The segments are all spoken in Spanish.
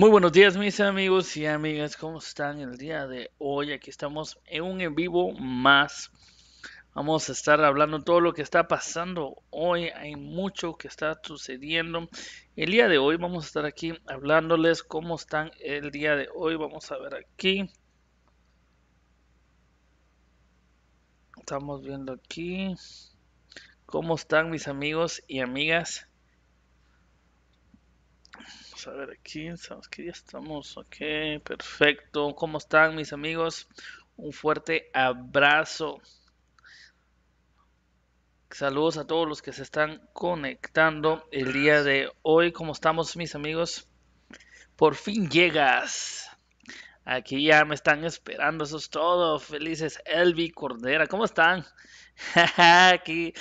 Muy buenos días mis amigos y amigas, ¿cómo están el día de hoy? Aquí estamos en un en vivo más. Vamos a estar hablando todo lo que está pasando hoy. Hay mucho que está sucediendo. El día de hoy vamos a estar aquí hablándoles cómo están el día de hoy. Vamos a ver aquí. Estamos viendo aquí cómo están mis amigos y amigas a ver aquí, sabemos que ya estamos, ok, perfecto. ¿Cómo están mis amigos? Un fuerte abrazo. Saludos a todos los que se están conectando el día de hoy. ¿Cómo estamos mis amigos? Por fin llegas. Aquí ya me están esperando, esos todos Felices Elvi Cordera, ¿cómo están? aquí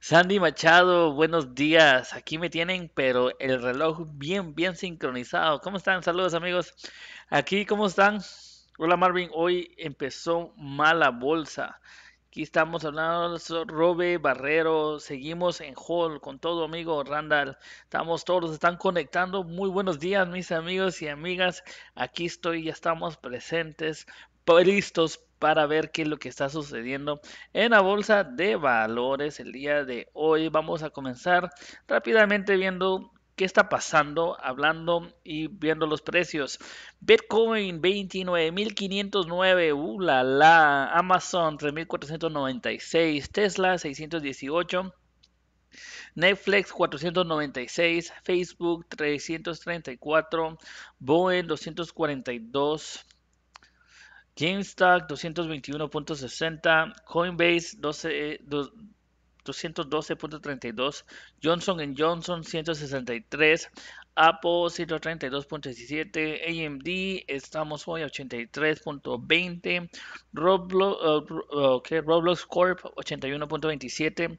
Sandy Machado, buenos días. Aquí me tienen, pero el reloj bien, bien sincronizado. ¿Cómo están? Saludos amigos. Aquí, ¿cómo están? Hola Marvin, hoy empezó mala bolsa. Aquí estamos hablando Robe Barrero, seguimos en Hall con todo amigo Randall. Estamos todos, están conectando. Muy buenos días mis amigos y amigas. Aquí estoy, ya estamos presentes, listos para ver qué es lo que está sucediendo en la bolsa de valores el día de hoy. Vamos a comenzar rápidamente viendo qué está pasando, hablando y viendo los precios. Bitcoin 29.509, uh, la, la. Amazon 3.496, Tesla 618. Netflix 496, Facebook 334, Boeing 242, GameStop 221.60, Coinbase 212.32, Johnson Johnson 163, Apple 132.17, AMD estamos hoy 83.20, eh, eh, Roblox, Corp 81.27.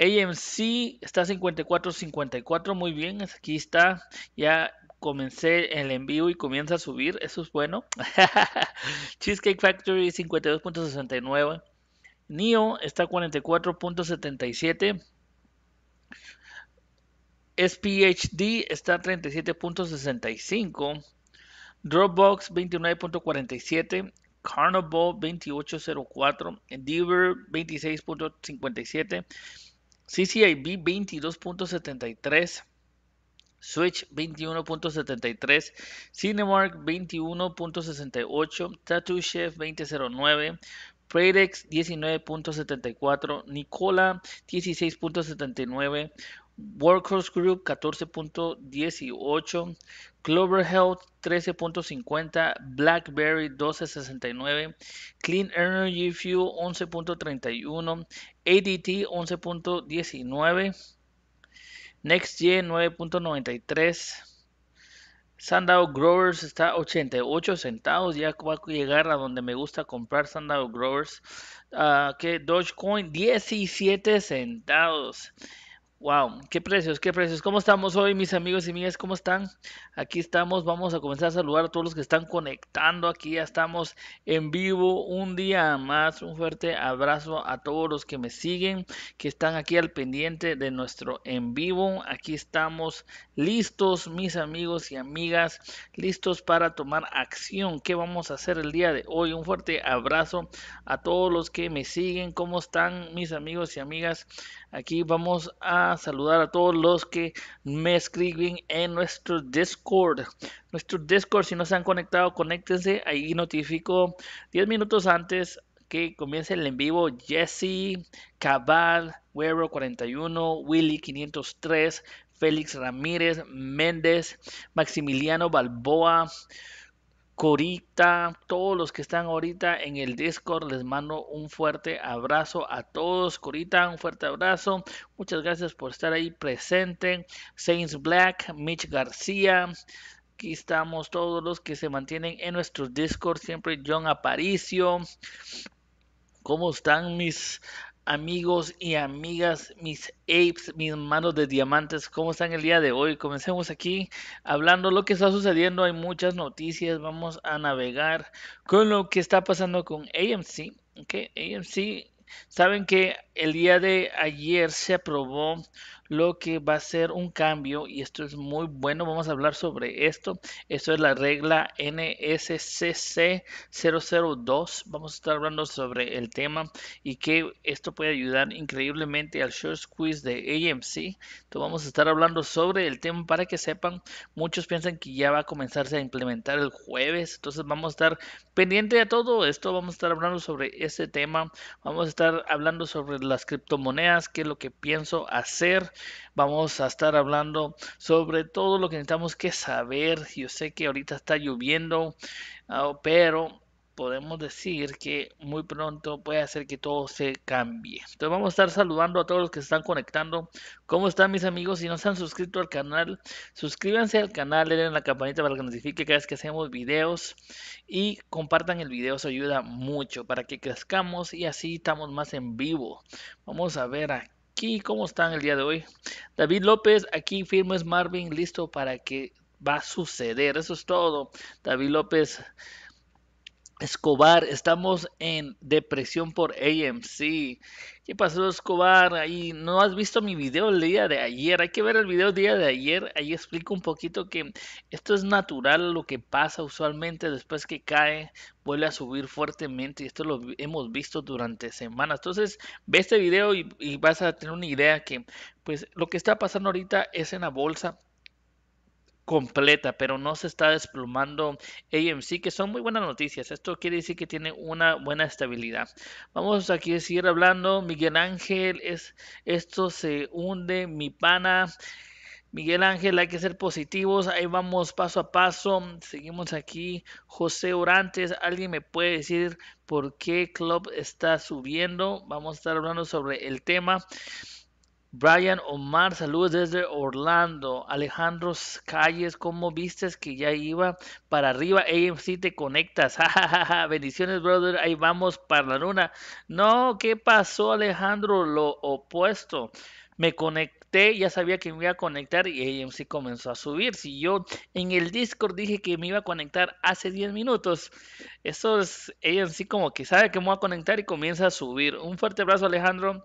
AMC está 54.54, muy bien, aquí está, ya comencé el envío y comienza a subir, eso es bueno. Cheesecake Factory 52.69. neo está 44.77. SPHD está 37.65. Dropbox 29.47. Carnival 28.04. Endeavor 26.57. CCIB 22.73. Switch 21.73, Cinemark 21.68, Tattoo Chef 2009, Predex 19.74, Nicola 16.79, Workhorse Group 14.18, Clover Health 13.50, BlackBerry 12.69, Clean Energy Fuel 11.31, ADT 11.19, NextGen 9.93. Sandow Growers está 88 centavos. Ya va a llegar a donde me gusta comprar Sandow Growers. Ah, que Dogecoin 17 centavos. Wow, qué precios, qué precios. ¿Cómo estamos hoy, mis amigos y amigas? ¿Cómo están? Aquí estamos, vamos a comenzar a saludar a todos los que están conectando. Aquí ya estamos en vivo un día más. Un fuerte abrazo a todos los que me siguen, que están aquí al pendiente de nuestro en vivo. Aquí estamos listos, mis amigos y amigas, listos para tomar acción. ¿Qué vamos a hacer el día de hoy? Un fuerte abrazo a todos los que me siguen. ¿Cómo están, mis amigos y amigas? Aquí vamos a saludar a todos los que me escriben en nuestro Discord. Nuestro Discord, si no se han conectado, conéctense. Ahí notifico 10 minutos antes que comience el en vivo. Jesse, Cabal, Guerrero 41 Willy503, Félix Ramírez, Méndez, Maximiliano Balboa. Corita, todos los que están ahorita en el Discord, les mando un fuerte abrazo a todos. Corita, un fuerte abrazo. Muchas gracias por estar ahí presente. Saints Black, Mitch García. Aquí estamos todos los que se mantienen en nuestro Discord. Siempre John Aparicio. ¿Cómo están mis amigos y amigas, mis apes, mis manos de diamantes, ¿cómo están el día de hoy? Comencemos aquí hablando lo que está sucediendo, hay muchas noticias, vamos a navegar con lo que está pasando con AMC, ¿ok? AMC, saben que el día de ayer se aprobó lo que va a ser un cambio y esto es muy bueno. Vamos a hablar sobre esto. Esto es la regla NSCC 002. Vamos a estar hablando sobre el tema y que esto puede ayudar increíblemente al short squeeze de AMC. Entonces vamos a estar hablando sobre el tema para que sepan. Muchos piensan que ya va a comenzarse a implementar el jueves. Entonces vamos a estar pendiente de todo esto. Vamos a estar hablando sobre ese tema. Vamos a estar hablando sobre las criptomonedas, qué es lo que pienso hacer Vamos a estar hablando sobre todo lo que necesitamos que saber. Yo sé que ahorita está lloviendo, ah, pero podemos decir que muy pronto puede hacer que todo se cambie. Entonces vamos a estar saludando a todos los que están conectando. ¿Cómo están mis amigos? Si no se han suscrito al canal, suscríbanse al canal, denle la campanita para que notifique cada vez que hacemos videos y compartan el video, eso ayuda mucho para que crezcamos y así estamos más en vivo. Vamos a ver aquí ¿Cómo están el día de hoy? David López, aquí es Marvin, listo para que va a suceder. Eso es todo. David López Escobar, estamos en depresión por AMC. ¿Qué pasó, Escobar? Ahí no has visto mi video el día de ayer. Hay que ver el video el día de ayer. Ahí explico un poquito que esto es natural lo que pasa usualmente después que cae, vuelve a subir fuertemente. Y esto lo hemos visto durante semanas. Entonces, ve este video y, vas a tener una idea que, pues, lo que está pasando ahorita es en la bolsa completa, pero no se está desplomando AMC, que son muy buenas noticias. Esto quiere decir que tiene una buena estabilidad. Vamos aquí a seguir hablando. Miguel Ángel, es, esto se hunde, mi pana. Miguel Ángel, hay que ser positivos, ahí vamos paso a paso, seguimos aquí. José Orantes, ¿alguien me puede decir por qué Club está subiendo? Vamos a estar hablando sobre el tema. Brian Omar, saludos desde Orlando. Alejandro Calles, ¿cómo vistes que ya iba para arriba? AMC te conectas. Bendiciones, brother. Ahí vamos para la luna. No, ¿qué pasó, Alejandro? Lo opuesto. Me conecté, ya sabía que me iba a conectar y AMC comenzó a subir. Si yo en el Discord dije que me iba a conectar hace 10 minutos, eso es AMC como que sabe que me voy a conectar y comienza a subir. Un fuerte abrazo, Alejandro.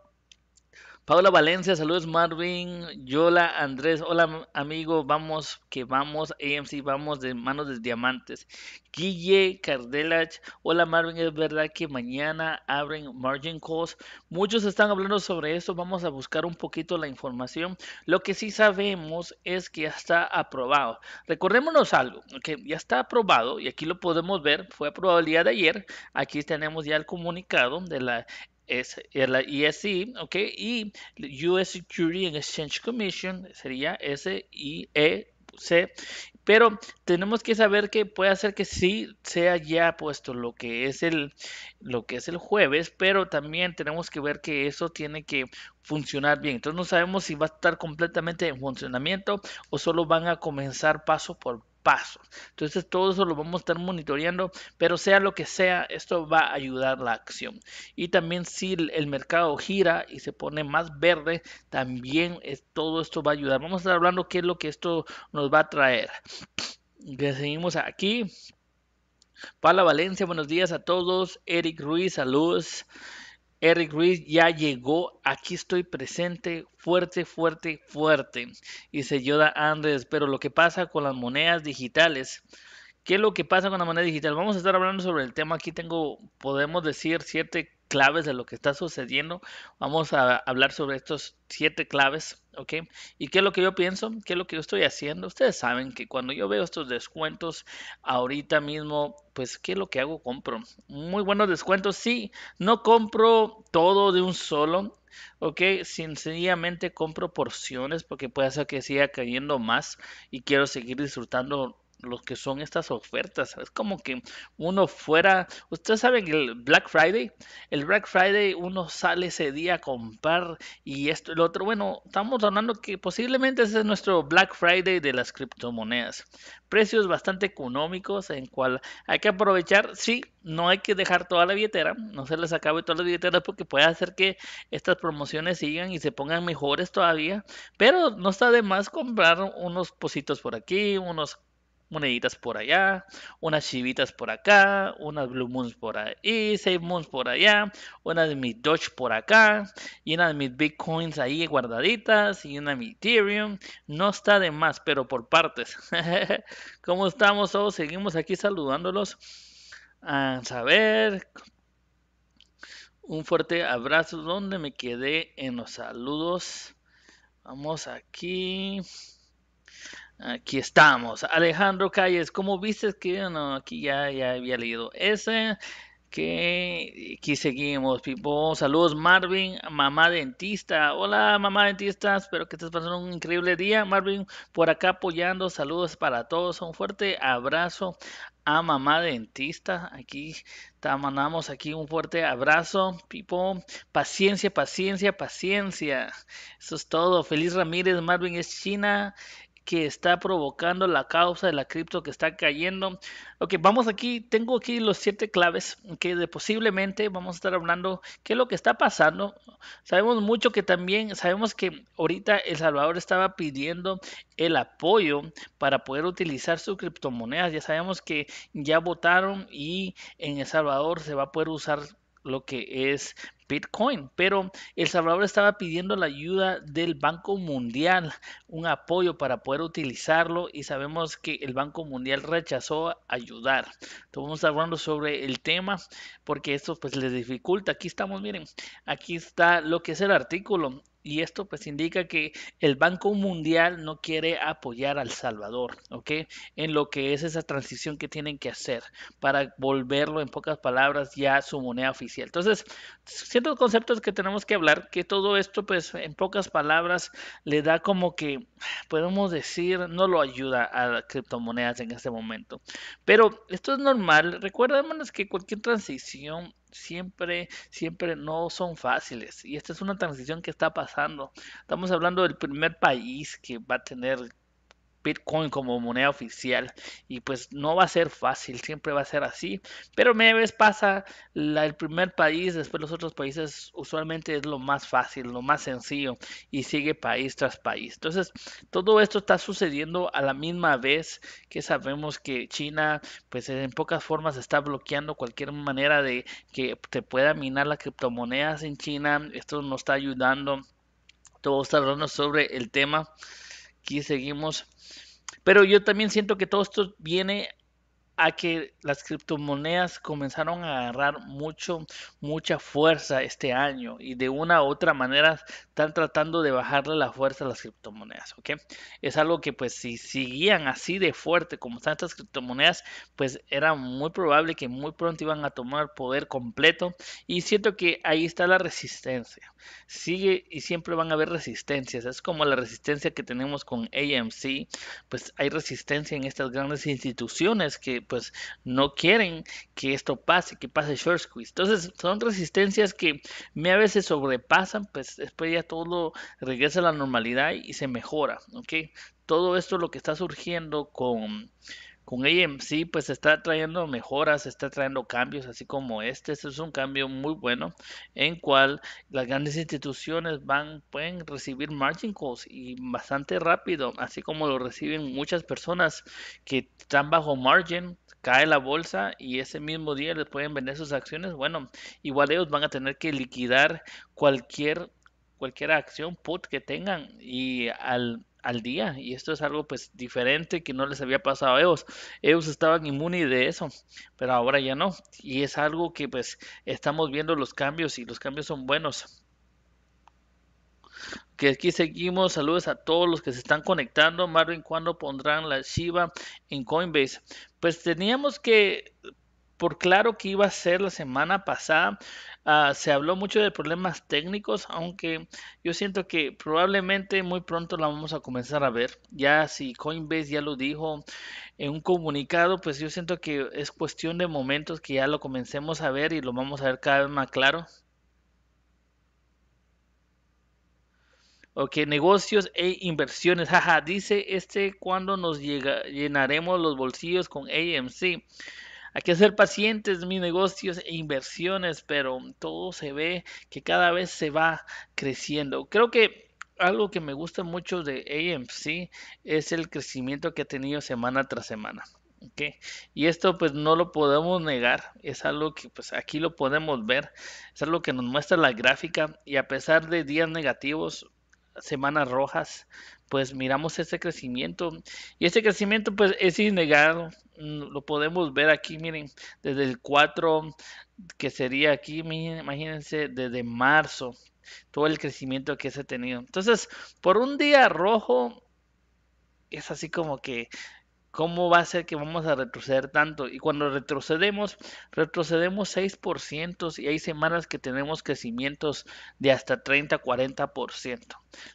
Paula Valencia, saludos Marvin, Yola, Andrés, hola amigo, vamos que vamos, AMC, vamos de manos de diamantes. Guille Cardelach, hola Marvin, es verdad que mañana abren margin calls. Muchos están hablando sobre esto, vamos a buscar un poquito la información. Lo que sí sabemos es que ya está aprobado. Recordémonos algo, que ya está aprobado y aquí lo podemos ver, fue aprobado el día de ayer. Aquí tenemos ya el comunicado de la es la ESE, ¿ok? Y US Security and Exchange Commission sería s e c Pero tenemos que saber que puede ser que sí sea ya puesto lo que es el lo que es el jueves, pero también tenemos que ver que eso tiene que funcionar bien. Entonces no sabemos si va a estar completamente en funcionamiento o solo van a comenzar paso por paso Entonces todo eso lo vamos a estar monitoreando, pero sea lo que sea, esto va a ayudar la acción. Y también si el mercado gira y se pone más verde, también es, todo esto va a ayudar. Vamos a estar hablando qué es lo que esto nos va a traer. Que seguimos aquí. Paula Valencia, buenos días a todos. Eric Ruiz, saludos. Eric Reed ya llegó, aquí estoy presente, fuerte, fuerte, fuerte. Y se Yoda Andrés, pero lo que pasa con las monedas digitales, ¿qué es lo que pasa con la moneda digital? Vamos a estar hablando sobre el tema, aquí tengo, podemos decir, siete claves de lo que está sucediendo. Vamos a hablar sobre estos siete claves, ¿ok? ¿Y qué es lo que yo pienso? ¿Qué es lo que yo estoy haciendo? Ustedes saben que cuando yo veo estos descuentos ahorita mismo, pues, ¿qué es lo que hago? Compro. Muy buenos descuentos, sí. No compro todo de un solo. Ok, sencillamente compro porciones porque puede ser que siga cayendo más y quiero seguir disfrutando lo que son estas ofertas. Es como que uno fuera, ustedes saben el Black Friday, el Black Friday uno sale ese día a comprar y esto el otro. Bueno, estamos hablando que posiblemente ese es nuestro Black Friday de las criptomonedas. Precios bastante económicos en cual hay que aprovechar, sí, no hay que dejar toda la billetera, no se les acabe toda la billetera porque puede hacer que estas promociones sigan y se pongan mejores todavía, pero no está de más comprar unos positos por aquí, unos moneditas por allá, unas chivitas por acá, unas Blue Moons por ahí, Save Moons por allá, una de mis Dodge por acá, y una de mis Bitcoins ahí guardaditas, y una de mi Ethereum. No está de más, pero por partes. ¿Cómo estamos todos? Seguimos aquí saludándolos. A saber, un fuerte abrazo. donde me quedé en los saludos? Vamos aquí. Aquí estamos. Alejandro Calles, ¿cómo viste que no, aquí ya, ya había leído ese? Que aquí seguimos, Pipo. Saludos, Marvin, mamá dentista. Hola, mamá dentista. Espero que estés pasando un increíble día. Marvin, por acá apoyando. Saludos para todos. Un fuerte abrazo a mamá dentista. Aquí te mandamos aquí un fuerte abrazo, Pipo. Paciencia, paciencia, paciencia. Eso es todo. Feliz Ramírez, Marvin es China que está provocando la causa de la cripto que está cayendo. Ok, vamos aquí, tengo aquí los siete claves que posiblemente vamos a estar hablando qué es lo que está pasando. Sabemos mucho que también, sabemos que ahorita El Salvador estaba pidiendo el apoyo para poder utilizar sus criptomonedas. Ya sabemos que ya votaron y en El Salvador se va a poder usar lo que es Bitcoin, pero El Salvador estaba pidiendo la ayuda del Banco Mundial, un apoyo para poder utilizarlo y sabemos que el Banco Mundial rechazó ayudar. Estamos hablando sobre el tema porque esto pues les dificulta. Aquí estamos, miren, aquí está lo que es el artículo y esto pues indica que el Banco Mundial no quiere apoyar al Salvador, ¿ok? En lo que es esa transición que tienen que hacer para volverlo, en pocas palabras, ya su moneda oficial. Entonces, ciertos conceptos que tenemos que hablar, que todo esto pues en pocas palabras le da como que, podemos decir, no lo ayuda a criptomonedas en este momento. Pero esto es normal, menos que cualquier transición siempre, siempre no son fáciles. Y esta es una transición que está pasando. Estamos hablando del primer país que va a tener Bitcoin como moneda oficial y pues no va a ser fácil, siempre va a ser así, pero me vez pasa la, el primer país, después los otros países, usualmente es lo más fácil, lo más sencillo y sigue país tras país. Entonces, todo esto está sucediendo a la misma vez que sabemos que China pues en pocas formas está bloqueando cualquier manera de que te pueda minar las criptomonedas en China, esto no está ayudando. Todo está hablando sobre el tema aquí seguimos. Pero yo también siento que todo esto viene a que las criptomonedas comenzaron a agarrar mucho, mucha fuerza este año y de una u otra manera están tratando de bajarle la fuerza a las criptomonedas, ¿ok? Es algo que pues si seguían así de fuerte como tantas criptomonedas, pues era muy probable que muy pronto iban a tomar poder completo y siento que ahí está la resistencia. Sigue y siempre van a haber resistencias, es como la resistencia que tenemos con AMC, pues hay resistencia en estas grandes instituciones que pues no quieren que esto pase, que pase short squeeze. Entonces son resistencias que me a veces sobrepasan, pues después ya todo regresa a la normalidad y se mejora, ¿ok? Todo esto lo que está surgiendo con, con AMC, pues está trayendo mejoras, está trayendo cambios, así como este. Este es un cambio muy bueno en cual las grandes instituciones van, pueden recibir margin calls y bastante rápido, así como lo reciben muchas personas que están bajo margin, cae la bolsa y ese mismo día les pueden vender sus acciones. Bueno, igual ellos van a tener que liquidar cualquier cualquier acción put que tengan y al, al día. Y esto es algo pues diferente que no les había pasado a ellos. Ellos estaban inmunes de eso, pero ahora ya no. Y es algo que pues estamos viendo los cambios y los cambios son buenos. Que aquí seguimos, saludos a todos los que se están conectando. Marvin, ¿cuándo pondrán la Shiba en Coinbase? Pues teníamos que por claro que iba a ser la semana pasada. Ah, se habló mucho de problemas técnicos, aunque yo siento que probablemente muy pronto la vamos a comenzar a ver. Ya si Coinbase ya lo dijo en un comunicado, pues yo siento que es cuestión de momentos que ya lo comencemos a ver y lo vamos a ver cada vez más claro. Ok, negocios e inversiones. Jaja, dice este cuando nos llega, llenaremos los bolsillos con AMC. Hay que ser pacientes, mis negocios e inversiones, pero todo se ve que cada vez se va creciendo. Creo que algo que me gusta mucho de AMC es el crecimiento que ha tenido semana tras semana. Y esto pues no lo podemos negar, es algo que pues aquí lo podemos ver, es algo que nos muestra la gráfica y a pesar de días negativos, semanas rojas, pues miramos ese crecimiento. Y ese crecimiento pues es innegado, mm, lo podemos ver aquí, miren, desde el 4, que sería aquí, miren, imagínense, desde marzo, todo el crecimiento que se ha tenido. Entonces, por un día rojo, es así como que ¿Cómo va a ser que vamos a retroceder tanto? Y cuando retrocedemos, retrocedemos 6% y hay semanas que tenemos crecimientos de hasta 30, 40%.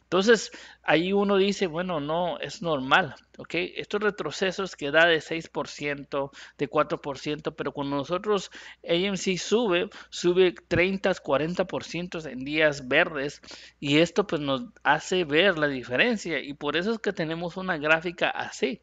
Entonces, ahí uno dice, bueno, no, es normal, ¿ok? Estos retrocesos que da de 6%, de 4%, pero cuando nosotros AMC sube, sube 30, 40% en días verdes y esto pues nos hace ver la diferencia y por eso es que tenemos una gráfica así.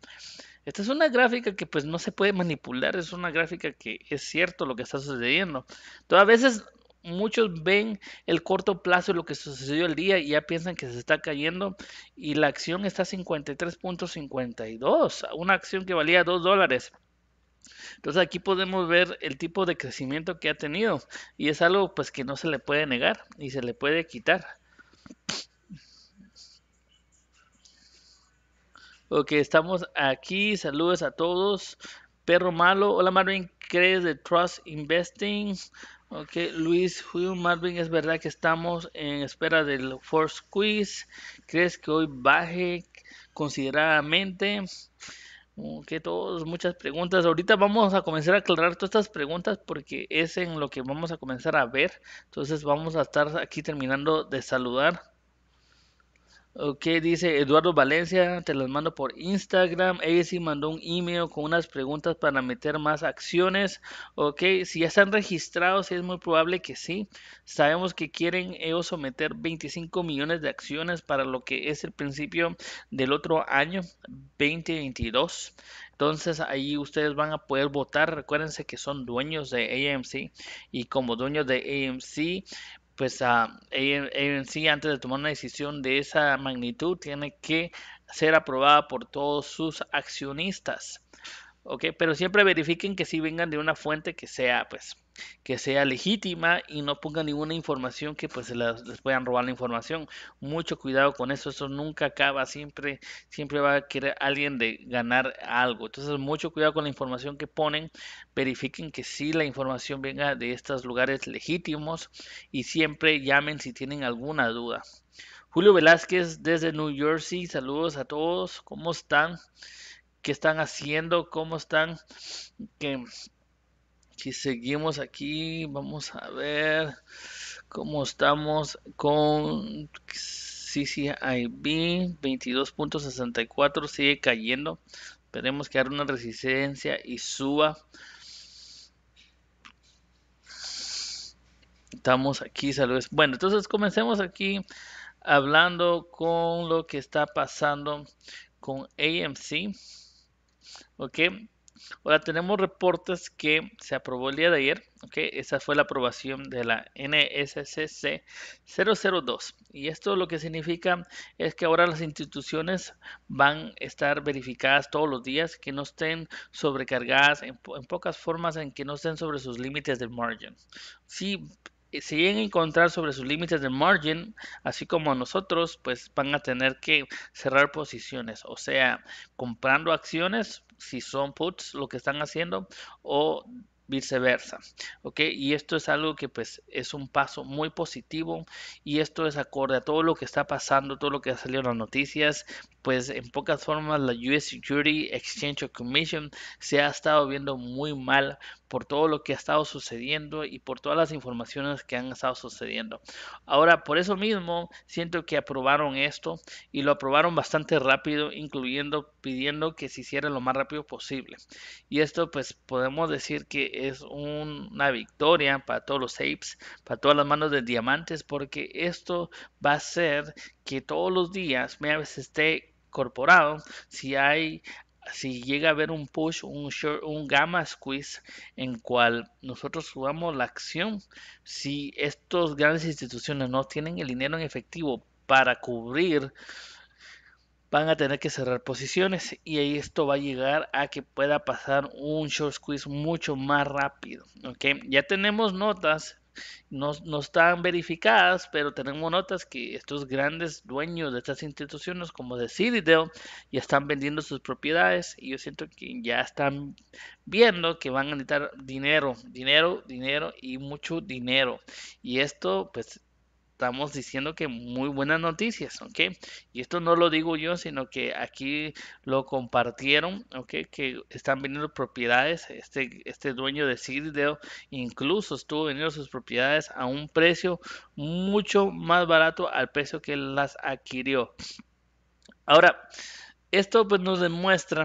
Esta es una gráfica que pues no se puede manipular, es una gráfica que es cierto lo que está sucediendo. Entonces a veces muchos ven el corto plazo lo que sucedió el día y ya piensan que se está cayendo y la acción está 53.52, una acción que valía 2 dólares. Entonces aquí podemos ver el tipo de crecimiento que ha tenido y es algo pues que no se le puede negar y se le puede quitar. Ok, estamos aquí. Saludos a todos. Perro Malo. Hola Marvin, ¿crees de Trust Investing? Ok, Luis Julio, Marvin, es verdad que estamos en espera del Force Quiz. ¿Crees que hoy baje consideradamente? Ok, todos, muchas preguntas. Ahorita vamos a comenzar a aclarar todas estas preguntas porque es en lo que vamos a comenzar a ver. Entonces vamos a estar aquí terminando de saludar. Ok, dice Eduardo Valencia, te las mando por Instagram. Easy mandó un email con unas preguntas para meter más acciones. Ok, si ya están registrados, es muy probable que sí. Sabemos que quieren ellos someter 25 millones de acciones para lo que es el principio del otro año, 2022. Entonces ahí ustedes van a poder votar. Recuérdense que son dueños de AMC y como dueños de AMC pues ah, ella, en sí antes de tomar una decisión de esa magnitud tiene que ser aprobada por todos sus accionistas. Pero siempre verifiquen que si vengan de una fuente que sea, pues, que sea legítima y no pongan ninguna información que pues les, les puedan robar la información. Mucho cuidado con eso, eso nunca acaba, siempre, siempre va a querer alguien de ganar algo. Entonces, mucho cuidado con la información que ponen, verifiquen que si la información venga de estos lugares legítimos y siempre llamen si tienen alguna duda. Julio Velázquez desde New Jersey, saludos a todos, ¿cómo están? qué están haciendo, cómo están, que si seguimos aquí, vamos a ver cómo estamos con CCIB 22.64, sigue cayendo. Esperemos que haga una resistencia y suba. Estamos aquí, saludos. Bueno, entonces comencemos aquí hablando con lo que está pasando con AMC. ¿ok? Ahora tenemos reportes que se aprobó el día de ayer, ¿ok? Esa fue la aprobación de la NSCC 002. Y esto lo que significa es que ahora las instituciones van a estar verificadas todos los días, que no estén sobrecargadas, en, pocas formas, en que no estén sobre sus límites de margin. Eh, si si llegan a encontrar sobre sus límites de margin, así como nosotros, pues van a tener que cerrar posiciones, o sea, comprando acciones si son puts lo que están haciendo o viceversa, ¿ok? Y esto es algo que pues es un paso muy positivo y esto es acorde a todo lo que está pasando, todo lo que ha salido en las noticias, pues en pocas formas la US Security Exchange Commission se ha estado viendo muy mal por todo lo que ha estado sucediendo y por todas las informaciones que han estado sucediendo. Ahora, por eso mismo, siento que aprobaron esto y lo aprobaron bastante rápido, incluyendo pidiendo que se hiciera lo más rápido posible. Y esto, pues, podemos decir que es una victoria para todos los apes, para todas las manos de diamantes, porque esto va a ser que todos los días vez esté corporado si hay si llega a haber un push, un short, un gamma squeeze en cual nosotros subamos la acción, si estas grandes instituciones no tienen el dinero en efectivo para cubrir, van a tener que cerrar posiciones y ahí esto va a llegar a que pueda pasar un short squeeze mucho más rápido. ¿ok? Ya tenemos notas no, están verificadas, pero tenemos notas que estos grandes dueños de estas instituciones como de Citadel ya están vendiendo sus propiedades y yo siento que ya están viendo que van a necesitar dinero, dinero, dinero y mucho dinero. Y esto pues estamos diciendo que muy buenas noticias, ¿ok? Y esto no lo digo yo, sino que aquí lo compartieron, ¿ok? Que están vendiendo propiedades, este, este dueño de Citadel incluso estuvo vendiendo sus propiedades a un precio mucho más barato al precio que las adquirió. Ahora, esto pues nos demuestra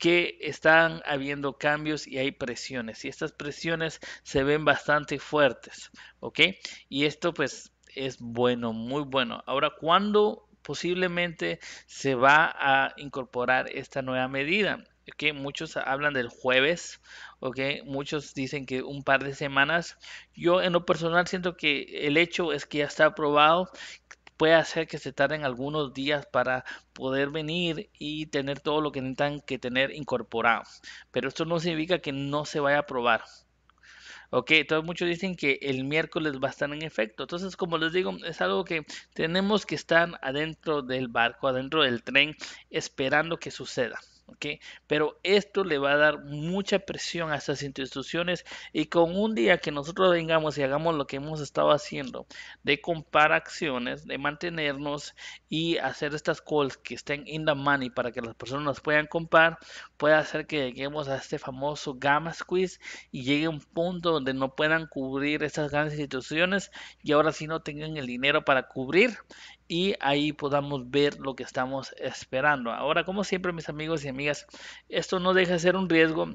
que están habiendo cambios y hay presiones. Y estas presiones se ven bastante fuertes, ¿ok? Y esto pues es bueno, muy bueno. Ahora, ¿cuándo posiblemente se va a incorporar esta nueva medida? que muchos hablan del jueves, ok, muchos dicen que un par de semanas. Yo en lo personal siento que el hecho es que ya está aprobado, puede hacer que se tarden algunos días para poder venir y tener todo lo que necesitan que tener incorporado. Pero esto no significa que no se vaya a probar. Ok, todos muchos dicen que el miércoles va a estar en efecto. Entonces, como les digo, es algo que tenemos que estar adentro del barco, adentro del tren, esperando que suceda. Pero esto le va a dar mucha presión a estas instituciones y con un día que nosotros vengamos y hagamos lo que hemos estado haciendo de comprar acciones, de mantenernos y hacer estas calls que estén in the money para que las personas las puedan comprar, puede hacer que lleguemos a este famoso gamma squeeze y llegue un punto donde no puedan cubrir estas grandes instituciones y ahora sí no tengan el dinero para cubrir y ahí podamos ver lo que estamos esperando. Ahora, como siempre, mis amigos y amigas, esto no deja de ser un riesgo.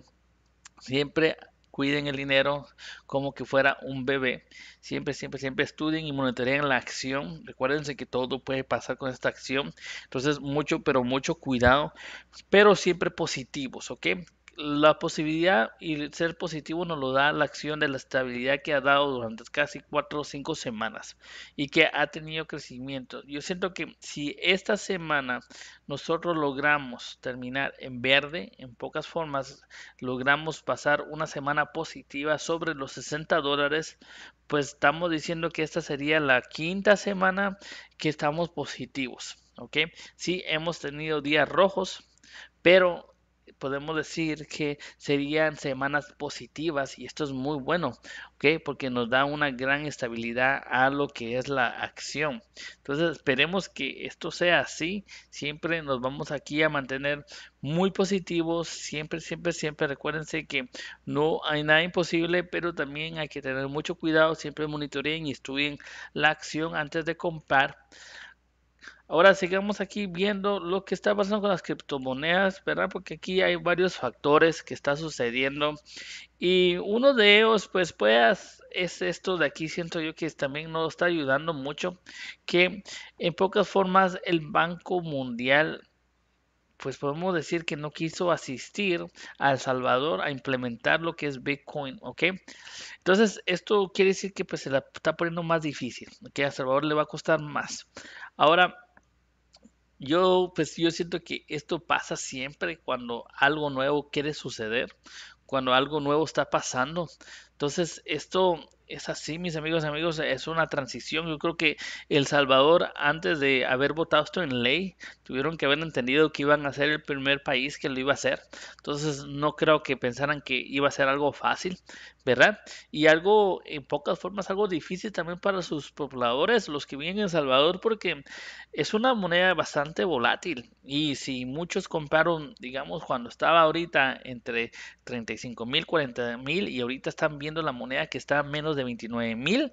Siempre cuiden el dinero como que fuera un bebé. Siempre, siempre, siempre estudien y monitoreen la acción. Recuérdense que todo puede pasar con esta acción. Entonces, mucho, pero mucho cuidado, pero siempre positivos, ¿ok? la posibilidad y ser positivo nos lo da la acción de la estabilidad que ha dado durante casi cuatro o cinco semanas y que ha tenido crecimiento. Yo siento que si esta semana nosotros logramos terminar en verde, en pocas formas, logramos pasar una semana positiva sobre los 60 dólares, pues estamos diciendo que esta sería la quinta semana que estamos positivos. ¿Ok? si hemos tenido días rojos, pero podemos decir que serían semanas positivas y esto es muy bueno, ¿ok? Porque nos da una gran estabilidad a lo que es la acción. Entonces esperemos que esto sea así. Siempre nos vamos aquí a mantener muy positivos. Siempre, siempre, siempre recuérdense que no hay nada imposible, pero también hay que tener mucho cuidado. Siempre monitoreen y estudien la acción antes de comprar Ahora sigamos aquí viendo lo que está pasando con las criptomonedas, ¿verdad? Porque aquí hay varios factores que está sucediendo y uno de ellos, pues, pues es esto de aquí, siento yo que también nos está ayudando mucho, que en pocas formas el Banco Mundial pues podemos decir que no quiso asistir a El Salvador a implementar lo que es Bitcoin, ¿ok? Entonces, esto quiere decir que pues se la está poniendo más difícil, que a El Salvador le va a costar más. Ahora, yo, pues yo siento que esto pasa siempre cuando algo nuevo quiere suceder, cuando algo nuevo está pasando. Entonces, esto es así, mis amigos amigos, es una transición. Yo creo que El Salvador, antes de haber votado esto en ley, tuvieron que haber entendido que iban a ser el primer país que lo iba a hacer. Entonces, no creo que pensaran que iba a ser algo fácil, ¿verdad? Y algo, en pocas formas, algo difícil también para sus pobladores, los que vienen en El Salvador, porque es una moneda bastante volátil. Y si muchos compraron, digamos, cuando estaba ahorita entre 35 mil, 40 mil, y ahorita están viendo la moneda que está menos de 29 mil.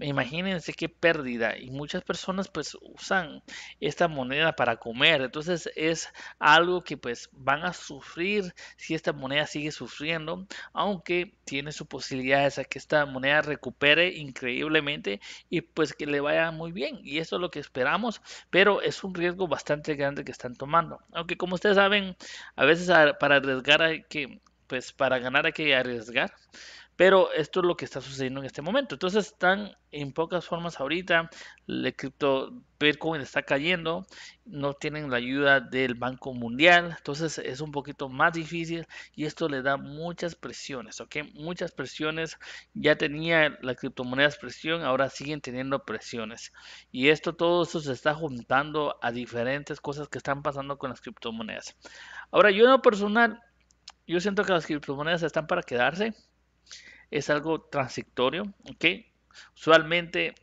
Imagínense qué pérdida. Y muchas personas pues usan esta moneda para comer. Entonces es algo que pues van a sufrir si esta moneda sigue sufriendo. Aunque tiene su posibilidad de que esta moneda recupere increíblemente y pues que le vaya muy bien. Y eso es lo que esperamos. Pero es un riesgo bastante grande que están tomando. Aunque como ustedes saben, a veces para arriesgar hay que pues para ganar hay que arriesgar. Pero esto es lo que está sucediendo en este momento. Entonces están en pocas formas ahorita. El cripto Bitcoin está cayendo. No tienen la ayuda del Banco Mundial. Entonces es un poquito más difícil y esto le da muchas presiones. Muchas presiones. Ya tenía las criptomonedas presión. Ahora siguen teniendo presiones. Y esto todo eso se está juntando a diferentes cosas que están pasando con las criptomonedas. Ahora yo en lo personal. Yo siento que las criptomonedas están para quedarse es algo transitorio, ¿ok? Usualmente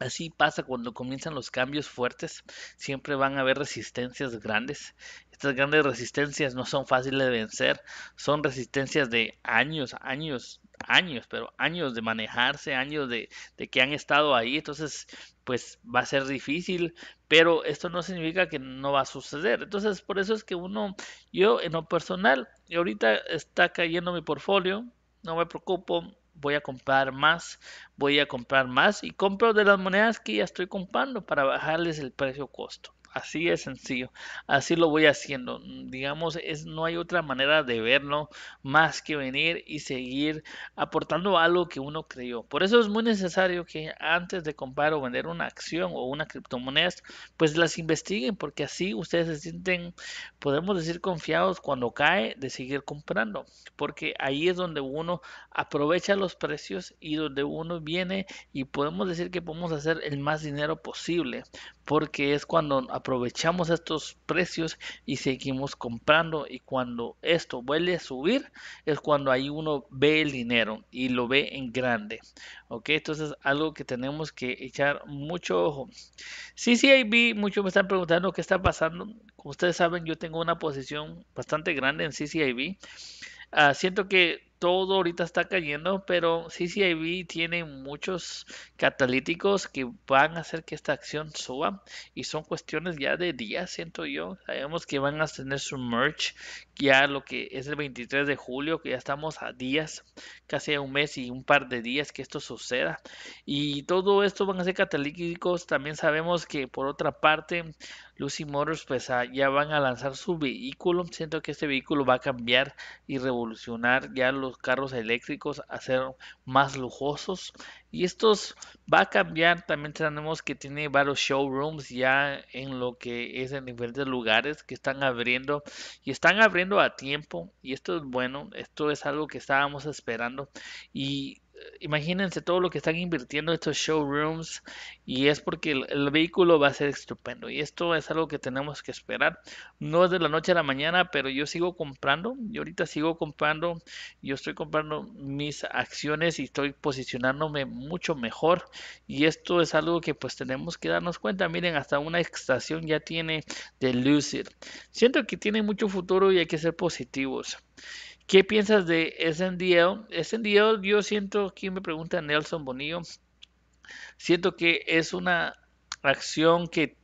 así pasa cuando comienzan los cambios fuertes, siempre van a haber resistencias grandes. Estas grandes resistencias no son fáciles de vencer, son resistencias de años, años, años, pero años de manejarse, años de, de, que han estado ahí, entonces pues va a ser difícil, pero esto no significa que no va a suceder. Entonces por eso es que uno, yo en lo personal, ahorita está cayendo mi portfolio, no me preocupo, voy a comprar más, voy a comprar más y compro de las monedas que ya estoy comprando para bajarles el precio costo. Así es sencillo. Así lo voy haciendo. Mm, digamos, es, no hay otra manera de verlo más que venir y seguir aportando algo que uno creyó. Por eso es muy necesario que antes de comprar o vender una acción o una criptomoneda, pues las investiguen, porque así ustedes se sienten, podemos decir, confiados cuando cae de seguir comprando. Porque ahí es donde uno aprovecha los precios y donde uno viene y podemos decir que podemos hacer el más dinero posible porque es cuando aprovechamos estos precios y seguimos comprando y cuando esto vuelve a subir es cuando ahí uno ve el dinero y lo ve en grande ok entonces algo que tenemos que echar mucho ojo sí sí muchos me están preguntando qué está pasando como ustedes saben yo tengo una posición bastante grande en CCIB ah, siento que todo ahorita está cayendo, pero CCIB tiene muchos catalíticos que van a hacer que esta acción suba y son cuestiones ya de días, siento yo. Sabemos que van a tener su merch ya lo que es el 23 de julio, que ya estamos a días, casi a un mes y un par de días que esto suceda. Y todo esto van a ser catalíticos. También sabemos que por otra parte, Lucy Motors pues ah, ya van a lanzar su vehículo. Siento que este vehículo va a cambiar y revolucionar ya lo carros eléctricos a ser más lujosos. Y estos va a cambiar, también tenemos que tiene varios showrooms ya en lo que es en diferentes lugares que están abriendo y están abriendo a tiempo. Y esto es bueno, esto es algo que estábamos esperando. Y imagínense todo lo que están invirtiendo estos showrooms y es porque el, vehículo va a ser estupendo y esto es algo que tenemos que esperar no es de la noche a la mañana pero yo sigo comprando y ahorita sigo comprando yo estoy comprando mis acciones y estoy posicionándome mucho mejor y esto es algo que pues tenemos que darnos cuenta miren hasta una estación ya tiene de Lucid siento que tiene mucho futuro y hay que ser positivos ¿Qué piensas de ese SNDL, yo siento, aquí me pregunta Nelson Bonillo, siento que es una acción que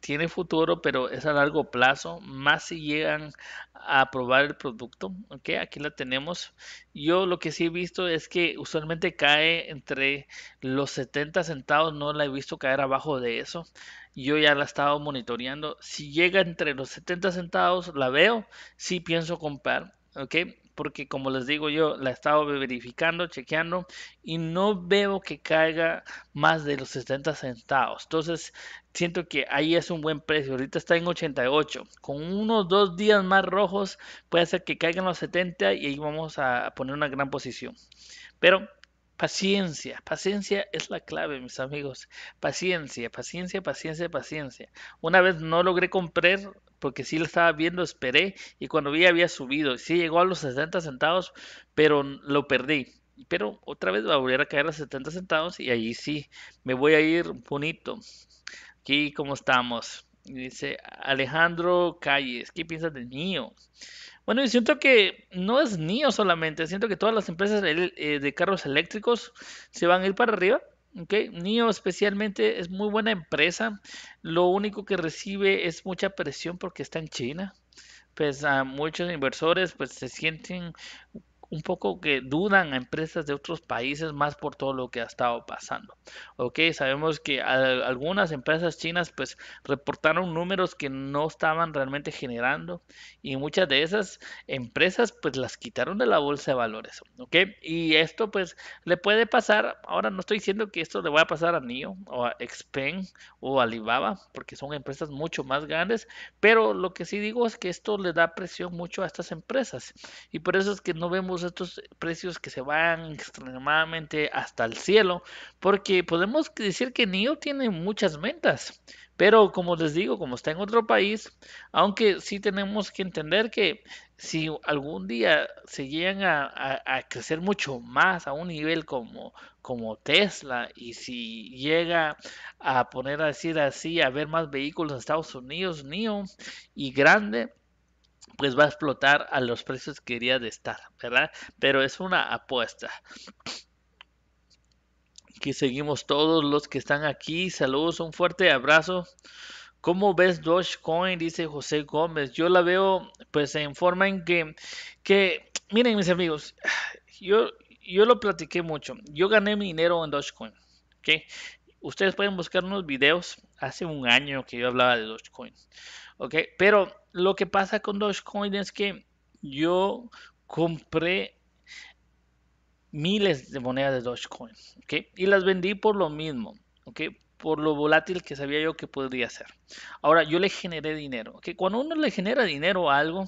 tiene futuro, pero es a largo plazo, más si llegan a aprobar el producto. Ok, aquí la tenemos. Yo lo que sí he visto es que usualmente cae entre los 70 centavos, no la he visto caer abajo de eso. Yo ya la he estado monitoreando. Si llega entre los 70 centavos, la veo, sí pienso comprar. Ok, porque como les digo yo, la he estado verificando, chequeando y no veo que caiga más de los 70 centavos. Entonces, siento que ahí es un buen precio. Ahorita está en 88. Con unos dos días más rojos puede ser que caigan los 70 y ahí vamos a poner una gran posición. Pero Paciencia, paciencia es la clave, mis amigos. Paciencia, paciencia, paciencia, paciencia. Una vez no logré comprar porque sí lo estaba viendo, esperé y cuando vi había subido. Sí llegó a los 60 centavos, pero lo perdí. Pero otra vez va a volver a caer a 70 centavos y allí sí me voy a ir bonito. Aquí, ¿cómo estamos? Dice Alejandro Calles, ¿qué piensas del mío? Bueno, y siento que no es NIO solamente, siento que todas las empresas eh, de, carros eléctricos se van a ir para arriba. Okay. NIO especialmente es muy buena empresa. Lo único que recibe es mucha presión porque está en China. Pues a muchos inversores pues se sienten un poco que dudan a empresas de otros países más por todo lo que ha estado pasando. Ok, sabemos que algunas empresas chinas pues reportaron números que no estaban realmente generando y muchas de esas empresas pues las quitaron de la bolsa de valores. Ok, y esto pues le puede pasar, ahora no estoy diciendo que esto le vaya a pasar a NIO o a Xpeng o a Alibaba porque son empresas mucho más grandes, pero lo que sí digo es que esto le da presión mucho a estas empresas y por eso es que no vemos estos precios que se van extremadamente hasta el cielo, porque podemos decir que NIO tiene muchas ventas, pero como les digo, como está en otro país, aunque sí tenemos que entender que si algún día se llegan a, crecer mucho más a un nivel como, como Tesla y si llega a poner a decir así, a ver más vehículos en Estados Unidos, NIO y grande, pues va a explotar a los precios que iría de estar, ¿verdad? Pero es una apuesta. Aquí seguimos todos los que están aquí. Saludos, un fuerte abrazo. ¿Cómo ves Dogecoin? Dice José Gómez. Yo la veo pues en forma en que, que miren mis amigos, yo, yo lo platiqué mucho. Yo gané mi dinero en Dogecoin. ¿okay? Ustedes pueden buscar unos videos hace un año que yo hablaba de Dogecoin. ok Pero lo que pasa con Dogecoin es que yo compré miles de monedas de Dogecoin, ¿ok? Y las vendí por lo mismo, ¿ok? Por lo volátil que sabía yo que podría ser. Ahora, yo le generé dinero, que Cuando uno le genera dinero a algo,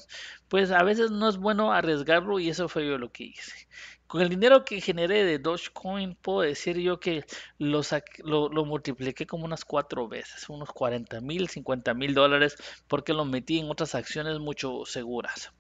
pues a veces no es bueno arriesgarlo y eso fue yo lo que hice. Con el dinero que generé de Dogecoin, puedo decir yo que lo, lo, multipliqué como unas cuatro veces, unos 40 mil, 50 mil dólares, porque lo metí en otras acciones mucho seguras.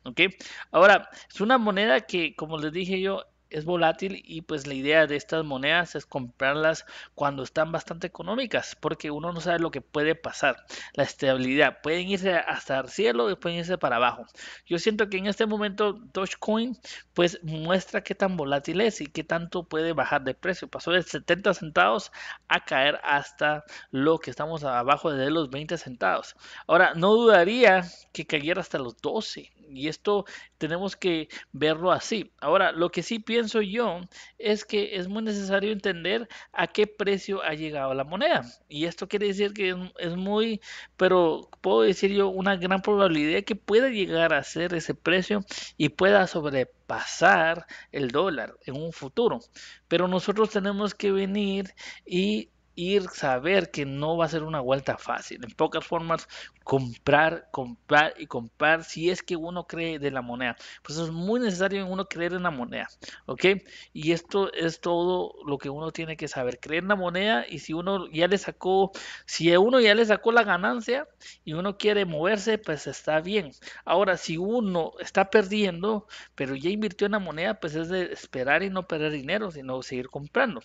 Ahora, es una moneda que, como les dije yo, es volátil y pues la idea de estas monedas es comprarlas cuando están bastante económicas porque uno no sabe lo que puede pasar la estabilidad pueden irse hasta el cielo y pueden irse para abajo yo siento que en este momento Dogecoin pues muestra qué tan volátil es y qué tanto puede bajar de precio pasó de 70 centavos a caer hasta lo que estamos abajo de los 20 centavos ahora no dudaría que cayera hasta los 12 y esto tenemos que verlo así. Ahora, lo que sí pienso yo es que es muy necesario entender a qué precio ha llegado la moneda. Y esto quiere decir que es muy, pero puedo decir yo, una gran probabilidad que pueda llegar a ser ese precio y pueda sobrepasar el dólar en un futuro. Pero nosotros tenemos que venir y ir, saber que no va a ser una vuelta fácil. En pocas formas, comprar, comprar y comprar si es que uno cree de la moneda. Pues es muy necesario en uno creer en la moneda, ¿ok? Y esto es todo lo que uno tiene que saber, creer en la moneda y si uno ya le sacó, si uno ya le sacó la ganancia y uno quiere moverse, pues está bien. Ahora, si uno está perdiendo, pero ya invirtió en la moneda, pues es de esperar y no perder dinero, sino seguir comprando.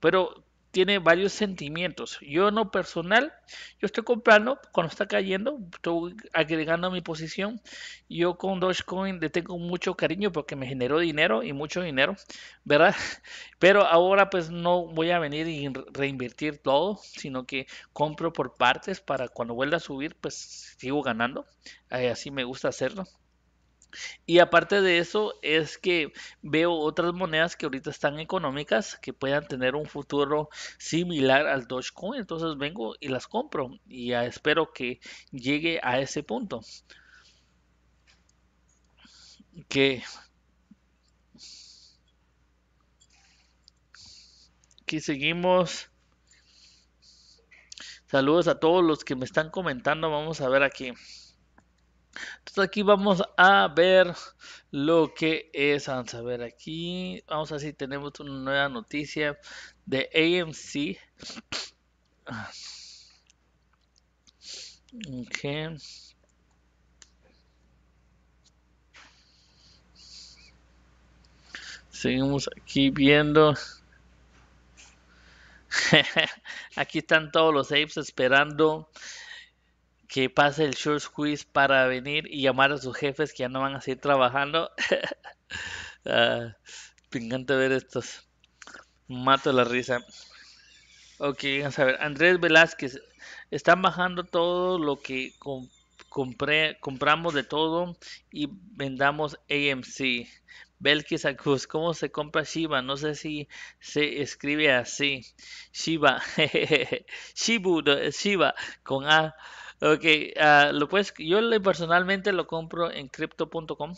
Pero tiene varios sentimientos. Yo no personal, yo estoy comprando cuando está cayendo, estoy agregando mi posición. Yo con Dogecoin le tengo mucho cariño porque me generó dinero y mucho dinero, ¿verdad? Pero ahora pues no voy a venir y reinvertir todo, sino que compro por partes para cuando vuelva a subir pues sigo ganando. así me gusta hacerlo. Y aparte de eso, es que veo otras monedas que ahorita están económicas que puedan tener un futuro similar al Dogecoin. Entonces vengo y las compro y ya espero que llegue a ese punto. Que, que seguimos. Saludos a todos los que me están comentando. Vamos a ver aquí. Entonces aquí vamos a ver lo que es. Vamos a ver aquí. Vamos a si tenemos una nueva noticia de AMC. Okay. Seguimos aquí viendo. aquí están todos los apes esperando que pase el short squeeze para venir y llamar a sus jefes que ya no van a seguir trabajando. me encanta ah, ver estos. Mato la risa. Ok, vamos a ver. Andrés Velázquez. Están bajando todo lo que compré, compramos de todo y vendamos AMC. Belkis Acus, ¿cómo se compra Shiba? No sé si se escribe así. Shiba, Shibu, Shiba, con A. Ok, ah, lo puedes, yo personalmente lo compro en crypto.com.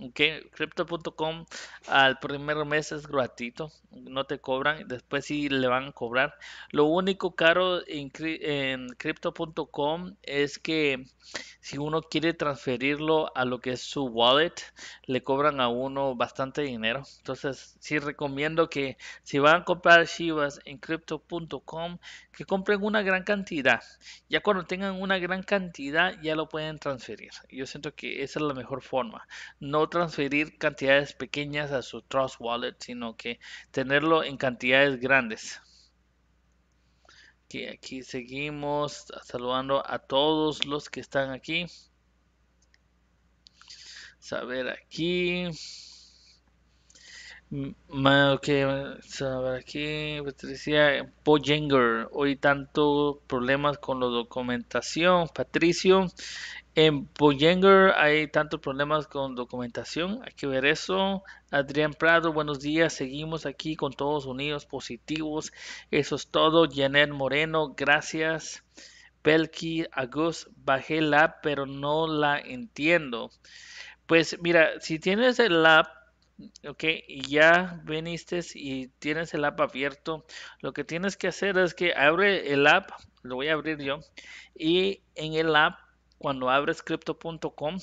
Okay. Crypto.com al primer mes es gratuito, no te cobran, después sí le van a cobrar. Lo único caro en, en crypto.com es que si uno quiere transferirlo a lo que es su wallet, le cobran a uno bastante dinero. Entonces sí recomiendo que si van a comprar Shivas en crypto.com, que compren una gran cantidad. Ya cuando tengan una gran cantidad, ya lo pueden transferir. Yo siento que esa es la mejor forma. No transferir cantidades pequeñas a su Trust Wallet, sino que tenerlo en cantidades grandes. Aquí, aquí seguimos saludando a todos los que están aquí. Saber aquí. Ok, que a ver aquí, pues, Patricia hoy tanto problemas con la documentación, Patricio, en Bojenger hay tantos problemas con documentación, hay que ver eso. Adrián Prado, buenos días, seguimos aquí con todos unidos, positivos, eso es todo. Janet Moreno, gracias. Belki Agus, bajé la, pero no la entiendo. Pues mira, si tienes el app, Ok, y ya viniste y tienes el app abierto. Lo que tienes que hacer es que abre el app, lo voy a abrir yo, y en el app, cuando abres crypto.com,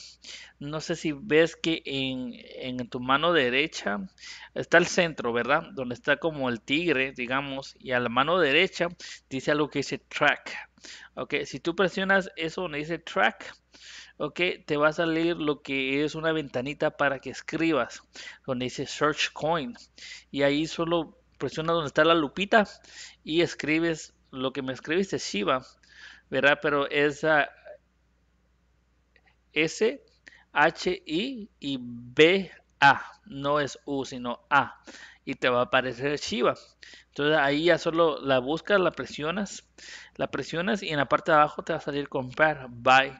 no sé si ves que en, en, tu mano derecha está el centro, ¿verdad? Donde está como el tigre, digamos, y a la mano derecha dice algo que dice track. Ok, si tú presionas eso donde dice track, ok, te va a salir lo que es una ventanita para que escribas, donde dice search coin. Y ahí solo presiona donde está la lupita y escribes lo que me escribiste, Shiba, ¿verdad? Pero es S, H, I y B, A, no es U, sino A y te va a aparecer Shiva. Entonces ahí ya solo la buscas, la presionas, la presionas y en la parte de abajo te va a salir comprar, buy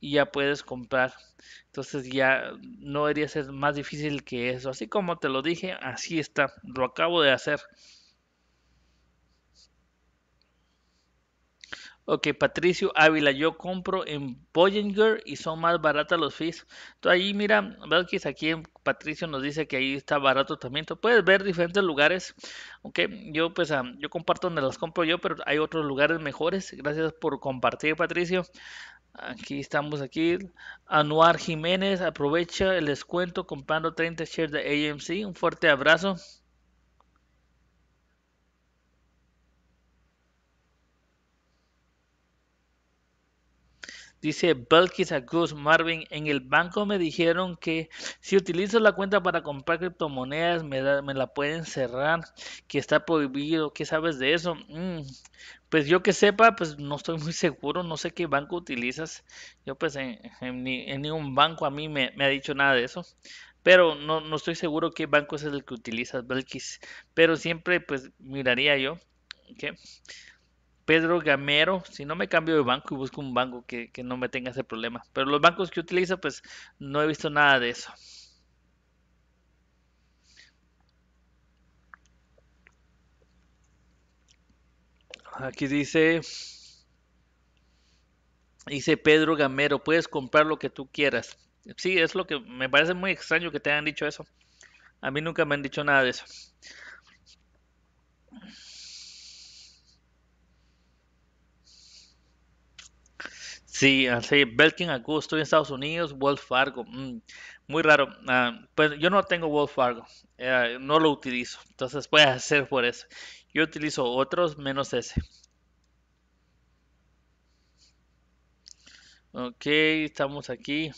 y ya puedes comprar. Entonces ya no debería ser más difícil que eso. Así como te lo dije, así está. Lo acabo de hacer. Ok, Patricio Ávila, yo compro en Bollinger y son más baratas los fees. Entonces ahí mira, es aquí Patricio nos dice que ahí está barato también. Tú puedes ver diferentes lugares. Okay, yo pues ah, yo comparto donde las compro yo, pero hay otros lugares mejores. Gracias por compartir, Patricio. Aquí estamos, aquí. Anuar Jiménez aprovecha el descuento comprando 30 shares de AMC. Un fuerte abrazo. Dice Belkis Gus Marvin, en el banco me dijeron que si utilizo la cuenta para comprar criptomonedas me, me la pueden cerrar, que está prohibido, ¿qué sabes de eso? Mm, pues yo que sepa, pues no estoy muy seguro, no sé qué banco utilizas. Yo pues en, ningún banco a mí me, ha dicho nada de eso. Pero no, no estoy seguro qué banco es el que utilizas, Belkis. Pero siempre pues miraría yo. ¿Qué? Pedro Gamero, si no me cambio de banco y busco un banco que, no me tenga ese problema. Pero los bancos que utilizo, pues no he visto nada de eso. Aquí dice, dice Pedro Gamero, puedes comprar lo que tú quieras. Sí, es lo que me parece muy extraño que te hayan dicho eso. A mí nunca me han dicho nada de eso. Sí, así, ah, Belkin Acu, estoy en Estados Unidos, Wells Fargo, mm, muy raro. Ah, pues yo no tengo wolf Fargo, eh, no lo utilizo, entonces puede hacer por eso. Yo utilizo otros menos ese. Ok, estamos aquí.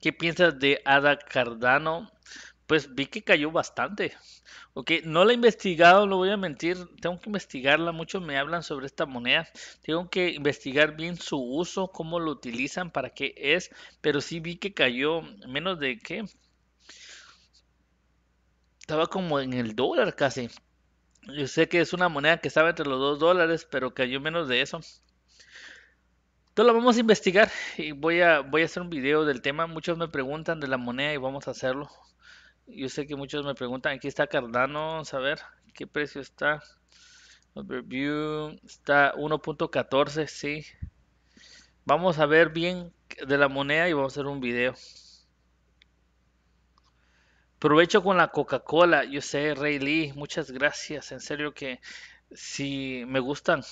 ¿Qué piensas de Ada Cardano? pues vi que cayó bastante. Ok, no la he investigado, no voy a mentir, tengo que investigarla, muchos me hablan sobre esta moneda, tengo que investigar bien su uso, cómo lo utilizan, para qué es, pero sí vi que cayó menos de qué estaba como en el dólar casi. Yo sé que es una moneda que estaba entre los dos dólares, pero cayó menos de eso. Entonces la vamos a investigar y voy a, voy a hacer un video del tema. Muchos me preguntan de la moneda y vamos a hacerlo. Yo sé que muchos me preguntan, aquí está Cardano, a ver qué precio está. está 1.14, sí. Vamos a ver bien de la moneda y vamos a hacer un video. Provecho con la Coca-Cola, yo sé, Ray Lee, muchas gracias, en serio que si me gustan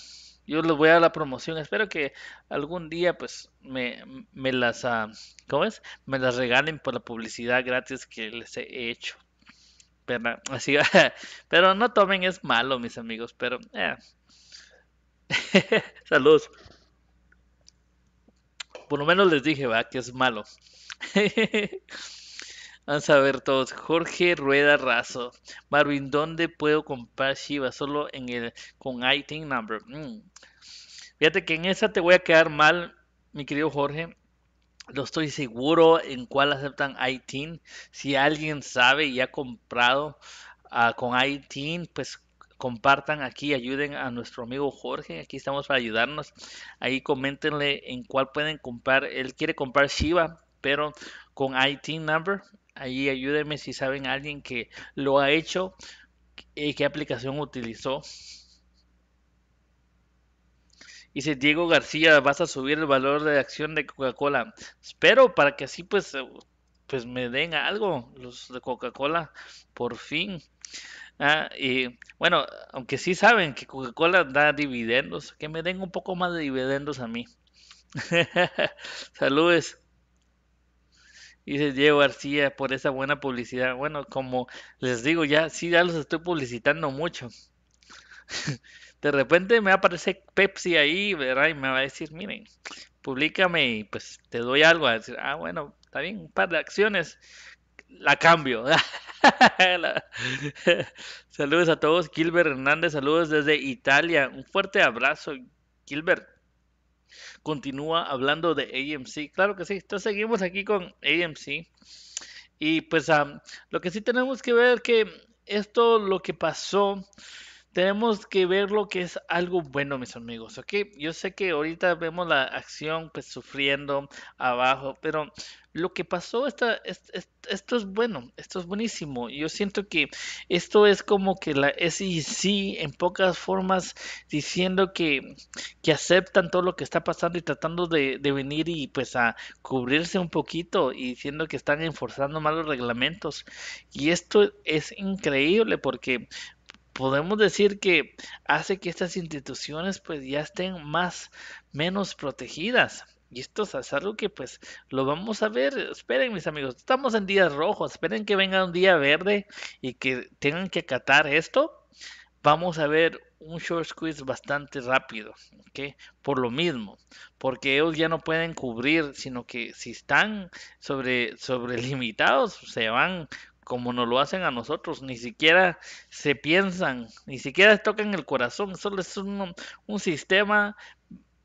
yo les voy a dar la promoción. Espero que algún día pues me, las ah, ¿cómo es? me las regalen por la publicidad gratis que les he hecho. Pero, así, pero no tomen, es malo, mis amigos, pero eh. saludos. Por lo menos les dije, va, que es malo. van a saber todos. Jorge Rueda Razo. Marvin, ¿dónde puedo comprar Shiva? Solo en el con item number. Mm. Fíjate que en esa te voy a quedar mal, mi querido Jorge. No estoy seguro en cuál aceptan ITIN. Si alguien sabe y ha comprado ah, con ITIN, pues compartan aquí, ayuden a nuestro amigo Jorge. Aquí estamos para ayudarnos. Ahí coméntenle en cuál pueden comprar. Él quiere comprar Shiva, pero con IT Number. Ahí ayúdenme si saben alguien que lo ha hecho y qué aplicación utilizó. Dice Diego García, vas a subir el valor de acción de Coca-Cola. Espero para que así pues, pues me den algo los de Coca-Cola, por fin. Ah, y bueno, aunque sí saben que Coca-Cola da dividendos, que me den un poco más de dividendos a mí. Saludes dice Diego García por esa buena publicidad. Bueno, como les digo, ya sí, ya los estoy publicitando mucho. de repente me aparece Pepsi ahí, ¿verdad? Y me va a decir, miren, públicame y pues te doy algo. A decir, ah, bueno, está bien, un par de acciones. La cambio. saludos a todos. Gilbert Hernández, saludos desde Italia. Un fuerte abrazo, Gilbert continúa hablando de AMC. Claro que sí, entonces seguimos aquí con AMC. Y pues ah, lo que sí tenemos que ver que esto, lo que pasó, tenemos que ver lo que es algo bueno, mis amigos, ¿ok? Yo sé que ahorita vemos la acción pues sufriendo abajo, pero lo que pasó, esta, esto es bueno, esto es buenísimo. Yo siento que esto es como que la SEC en pocas formas diciendo que, que aceptan todo lo que está pasando y tratando de, de, venir y pues a cubrirse un poquito y diciendo que están enforzando malos reglamentos. Y esto es increíble porque podemos decir que hace que estas instituciones pues ya estén más, menos protegidas. Y esto es algo que pues lo vamos a ver. Esperen mis amigos, estamos en días rojos, esperen que venga un día verde y que tengan que acatar esto. Vamos a ver un short squeeze bastante rápido, que Por lo mismo, porque ellos ya no pueden cubrir, sino que si están sobre, sobre limitados, se van como nos lo hacen a nosotros, ni siquiera se piensan, ni siquiera tocan el corazón, solo es un, sistema,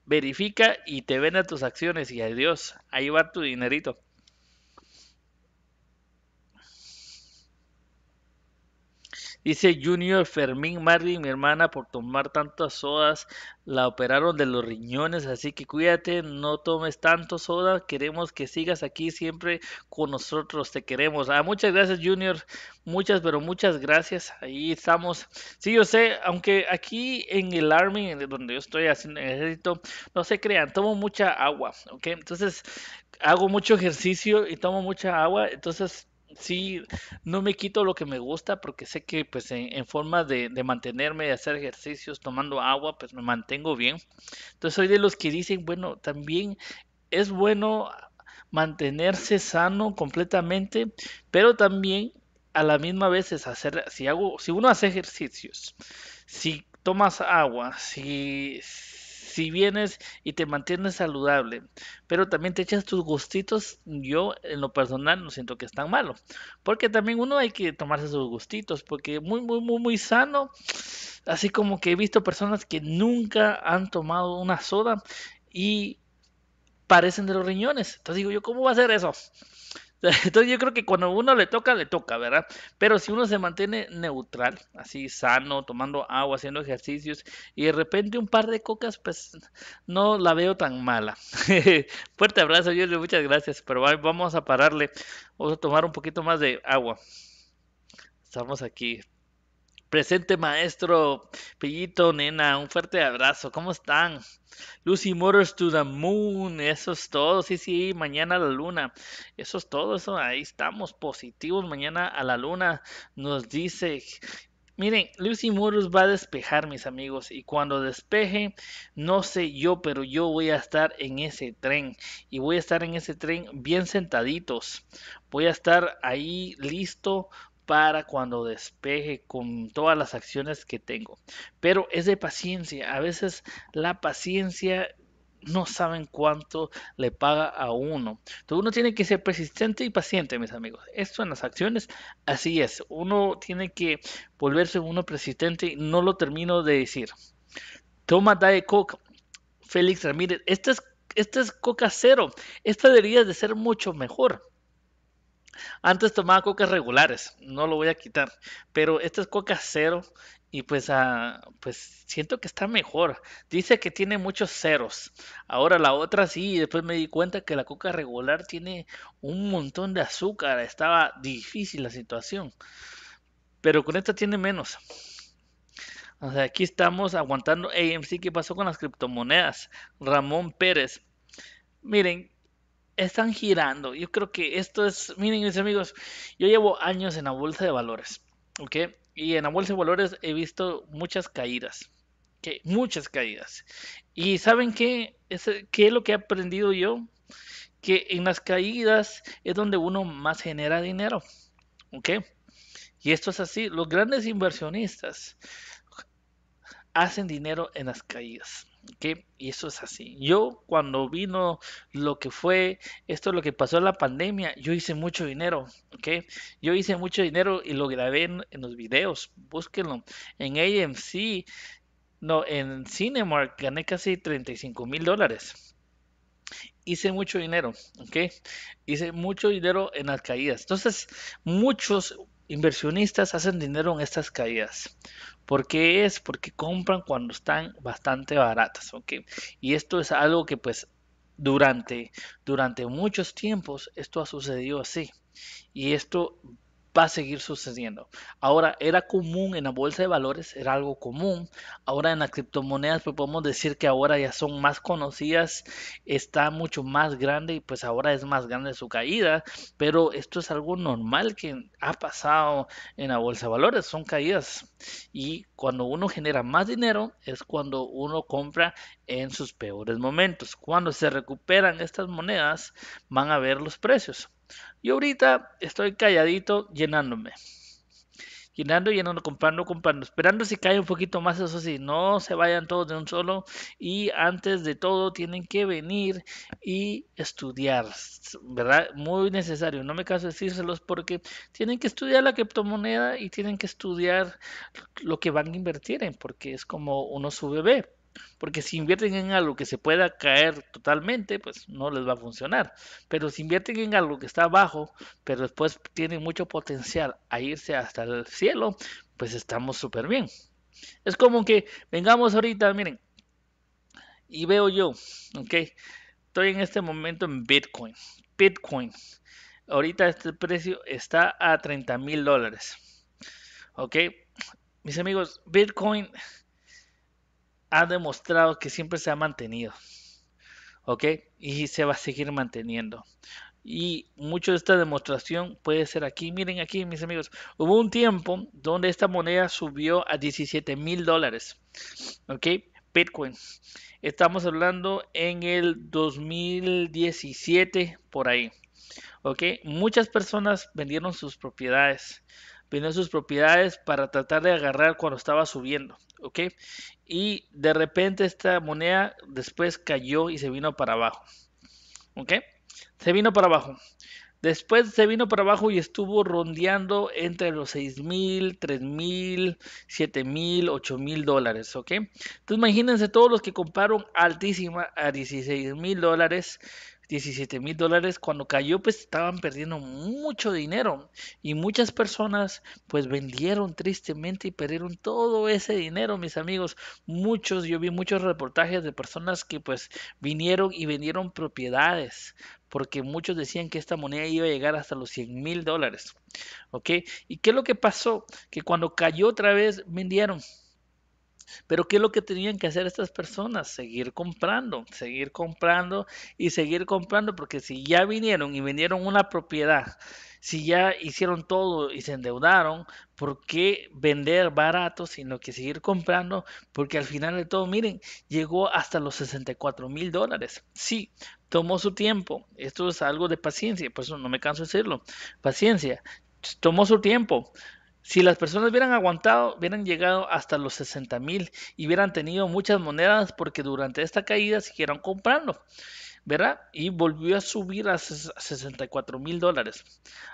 verifica y te vende tus acciones y adiós, ahí va tu dinerito. Dice Junior Fermín Marley mi hermana, por tomar tantas sodas, la operaron de los riñones, así que cuídate, no tomes tanto soda, queremos que sigas aquí siempre con nosotros, te queremos. Ah, muchas gracias Junior, muchas, pero muchas gracias, ahí estamos. Sí, yo sé, aunque aquí en el Army, donde yo estoy haciendo ejército, no se crean, tomo mucha agua, ¿ok? Entonces, hago mucho ejercicio y tomo mucha agua, entonces Sí, no me quito lo que me gusta porque sé que pues en, forma de, mantenerme, de hacer ejercicios, tomando agua, pues me mantengo bien. Entonces soy de los que dicen, bueno, también es bueno mantenerse sano completamente, pero también a la misma vez es hacer, si hago, si uno hace ejercicios, si tomas agua, si si vienes y te mantienes saludable, pero también te echas tus gustitos, yo en lo personal no siento que es tan malo, porque también uno hay que tomarse sus gustitos, porque muy, muy, muy, muy sano, así como que he visto personas que nunca han tomado una soda y parecen de los riñones. Entonces digo yo, ¿cómo va a ser eso? Entonces yo creo que cuando uno le toca, le toca, ¿verdad? Pero si uno se mantiene neutral, así sano, tomando agua, haciendo ejercicios y de repente un par de cocas, pues no la veo tan mala. Fuerte abrazo, le muchas gracias, pero vamos a pararle, vamos a tomar un poquito más de agua. Estamos aquí Presente maestro, Pellito, nena, un fuerte abrazo. ¿Cómo están? Lucy Motors to the Moon, eso es todo. Sí, sí, mañana a la luna. Eso es todo, ahí estamos positivos. Mañana a la luna nos dice Miren, Lucy Motors va a despejar, mis amigos, y cuando despeje, no sé yo, pero yo voy a estar en ese tren y voy a estar en ese tren bien sentaditos. Voy a estar ahí listo para cuando despeje con todas las acciones que tengo. Pero es de paciencia. A veces la paciencia no saben cuánto le paga a uno. Entonces uno tiene que ser persistente y paciente, mis amigos. Esto en las acciones, así es. Uno tiene que volverse uno persistente. No lo termino de decir. Toma de coca. Félix Ramírez. Esta es, es Coca Cero. Esta debería de ser mucho mejor. Antes tomaba coca regulares, no lo voy a quitar, pero esta es coca cero y pues, ah, pues siento que está mejor. Dice que tiene muchos ceros. Ahora la otra sí, después me di cuenta que la coca regular tiene un montón de azúcar, estaba difícil la situación, pero con esta tiene menos. O sea, aquí estamos aguantando AMC. ¿Qué pasó con las criptomonedas? Ramón Pérez. Miren, están girando. Yo creo que esto es, miren mis amigos, yo llevo años en la bolsa de valores, ¿ok? Y en la bolsa de valores he visto muchas caídas, que muchas caídas. Y ¿saben qué? Es, ¿Qué es lo que he aprendido yo? Que en las caídas es donde uno más genera dinero, ¿ok? Y esto es así, los grandes inversionistas hacen dinero en las caídas. Y eso es así. Yo cuando vino lo que fue, esto lo que pasó la pandemia, yo hice mucho dinero, que Yo hice mucho dinero y lo grabé en, en los videos, búsquenlo. En AMC, no, en Cinemark gané casi 35 mil dólares. Hice mucho dinero, okay Hice mucho dinero en las caídas. Entonces, muchos inversionistas hacen dinero en estas caídas. ¿Por qué es? Porque compran cuando están bastante baratas, ¿ok? Y esto es algo que pues durante, durante muchos tiempos esto ha sucedido así. Y esto va a seguir sucediendo. Ahora, era común en la bolsa de valores, era algo común. Ahora en las criptomonedas, pues podemos decir que ahora ya son más conocidas, está mucho más grande y pues ahora es más grande su caída, pero esto es algo normal que ha pasado en la bolsa de valores, son caídas. Y cuando uno genera más dinero es cuando uno compra en sus peores momentos. Cuando se recuperan estas monedas, van a ver los precios. Y ahorita estoy calladito llenándome. Llenando, llenando, comprando, comprando. Esperando si cae un poquito más, eso sí. No se vayan todos de un solo. Y antes de todo, tienen que venir y estudiar. ¿Verdad? Muy necesario. No me caso decírselos porque tienen que estudiar la criptomoneda y tienen que estudiar lo que van a invertir en. Porque es como uno su bebé. Porque si invierten en algo que se pueda caer totalmente, pues no les va a funcionar. Pero si invierten en algo que está abajo, pero después tiene mucho potencial a irse hasta el cielo, pues estamos súper bien. Es como que vengamos ahorita, miren, y veo yo, ok, estoy en este momento en Bitcoin. Bitcoin, ahorita este precio está a 30 mil dólares. Ok, mis amigos, Bitcoin ha demostrado que siempre se ha mantenido. ¿Ok? Y se va a seguir manteniendo. Y mucho de esta demostración puede ser aquí. Miren aquí, mis amigos. Hubo un tiempo donde esta moneda subió a 17 mil dólares. ¿Ok? Bitcoin. Estamos hablando en el 2017, por ahí. ¿Ok? Muchas personas vendieron sus propiedades vendió sus propiedades para tratar de agarrar cuando estaba subiendo, ¿ok? Y de repente esta moneda después cayó y se vino para abajo, ¿ok? Se vino para abajo. Después se vino para abajo y estuvo rondeando entre los 6 mil, tres mil, siete mil, ocho mil dólares, ¿ok? Entonces imagínense todos los que compraron altísima a 16 mil dólares 17 mil dólares, cuando cayó pues estaban perdiendo mucho dinero y muchas personas pues vendieron tristemente y perdieron todo ese dinero, mis amigos. Muchos, yo vi muchos reportajes de personas que pues vinieron y vendieron propiedades, porque muchos decían que esta moneda iba a llegar hasta los 100 mil dólares. ¿Ok? ¿Y qué es lo que pasó? Que cuando cayó otra vez vendieron pero ¿qué es lo que tenían que hacer estas personas? Seguir comprando, seguir comprando y seguir comprando, porque si ya vinieron y vendieron una propiedad, si ya hicieron todo y se endeudaron, ¿por qué vender barato sino que seguir comprando? Porque al final de todo, miren, llegó hasta los 64 mil dólares. Sí, tomó su tiempo. Esto es algo de paciencia, por eso no me canso de decirlo. Paciencia. Tomó su tiempo, si las personas hubieran aguantado, hubieran llegado hasta los 60 mil y hubieran tenido muchas monedas porque durante esta caída siguieron comprando, ¿verdad? Y volvió a subir a 64 mil dólares.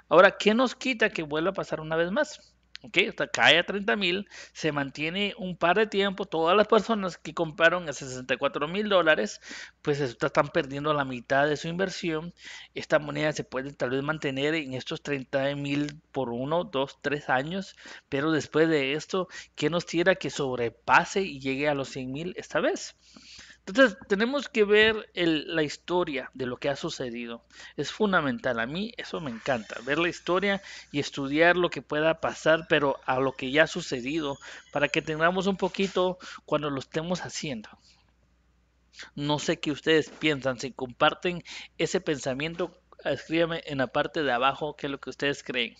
Ahora, ¿qué nos quita que vuelva a pasar una vez más? ok, hasta cae a 30 mil, se mantiene un par de tiempo, todas las personas que compraron a 64 mil dólares, pues están perdiendo la mitad de su inversión, esta moneda se puede tal vez mantener en estos 30 mil por uno, dos, tres años, pero después de esto, ¿qué nos tira que sobrepase y llegue a los 100 mil esta vez? Entonces, tenemos que ver el, la historia de lo que ha sucedido. Es fundamental. A mí eso me encanta, ver la historia y estudiar lo que pueda pasar, pero a lo que ya ha sucedido, para que tengamos un poquito cuando lo estemos haciendo. No sé qué ustedes piensan, si comparten ese pensamiento, escríbame en la parte de abajo qué es lo que ustedes creen.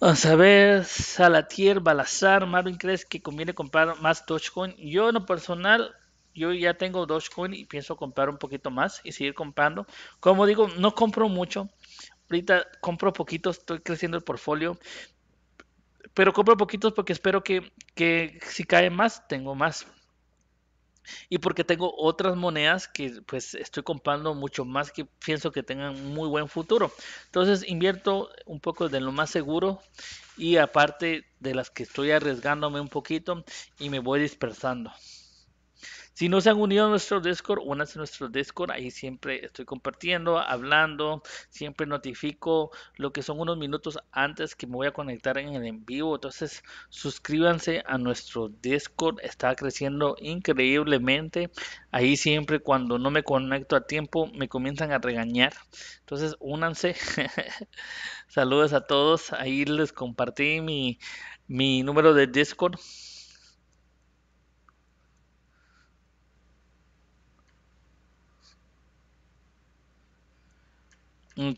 Vamos A ver, Salatier, Balazar, Marvin, ¿crees que conviene comprar más Dogecoin? Yo en lo personal, yo ya tengo Dogecoin y pienso comprar un poquito más y seguir comprando. Como digo, no compro mucho. Ahorita compro poquitos. estoy creciendo el portfolio. Pero compro poquitos porque espero que, que si cae más, tengo más y porque tengo otras monedas que pues estoy comprando mucho más que pienso que tengan muy buen futuro. Entonces invierto un poco de lo más seguro y aparte de las que estoy arriesgándome un poquito y me voy dispersando. Si no se han unido a nuestro Discord, únanse a nuestro Discord. Ahí siempre estoy compartiendo, hablando. Siempre notifico lo que son unos minutos antes que me voy a conectar en el en vivo. Entonces, suscríbanse a nuestro Discord. Está creciendo increíblemente. Ahí siempre cuando no me conecto a tiempo, me comienzan a regañar. Entonces, únanse. Saludos a todos. Ahí les compartí mi, mi número de Discord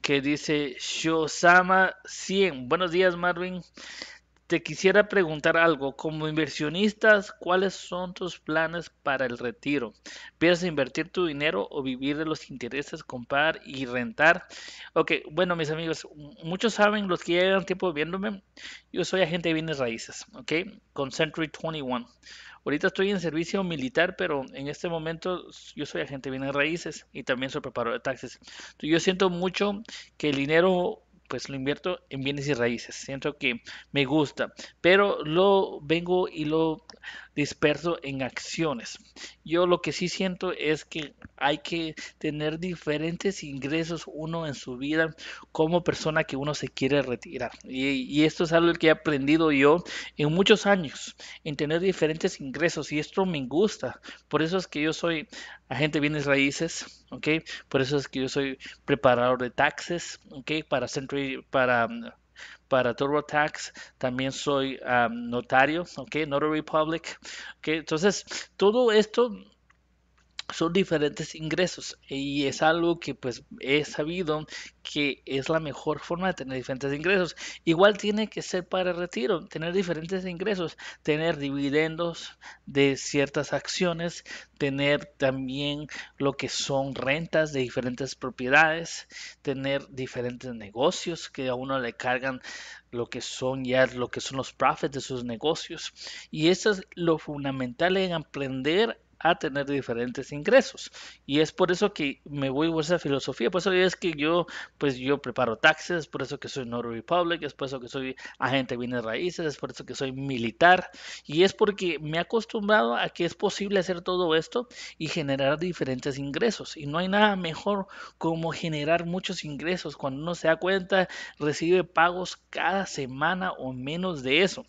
que dice Shosama 100. Buenos días, Marvin. Te quisiera preguntar algo. Como inversionistas, ¿cuáles son tus planes para el retiro? ¿Piensas invertir tu dinero o vivir de los intereses, comprar y rentar? Ok, bueno, mis amigos, muchos saben, los que llevan tiempo viéndome, yo soy agente de bienes raíces, ok, con Century 21. Ahorita estoy en servicio militar, pero en este momento yo soy agente de bienes raíces y también soy preparador de taxes. Yo siento mucho que el dinero pues lo invierto en bienes y raíces. Siento que me gusta, pero lo vengo y lo disperso en acciones. Yo lo que sí siento es que hay que tener diferentes ingresos uno en su vida como persona que uno se quiere retirar. Y, esto es algo que he aprendido yo en muchos años, en tener diferentes ingresos y esto me gusta. Por eso es que yo soy agente bienes raíces, ¿ok? Por eso es que yo soy preparador de taxes, ¿ok? Para centro para para TurboTax, también soy ah, notario, ¿ok? Notary Public, ¿ok? Entonces, todo esto son diferentes ingresos y es algo que pues he sabido que es la mejor forma de tener diferentes ingresos. Igual tiene que ser para el retiro, tener diferentes ingresos, tener dividendos de ciertas acciones, tener también lo que son rentas de diferentes propiedades, tener diferentes negocios que a uno le cargan lo que son ya lo que son los profits de sus negocios y eso es lo fundamental en aprender a tener diferentes ingresos. Y es por eso que me voy a esa filosofía, por eso es que yo, pues yo preparo taxes, es por eso que soy no public es por eso que soy agente de bienes raíces, es por eso que soy militar, y es porque me he acostumbrado a que es posible hacer todo esto y generar diferentes ingresos. Y no hay nada mejor como generar muchos ingresos. Cuando uno se da cuenta, recibe pagos cada semana o menos de eso.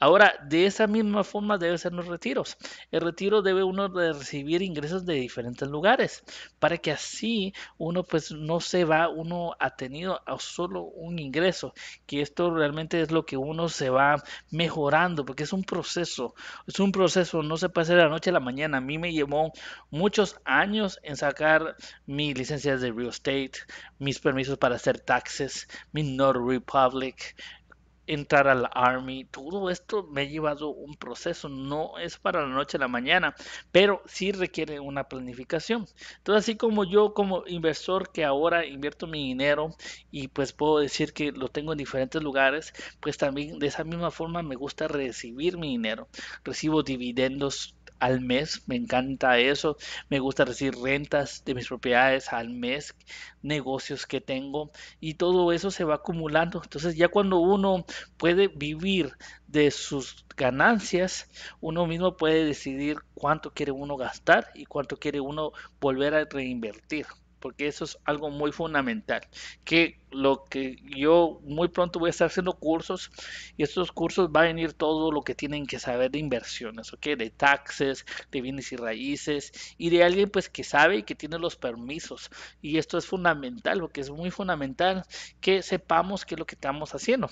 Ahora, de esa misma forma debe ser los retiros. El retiro debe uno de recibir ingresos de diferentes lugares para que así uno pues no se va uno atenido a solo un ingreso, que esto realmente es lo que uno se va mejorando porque es un proceso, es un proceso, no se puede hacer de la noche a la mañana. A mí me llevó muchos años en sacar mi licencia de real estate, mis permisos para hacer taxes, mi North Republic entrar al Army, todo esto me ha llevado un proceso, no es para la noche a la mañana, pero sí requiere una planificación. Entonces, así como yo como inversor que ahora invierto mi dinero y pues puedo decir que lo tengo en diferentes lugares, pues también de esa misma forma me gusta recibir mi dinero. Recibo dividendos al mes, me encanta eso, me gusta recibir rentas de mis propiedades al mes, negocios que tengo y todo eso se va acumulando. Entonces ya cuando uno puede vivir de sus ganancias, uno mismo puede decidir cuánto quiere uno gastar y cuánto quiere uno volver a reinvertir porque eso es algo muy fundamental. Que lo que yo muy pronto voy a estar haciendo cursos y estos cursos va a venir todo lo que tienen que saber de inversiones, ¿ok? De taxes, de bienes y raíces y de alguien pues que sabe y que tiene los permisos. Y esto es fundamental, lo que es muy fundamental que sepamos qué es lo que estamos haciendo.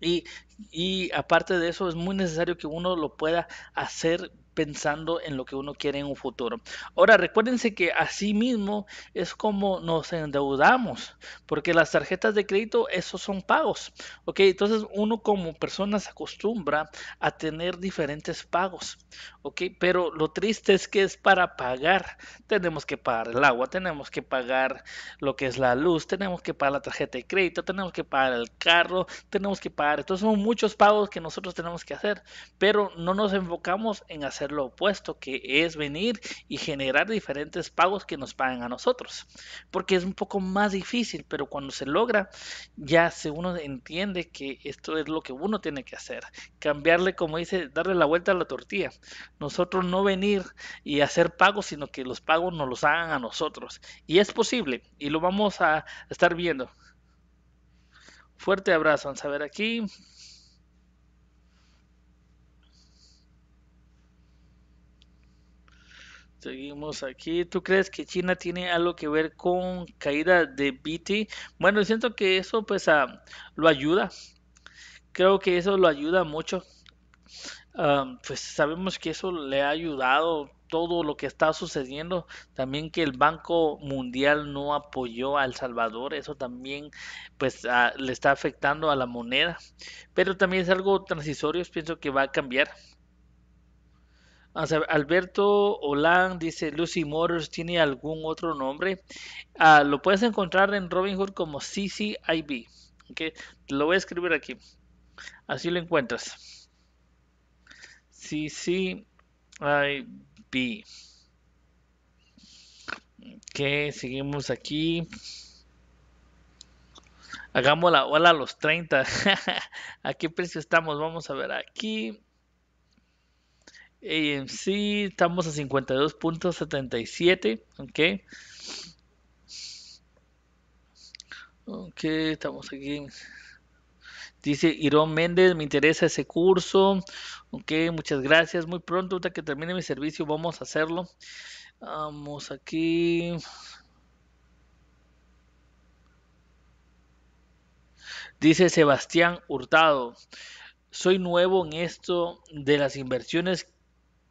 Y, y aparte de eso, es muy necesario que uno lo pueda hacer pensando en lo que uno quiere en un futuro. Ahora, recuérdense que así mismo es como nos endeudamos, porque las tarjetas de crédito, esos son pagos, ¿ok? Entonces uno como persona se acostumbra a tener diferentes pagos, ¿ok? Pero lo triste es que es para pagar. Tenemos que pagar el agua, tenemos que pagar lo que es la luz, tenemos que pagar la tarjeta de crédito, tenemos que pagar el carro, tenemos que pagar. Entonces son muchos pagos que nosotros tenemos que hacer, pero no nos enfocamos en hacer lo opuesto, que es venir y generar diferentes pagos que nos pagan a nosotros, porque es un poco más difícil, pero cuando se logra, ya se uno entiende que esto es lo que uno tiene que hacer, cambiarle, como dice, darle la vuelta a la tortilla. Nosotros no venir y hacer pagos, sino que los pagos nos los hagan a nosotros. Y es posible, y lo vamos a estar viendo. Fuerte abrazo, vamos a ver aquí. Seguimos aquí. ¿Tú crees que China tiene algo que ver con caída de BT? Bueno, siento que eso pues ah, lo ayuda. Creo que eso lo ayuda mucho. pues sabemos que eso le ha ayudado todo lo que está sucediendo. También que el Banco Mundial no apoyó a El Salvador. Eso también pues ah, le está afectando a la moneda. Pero también es algo transitorio. Pienso que va a cambiar. Alberto Olan dice Lucy Motors tiene algún otro nombre. Ah, lo puedes encontrar en robin hood como CCIB. ¿okay? Lo voy a escribir aquí. Así lo encuentras. CCIB. Ok, seguimos aquí. Hagamos la ola a los 30. ¿A qué precio estamos? Vamos a ver aquí. AMC, estamos a 52.77, ok. Ok, estamos aquí. Dice Irón Méndez, me interesa ese curso. Ok, muchas gracias. Muy pronto, hasta que termine mi servicio, vamos a hacerlo. Vamos aquí. Dice Sebastián Hurtado, soy nuevo en esto de las inversiones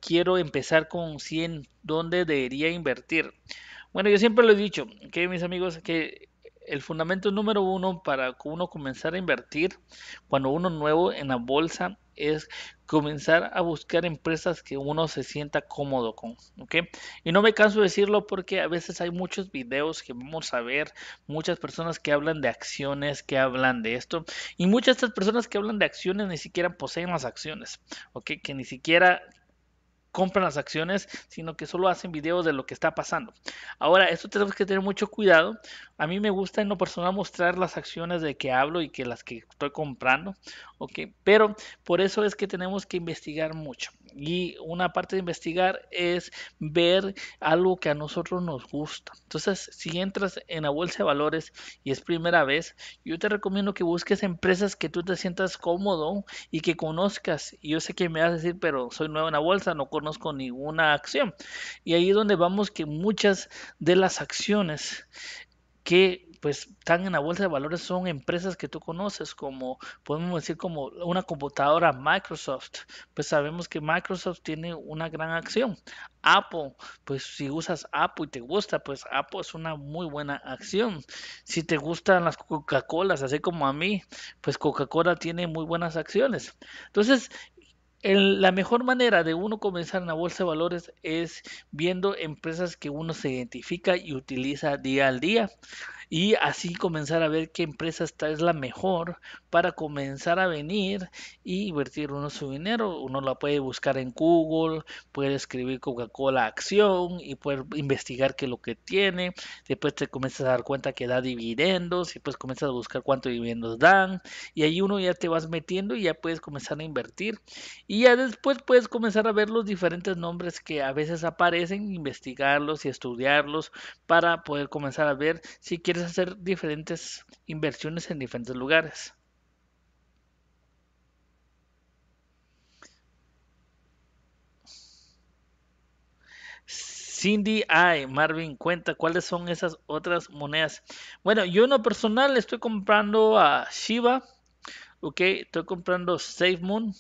quiero empezar con 100, ¿dónde debería invertir? Bueno, yo siempre lo he dicho, que mis amigos, que el fundamento número uno para uno comenzar a invertir cuando uno nuevo en la bolsa es comenzar a buscar empresas que uno se sienta cómodo con, ¿ok? Y no me canso de decirlo porque a veces hay muchos videos que vamos a ver, muchas personas que hablan de acciones, que hablan de esto, y muchas de estas personas que hablan de acciones ni siquiera poseen las acciones, ¿ok? Que ni siquiera compran las acciones, sino que solo hacen videos de lo que está pasando. Ahora, esto tenemos que tener mucho cuidado. A mí me gusta en lo personal mostrar las acciones de que hablo y que las que estoy comprando, ¿ok? Pero por eso es que tenemos que investigar mucho. Y una parte de investigar es ver algo que a nosotros nos gusta. Entonces, si entras en la bolsa de valores y es primera vez, yo te recomiendo que busques empresas que tú te sientas cómodo y que conozcas. Y yo sé que me vas a decir, pero soy nuevo en la bolsa, no conozco ninguna acción. Y ahí es donde vamos que muchas de las acciones que pues están en la bolsa de valores, son empresas que tú conoces, como podemos decir como una computadora Microsoft, pues sabemos que Microsoft tiene una gran acción. Apple, pues si usas Apple y te gusta, pues Apple es una muy buena acción. Si te gustan las Coca-Colas, así como a mí, pues Coca-Cola tiene muy buenas acciones. Entonces, en la mejor manera de uno comenzar en la bolsa de valores es viendo empresas que uno se identifica y utiliza día al día y así comenzar a ver qué empresa está es la mejor para comenzar a venir y invertir uno su dinero. Uno lo puede buscar en Google, puede escribir Coca-Cola Acción y puede investigar qué es lo que tiene. Después te comienzas a dar cuenta que da dividendos y pues comienzas a buscar cuántos dividendos dan y ahí uno ya te vas metiendo y ya puedes comenzar a invertir y ya después puedes comenzar a ver los diferentes nombres que a veces aparecen, investigarlos y estudiarlos para poder comenzar a ver si quieres hacer diferentes inversiones en diferentes lugares. Cindy ay, Marvin, cuenta cuáles son esas otras monedas. Bueno, yo en personal estoy comprando a Shiba, ok, estoy comprando SafeMoon. Moon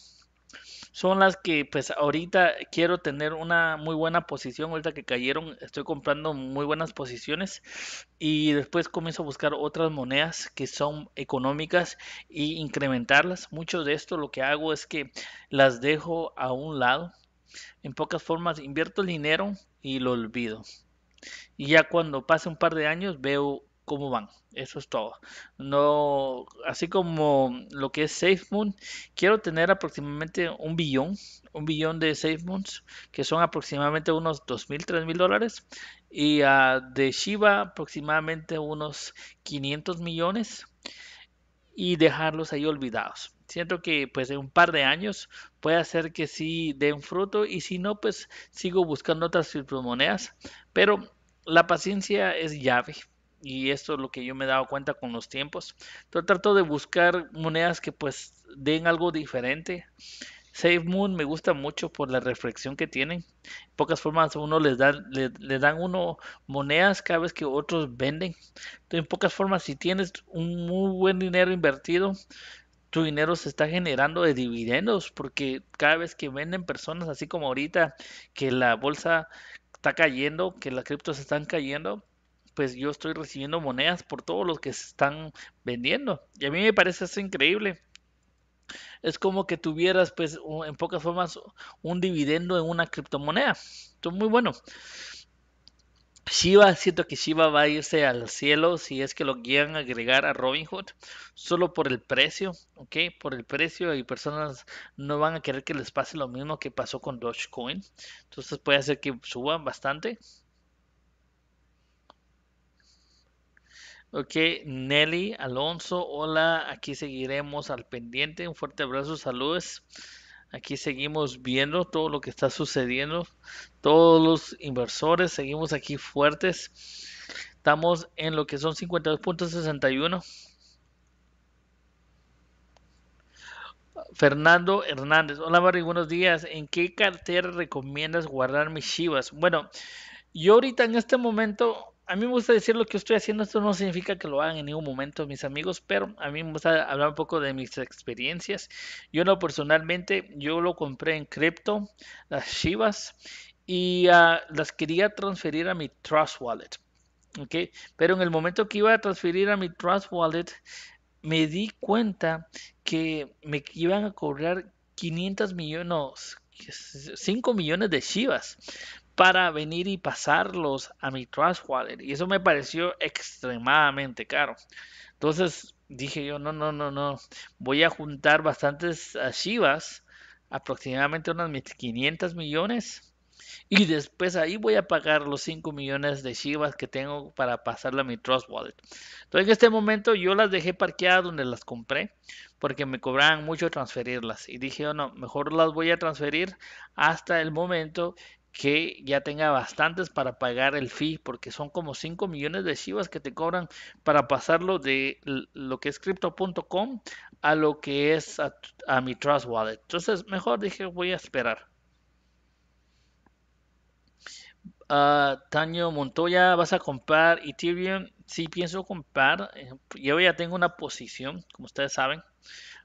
son las que pues ahorita quiero tener una muy buena posición, ahorita que cayeron estoy comprando muy buenas posiciones y después comienzo a buscar otras monedas que son económicas y incrementarlas. Mucho de esto lo que hago es que las dejo a un lado. En pocas formas invierto el dinero y lo olvido. Y ya cuando pase un par de años veo cómo van. Eso es todo. No, así como lo que es SafeMoon, quiero tener aproximadamente un billón, un billón de SafeMoons, que son aproximadamente unos dos mil, tres mil dólares. Y uh, de Shiba aproximadamente unos 500 millones y dejarlos ahí olvidados. Siento que pues en un par de años puede hacer que sí den fruto y si no pues sigo buscando otras criptomonedas, pero la paciencia es llave y esto es lo que yo me he dado cuenta con los tiempos. Entonces trato de buscar monedas que pues den algo diferente. Save Moon me gusta mucho por la reflexión que tienen. En pocas formas uno les da, le, dan uno monedas cada vez que otros venden. Entonces, en pocas formas, si tienes un muy buen dinero invertido, tu dinero se está generando de dividendos, porque cada vez que venden personas, así como ahorita que la bolsa está cayendo, que las criptos están cayendo, pues yo estoy recibiendo monedas por todos los que se están vendiendo. Y a mí me parece increíble. Es como que tuvieras, pues, en pocas formas, un dividendo en una criptomoneda. Esto es muy bueno. Shiva, siento que Shiva va a irse al cielo si es que lo quieran agregar a Robinhood solo por el precio, ¿ok? Por el precio y personas no van a querer que les pase lo mismo que pasó con Dogecoin. Entonces puede hacer que suban bastante. Ok, Nelly Alonso, hola, aquí seguiremos al pendiente. Un fuerte abrazo, saludos. Aquí seguimos viendo todo lo que está sucediendo. Todos los inversores seguimos aquí fuertes. Estamos en lo que son 52.61. Fernando Hernández, hola Barry, buenos días. ¿En qué cartera recomiendas guardar mis chivas? Bueno, yo ahorita en este momento a mí me gusta decir lo que estoy haciendo, esto no significa que lo hagan en ningún momento mis amigos, pero a mí me gusta hablar un poco de mis experiencias. Yo no personalmente, yo lo compré en cripto, las Shivas, y ah, las quería transferir a mi Trust Wallet. ¿okay? Pero en el momento que iba a transferir a mi Trust Wallet, me di cuenta que me iban a cobrar 500 millones, 5 millones de Shivas para venir y pasarlos a mi Trust Wallet. Y eso me pareció extremadamente caro. Entonces dije yo, no, no, no, no. Voy a juntar bastantes Shivas, aproximadamente unas 500 millones. Y después ahí voy a pagar los 5 millones de Shivas que tengo para pasarla a mi Trust Wallet. Entonces en este momento yo las dejé parqueadas donde las compré porque me cobraban mucho transferirlas. Y dije, oh, no, mejor las voy a transferir hasta el momento que ya tenga bastantes para pagar el fee, porque son como 5 millones de chivas que te cobran para pasarlo de lo que es crypto.com a lo que es a, mi Trust Wallet. Entonces, mejor dije, voy a esperar. Uh, Taño Montoya, ¿vas a comprar Ethereum? Sí, pienso comprar. Eh, yo ya tengo una posición, como ustedes saben.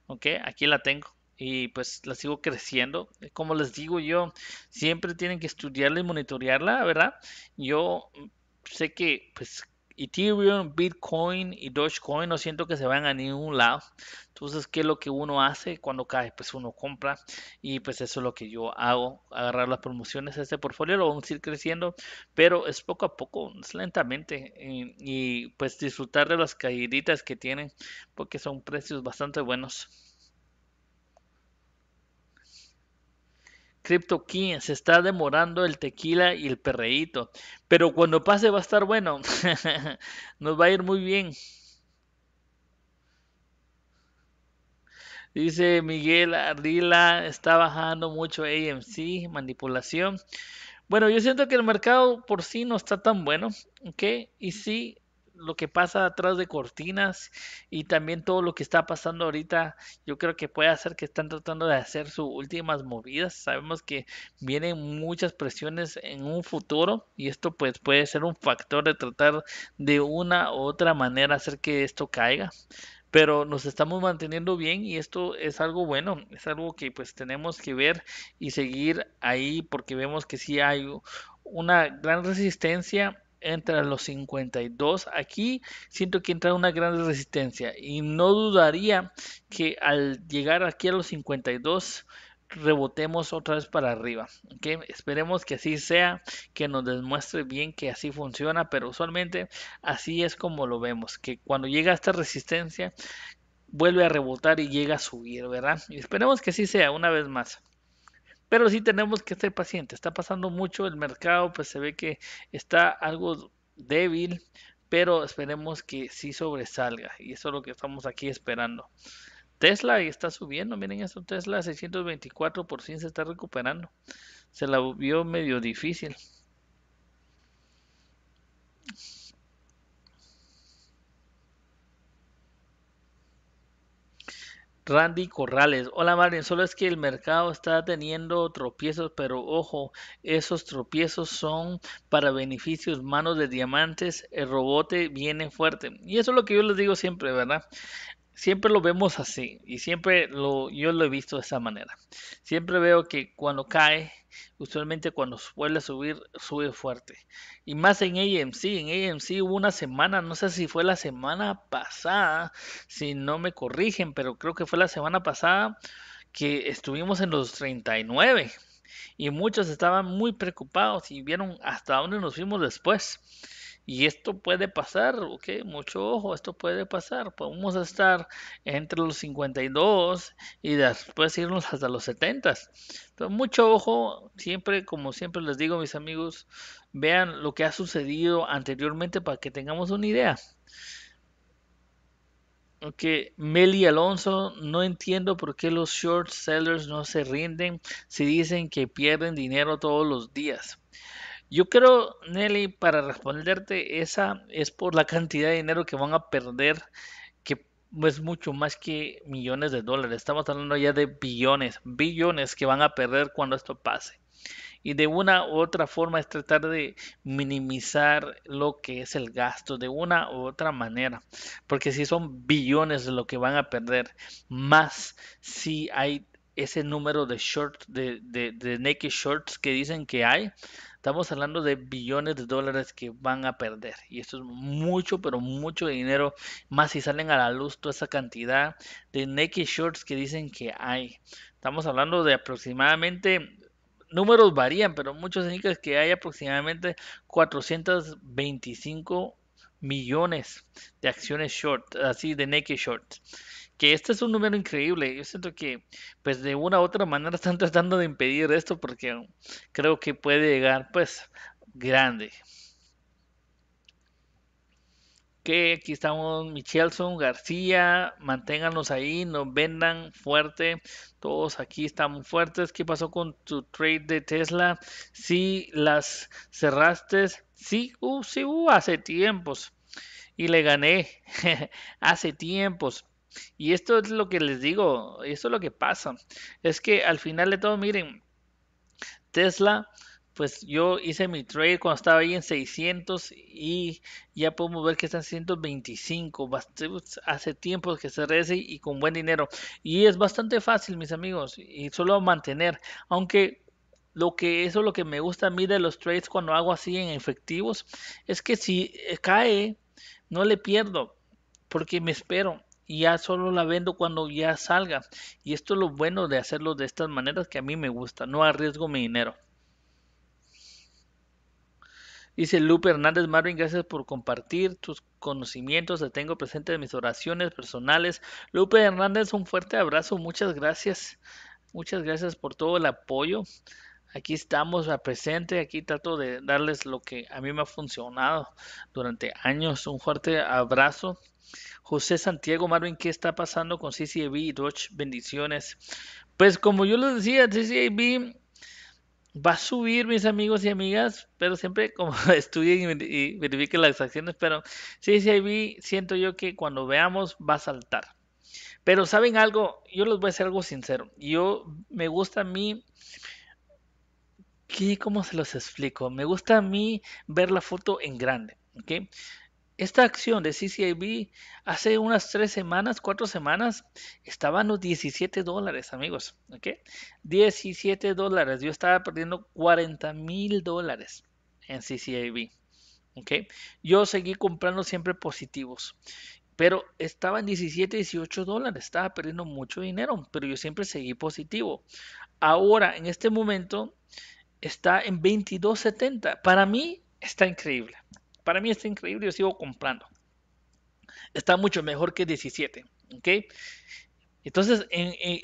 Ok, aquí la tengo y pues la sigo creciendo. Como les digo yo, siempre tienen que estudiarla y monitorearla, ¿verdad? Yo mm, sé que pues Ethereum, Bitcoin y Dogecoin no siento que se van a ningún lado. Entonces, ¿qué es lo que uno hace cuando cae? Pues uno compra y pues eso es lo que yo hago, agarrar las promociones a este portfolio, lo vamos a ir creciendo, pero es poco a poco, es lentamente y, eh, y pues disfrutar de las caíditas que tienen porque son precios bastante buenos. Crypto se está demorando el tequila y el perreíto. Pero cuando pase va a estar bueno. Nos va a ir muy bien. Dice Miguel Ardila, está bajando mucho AMC, manipulación. Bueno, yo siento que el mercado por sí no está tan bueno, ¿ok? Y sí, lo que pasa atrás de cortinas y también todo lo que está pasando ahorita, yo creo que puede hacer que están tratando de hacer sus últimas movidas. Sabemos que vienen muchas presiones en un futuro y esto pues puede ser un factor de tratar de una u otra manera hacer que esto caiga pero nos estamos manteniendo bien y esto es algo bueno, es algo que pues tenemos que ver y seguir ahí porque vemos que sí hay una gran resistencia entra a los 52. Aquí siento que entra una gran resistencia y no dudaría que al llegar aquí a los 52 rebotemos otra vez para arriba. que Esperemos que así sea, que nos demuestre bien que así funciona, pero usualmente así es como lo vemos, que cuando llega esta resistencia vuelve a rebotar y llega a subir, ¿verdad? Y esperemos que así sea una vez más pero sí tenemos que ser pacientes. Está pasando mucho el mercado, pues se ve que está algo débil, pero esperemos que sí sobresalga y eso es lo que estamos aquí esperando. Tesla está subiendo, miren esto, Tesla 624 por se está recuperando. Se la vio medio difícil. Randy Corrales. Hola Marvin, solo es que el mercado está teniendo tropiezos, pero ojo, esos tropiezos son para beneficios, manos de diamantes, el robote viene fuerte. Y eso es lo que yo les digo siempre, ¿verdad? siempre lo vemos así y siempre lo, yo lo he visto de esa manera. Siempre veo que cuando cae, usualmente cuando vuelve a subir, sube fuerte. Y más en AMC, en AMC hubo una semana, no sé si fue la semana pasada, si no me corrigen, pero creo que fue la semana pasada que estuvimos en los 39 y muchos estaban muy preocupados y vieron hasta dónde nos fuimos después. Y esto puede pasar, ok, mucho ojo, esto puede pasar. Podemos estar entre los 52 y después irnos hasta los 70. Entonces, mucho ojo, siempre, como siempre les digo, mis amigos, vean lo que ha sucedido anteriormente para que tengamos una idea. Ok, Meli Alonso, no entiendo por qué los short sellers no se rinden si dicen que pierden dinero todos los días. Yo creo, Nelly, para responderte, esa es por la cantidad de dinero que van a perder, que es mucho más que millones de dólares. Estamos hablando ya de billones, billones que van a perder cuando esto pase. Y de una u otra forma es tratar de minimizar lo que es el gasto, de una u otra manera. Porque si son billones lo que van a perder, más si hay ese número de shorts, de, de naked shorts que dicen que hay, Estamos hablando de billones de dólares que van a perder. Y esto es mucho, pero mucho dinero. Más si salen a la luz toda esa cantidad de naked shorts que dicen que hay. Estamos hablando de aproximadamente números varían, pero muchos indican que hay aproximadamente 425 millones de acciones short, así de naked Shorts que este es un número increíble. Yo siento que, pues, de una u otra manera están tratando de impedir esto porque creo que puede llegar, pues, grande. Que aquí estamos Michelson, García, manténganos ahí, nos vendan fuerte, todos aquí estamos fuertes. ¿Qué pasó con tu trade de Tesla? Si las cerraste, sí, uh, sí, uh, hace tiempos. Y le gané hace tiempos. Y esto es lo que les digo, esto es lo que pasa. Es que al final de todo, miren, Tesla, pues yo hice mi trade cuando estaba ahí en 600 y ya podemos ver que está en 125. Hace tiempo que se rece y con buen dinero. Y es bastante fácil, mis amigos, y solo mantener. Aunque lo que eso es lo que me gusta a mí de los trades cuando hago así en efectivos es que si eh, cae no le pierdo porque me espero y ya solo la vendo cuando ya salga. Y esto es lo bueno de hacerlo de estas maneras que a mí me gusta. No arriesgo mi dinero. Dice Lupe Hernández Marvin, gracias por compartir tus conocimientos, te tengo presente en mis oraciones personales. Lupe Hernández, un fuerte abrazo, muchas gracias. Muchas gracias por todo el apoyo aquí estamos a presente, aquí trato de darles lo que a mí me ha funcionado durante años. Un fuerte abrazo. José Santiago Marvin, ¿qué está pasando con CCAB y Dodge? Bendiciones. Pues como yo les decía, CCAB va a subir, mis amigos y amigas, pero siempre como estudien y verifiquen las acciones, pero CCIB siento yo que cuando veamos va a saltar. Pero saben algo, yo les voy a ser algo sincero. Yo me gusta a mí ¿Qué, ¿Cómo se los explico? Me gusta a mí ver la foto en grande. ¿ok? Esta acción de CCIB hace unas tres semanas, cuatro semanas, estaban los 17 dólares, amigos. ¿ok? 17 dólares. Yo estaba perdiendo 40 mil dólares en CCIB. ¿ok? Yo seguí comprando siempre positivos pero estaba en 17, 18 dólares, estaba perdiendo mucho dinero, pero yo siempre seguí positivo. Ahora, en este momento, está en 22.70. Para mí está increíble. Para mí está increíble, yo sigo comprando. Está mucho mejor que 17. ok Entonces,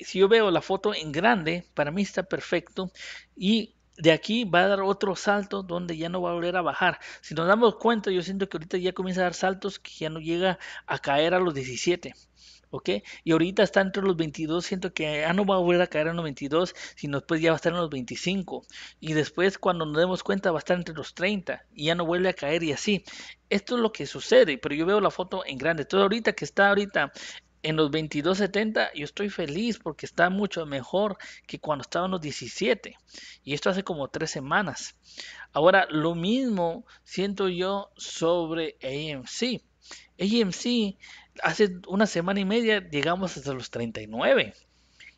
si yo veo la foto en grande, para mí está perfecto. Y de aquí va a dar otro salto donde ya no va a volver a bajar. Si nos damos cuenta, yo siento que ahorita ya comienza a dar saltos que ya no llega a caer a los 17. Y ahorita está entre los 22, siento que ya ah, no va a volver a caer en los 22, sino después ya va a estar en los 25. Y después cuando nos demos cuenta va a estar entre los 30 y ya no vuelve a caer y así. Esto es lo que sucede, pero yo veo la foto en grande. Todo ahorita que está ahorita en los 22.70 yo estoy feliz porque está mucho mejor que cuando estaba en los 17. Y esto hace como tres semanas. Ahora, lo mismo siento yo sobre AMC. AMC hace una semana y media llegamos hasta los 39,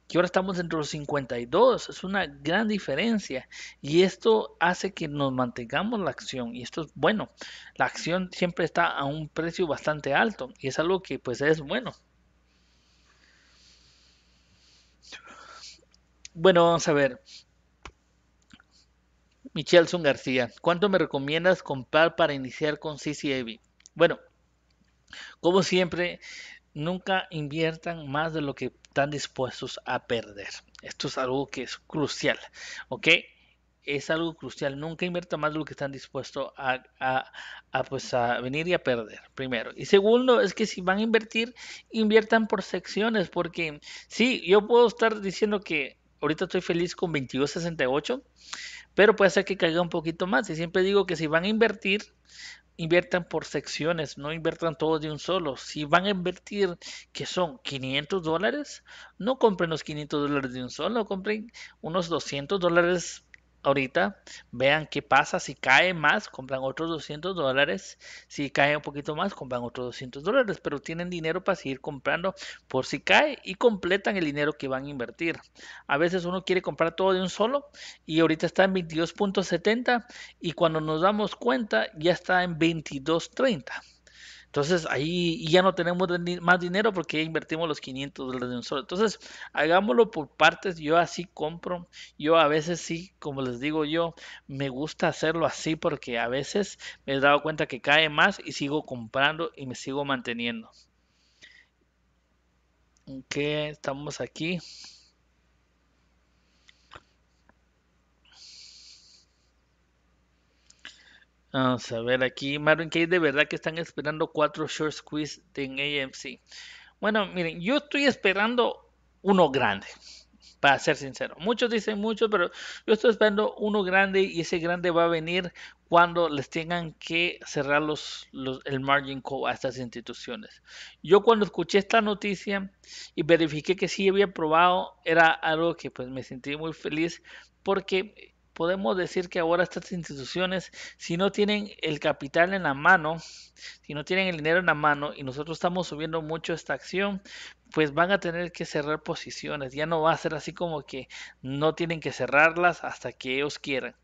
que ahora estamos entre los 52. Es una gran diferencia y esto hace que nos mantengamos la acción y esto es bueno. La acción siempre está a un precio bastante alto y es algo que pues es bueno. Bueno, vamos a ver. Michelson García, ¿cuánto me recomiendas comprar para iniciar con CCAV? Bueno, como siempre, nunca inviertan más de lo que están dispuestos a perder. Esto es algo que es crucial, ¿ok? Es algo crucial. Nunca inviertan más de lo que están dispuestos a, a, pues venir y a perder, primero. Y segundo, es que si van a invertir, inviertan por secciones, porque sí, yo puedo estar diciendo que ahorita estoy feliz con 22.68, pero puede ser que caiga un poquito más. Y siempre digo que si van a invertir, inviertan por secciones, no inviertan todo de un solo. Si van a invertir, que son 500 dólares, no compren los 500 dólares de un solo, compren unos 200 dólares ahorita, vean qué pasa, si cae más, compran otros 200 dólares, si cae un poquito más, compran otros 200 dólares, pero tienen dinero para seguir comprando por si cae y completan el dinero que van a invertir. A veces uno quiere comprar todo de un solo y ahorita está en 22.70 y cuando nos damos cuenta ya está en 22.30. Entonces ahí ya no tenemos más dinero porque ya invertimos los 500 dólares de un solo. Entonces hagámoslo por partes. Yo así compro. Yo a veces sí, como les digo yo, me gusta hacerlo así porque a veces me he dado cuenta que cae más y sigo comprando y me sigo manteniendo. Ok, estamos aquí. Vamos a ver aquí, Marvin que de verdad que están esperando cuatro short quiz en AMC. Bueno, miren, yo estoy esperando uno grande, para ser sincero. Muchos dicen mucho, pero yo estoy esperando uno grande y ese grande va a venir cuando les tengan que cerrar los, el margin call a estas instituciones. Yo cuando escuché esta noticia y verifiqué que sí había probado, era algo que pues me sentí muy feliz porque podemos decir que ahora estas instituciones, si no tienen el capital en la mano, si no tienen el dinero en la mano y nosotros estamos subiendo mucho esta acción, pues van a tener que cerrar posiciones. Ya no va a ser así como que no tienen que cerrarlas hasta que ellos quieran.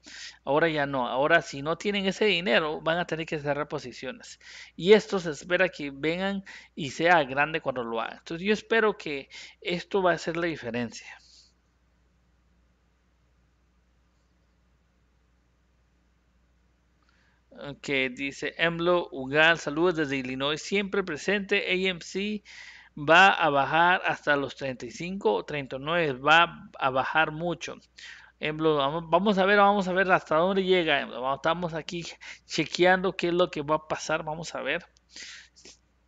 Ahora ya no. Ahora si no tienen ese dinero, van a tener que cerrar posiciones. Y esto se espera que vengan y sea grande cuando lo hagan. Entonces yo espero que esto va a ser la diferencia. que dice EMBLO Ugal, saludos desde Illinois, siempre presente, AMC va a bajar hasta los 35 o 39, va a bajar mucho. vamos a ver, vamos a ver hasta dónde llega. Estamos aquí chequeando qué es lo que va a pasar, vamos a ver.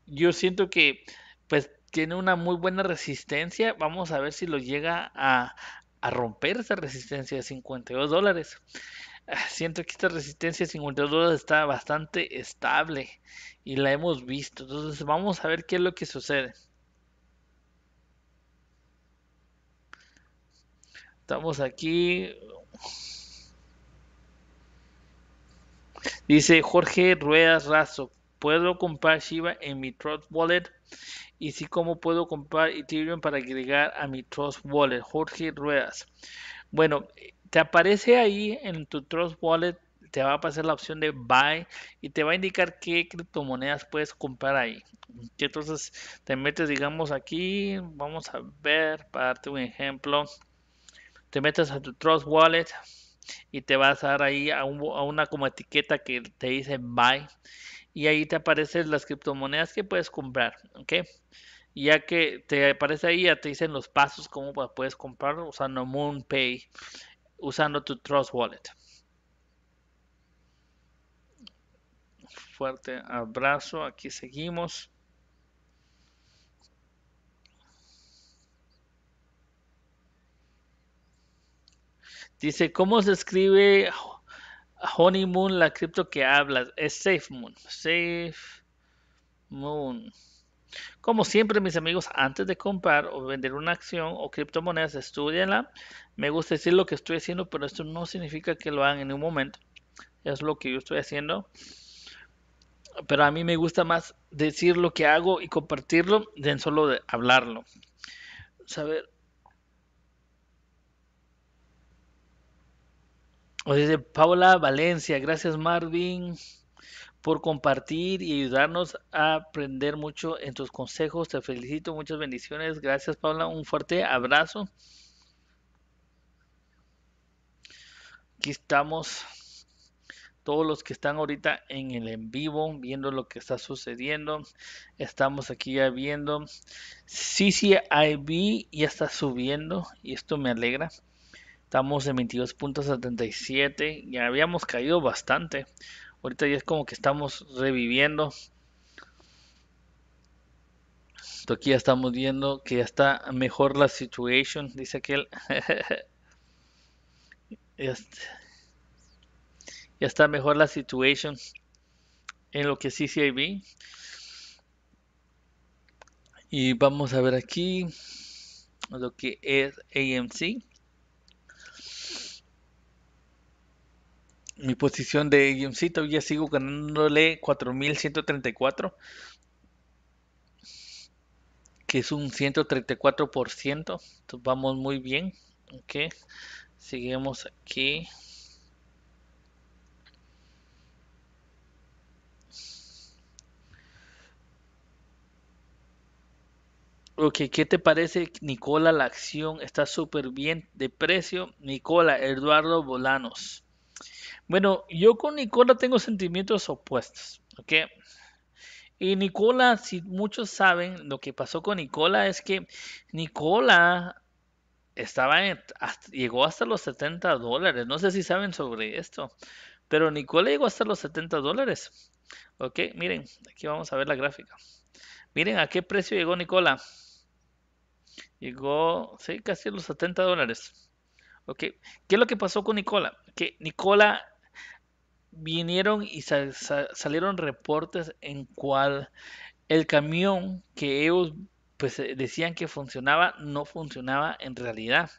Yo siento que pues tiene una muy buena resistencia, vamos a ver si lo llega a, a romper esa resistencia de 52 dólares. siento que esta resistencia 52 está bastante estable y la hemos visto. Entonces vamos a ver qué es lo que sucede. Estamos aquí. Dice Jorge Ruedas Razo, ¿puedo comprar Shiba en mi Trust Wallet? Y si cómo puedo comprar Ethereum para agregar a mi Trust Wallet, Jorge Ruedas. Bueno, te aparece ahí en tu Trust Wallet, te va a aparecer la opción de Buy y te va a indicar qué criptomonedas puedes comprar ahí. Y entonces te metes, digamos, aquí, vamos a ver, para darte un ejemplo, te metes a tu Trust Wallet y te vas a dar ahí a, una como etiqueta que te dice Buy y ahí te aparecen las criptomonedas que puedes comprar, ¿ok? ya que te aparece ahí, ya te dicen los pasos cómo puedes comprar, usando MoonPay usando tu Trust Wallet. Fuerte abrazo, aquí seguimos. Dice, ¿cómo se escribe Honeymoon, la cripto que hablas? Es safe moon como siempre, mis amigos, antes de comprar o vender una acción o criptomonedas, estudienla. Me gusta decir lo que estoy haciendo, pero esto no significa que lo hagan en un momento. Es lo que yo estoy haciendo. Pero a mí me gusta más decir lo que hago y compartirlo de solo de hablarlo. Saber. O dice Paula Valencia, gracias Marvin por compartir y ayudarnos a aprender mucho en tus consejos. Te felicito, muchas bendiciones. Gracias, Paula. Un fuerte abrazo. Aquí estamos todos los que están ahorita en el en vivo, viendo lo que está sucediendo. Estamos aquí ya viendo. CCIB ya está subiendo y esto me alegra. Estamos en 22.77. Ya habíamos caído bastante. Ahorita ya es como que estamos reviviendo. aquí ya estamos viendo que ya está mejor la situación, dice aquel. ya, está, está mejor la situación en lo que sí CCIB. Y vamos a ver aquí lo que es AMC. mi posición de guioncito ya sigo ganándole 4134 que es un 134%. Entonces vamos muy bien. Ok. Seguimos aquí. Ok, ¿qué te parece, Nicola? La acción está súper bien de precio. Nicola, Eduardo Bolanos. Bueno, yo con Nicola tengo sentimientos opuestos, ¿ok? Y Nicola, si muchos saben, lo que pasó con Nicola es que Nicola estaba llegó hasta los 70 dólares. No sé si saben sobre esto, pero Nicola llegó hasta los 70 dólares. Ok, miren, aquí vamos a ver la gráfica. Miren a qué precio llegó Nicola. Llegó, sí, casi a los 70 dólares. Ok, ¿qué es lo que pasó con Nicola? Que Nicola vinieron y salieron reportes en cual el camión que ellos pues, eh, decían que funcionaba, no funcionaba en realidad,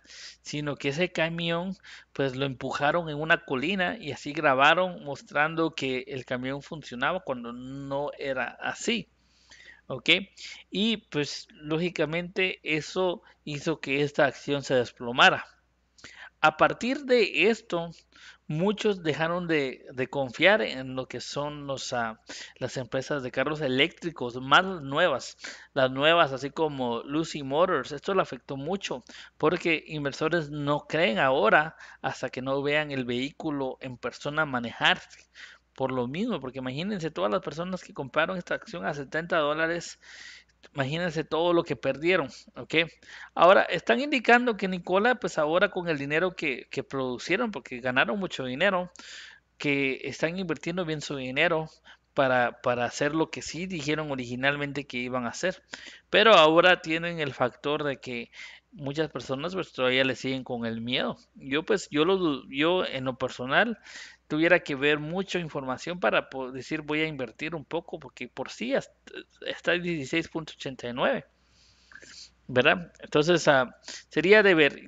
sino que ese camión pues lo empujaron en una colina y así grabaron mostrando que el camión funcionaba cuando no era así. ¿Ok? Y pues lógicamente eso hizo que esta acción se desplomara. A partir de esto, muchos dejaron de, confiar en lo que son los, ah, las empresas de carros eléctricos, más nuevas, las nuevas, así como Lucy Motors. Esto le afectó mucho porque inversores no creen ahora hasta que no vean el vehículo en persona manejarse. Por lo mismo, porque imagínense todas las personas que compraron esta acción a 70 dólares Imagínense todo lo que perdieron, ¿ok? Ahora, están indicando que Nicola, pues ahora con el dinero que, que producieron, porque ganaron mucho dinero, que están invirtiendo bien su dinero para, para, hacer lo que sí dijeron originalmente que iban a hacer. Pero ahora tienen el factor de que muchas personas pues todavía le siguen con el miedo. Yo pues, yo, lo, yo en lo personal tuviera que ver mucha información para decir voy a invertir un poco, porque por sí está 16.89, ¿verdad? Entonces ah, sería de ver.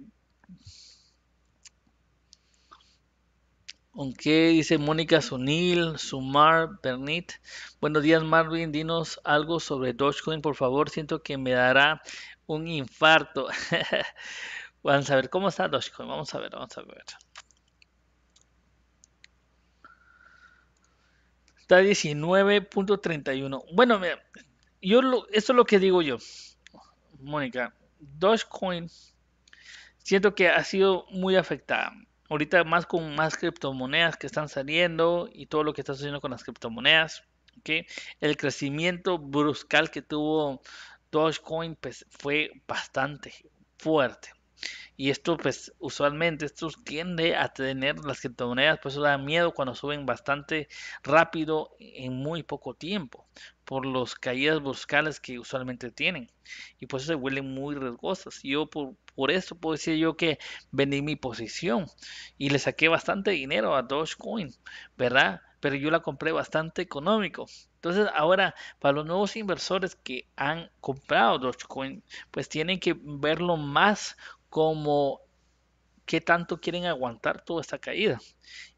Aunque dice Mónica Sunil, Sumar, Bernit. Buenos días, Marvin. Dinos algo sobre Dogecoin, por favor. Siento que me dará un infarto. vamos a ver cómo está Dogecoin. Vamos a ver, vamos a ver. Está 19.31. Bueno, yo lo, eso es lo que digo yo. Mónica, Dogecoin siento que ha sido muy afectada. Ahorita más con más criptomonedas que están saliendo y todo lo que está haciendo con las criptomonedas. que El crecimiento bruscal que tuvo Dogecoin pues, fue bastante fuerte. Y esto, pues, usualmente, esto tiende a tener las criptomonedas, pues eso da miedo cuando suben bastante rápido en muy poco tiempo, por las caídas buscales que usualmente tienen. Y pues eso se vuelven muy riesgosas. Yo por, por eso puedo decir yo que vendí mi posición y le saqué bastante dinero a Dogecoin, ¿verdad? Pero yo la compré bastante económico. Entonces, ahora, para los nuevos inversores que han comprado Dogecoin, pues tienen que verlo más como qué tanto quieren aguantar toda esta caída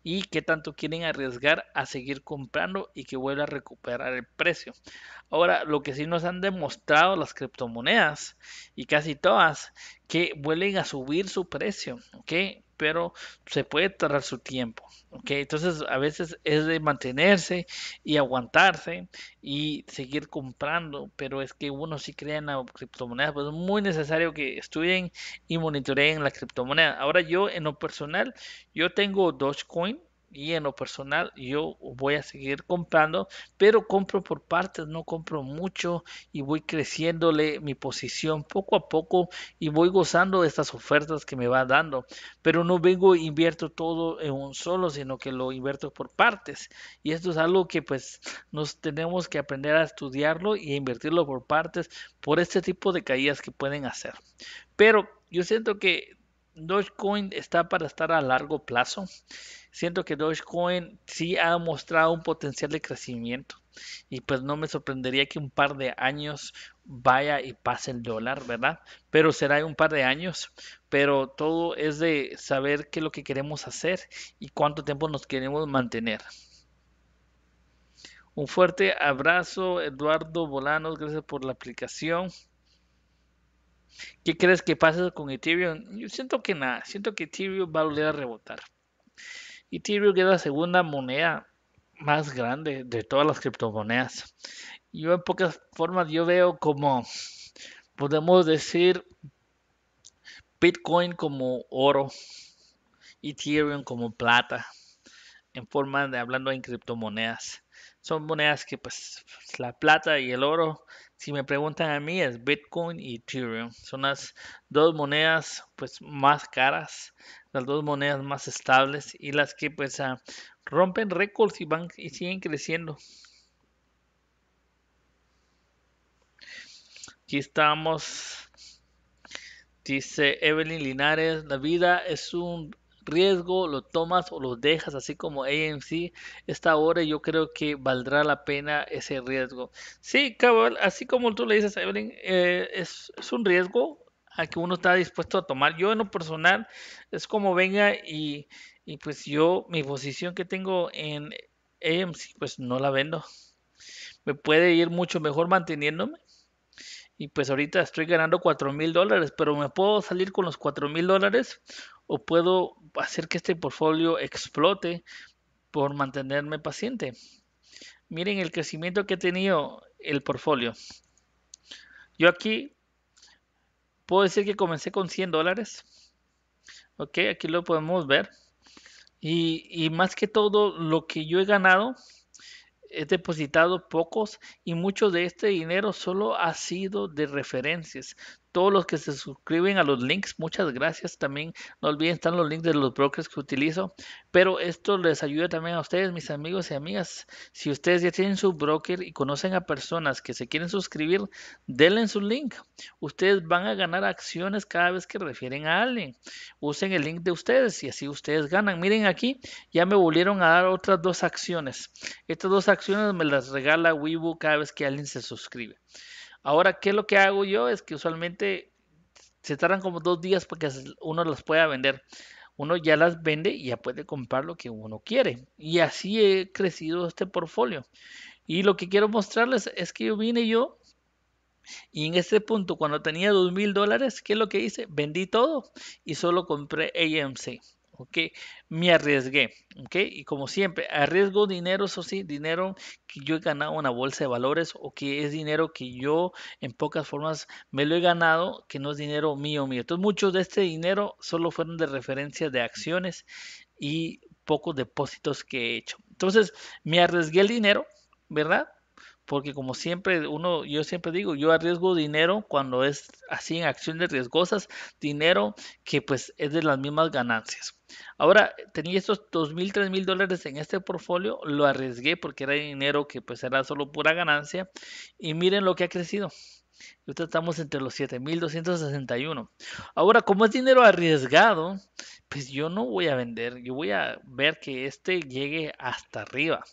y qué tanto quieren arriesgar a seguir comprando y que vuelva a recuperar el precio. Ahora, lo que sí nos han demostrado las criptomonedas y casi todas, que vuelven a subir su precio, ¿ok? pero se puede tardar su tiempo. ¿okay? Entonces a veces es de mantenerse y aguantarse y seguir comprando, pero es que uno si crea en la criptomoneda, pues es muy necesario que estudien y monitoreen la criptomoneda. Ahora yo en lo personal, yo tengo Dogecoin, y en lo personal yo voy a seguir comprando, pero compro por partes, no compro mucho y voy creciéndole mi posición poco a poco y voy gozando de estas ofertas que me va dando, pero no vengo e invierto todo en un solo, sino que lo invierto por partes y esto es algo que pues nos tenemos que aprender a estudiarlo y e invertirlo por partes por este tipo de caídas que pueden hacer. Pero yo siento que Dogecoin está para estar a largo plazo siento que Dogecoin sí ha mostrado un potencial de crecimiento. Y pues no me sorprendería que un par de años vaya y pase el dólar, ¿verdad? Pero será un par de años. Pero todo es de saber qué es lo que queremos hacer y cuánto tiempo nos queremos mantener. Un fuerte abrazo, Eduardo Bolanos. Gracias por la aplicación. ¿Qué crees que pasa con Ethereum? Yo siento que nada, siento que Ethereum va a volver a rebotar. Ethereum es la segunda moneda más grande de todas las criptomonedas. Yo en pocas formas yo veo como podemos decir Bitcoin como oro, Ethereum como plata, en forma de hablando en criptomonedas. Son monedas que pues la plata y el oro si me preguntan a mí, es Bitcoin y Ethereum. Son las dos monedas pues más caras, las dos monedas más estables y las que pues ah, rompen récords y van y siguen creciendo. Aquí estamos. Dice Evelyn Linares, la vida es un riesgo, lo tomas o lo dejas, así como AMC, esta hora yo creo que valdrá la pena ese riesgo. Sí, cabal, así como tú le dices, Evelyn, eh, es, un riesgo a que uno está dispuesto a tomar. Yo en lo personal es como venga y, y pues yo mi posición que tengo en AMC pues no la vendo. Me puede ir mucho mejor manteniéndome y pues ahorita estoy ganando cuatro mil dólares, pero me puedo salir con los cuatro mil dólares o puedo hacer que este portfolio explote por mantenerme paciente. Miren el crecimiento que ha tenido el portfolio. Yo aquí puedo decir que comencé con 100 dólares. Ok, aquí lo podemos ver. y más que todo, lo que yo he ganado he depositado pocos y mucho de este dinero solo ha sido de referencias todos los que se suscriben a los links, muchas gracias también. No olviden, están los links de los brokers que utilizo, pero esto les ayuda también a ustedes, mis amigos y amigas. Si ustedes ya tienen su broker y conocen a personas que se quieren suscribir, denle su link. Ustedes van a ganar acciones cada vez que refieren a alguien. Usen el link de ustedes y así ustedes ganan. Miren aquí, ya me volvieron a dar otras dos acciones. Estas dos acciones me las regala Weibo cada vez que alguien se suscribe. Ahora, ¿qué es lo que hago yo? Es que usualmente se tardan como dos días porque uno las pueda vender. Uno ya las vende y ya puede comprar lo que uno quiere. Y así he crecido este portfolio. Y lo que quiero mostrarles es que yo vine yo y en este punto, cuando tenía dos mil dólares, ¿qué es lo que hice? Vendí todo y solo compré AMC. ¿ok? Me arriesgué, ¿ok? Y como siempre, arriesgo dinero, eso sí, dinero que yo he ganado en una bolsa de valores o que es dinero que yo en pocas formas me lo he ganado, que no es dinero mío, mío. Entonces, muchos de este dinero solo fueron de referencia de acciones y pocos depósitos que he hecho. Entonces, me arriesgué el dinero, ¿verdad? porque como siempre, uno, yo siempre digo, yo arriesgo dinero cuando es así en acciones riesgosas, dinero que pues es de las mismas ganancias. Ahora, tenía estos dos mil, tres mil dólares en este portfolio, lo arriesgué porque era dinero que pues era solo pura ganancia y miren lo que ha crecido. Ahorita estamos entre los 7.261. Ahora, como es dinero arriesgado, pues yo no voy a vender, yo voy a ver que este llegue hasta arriba.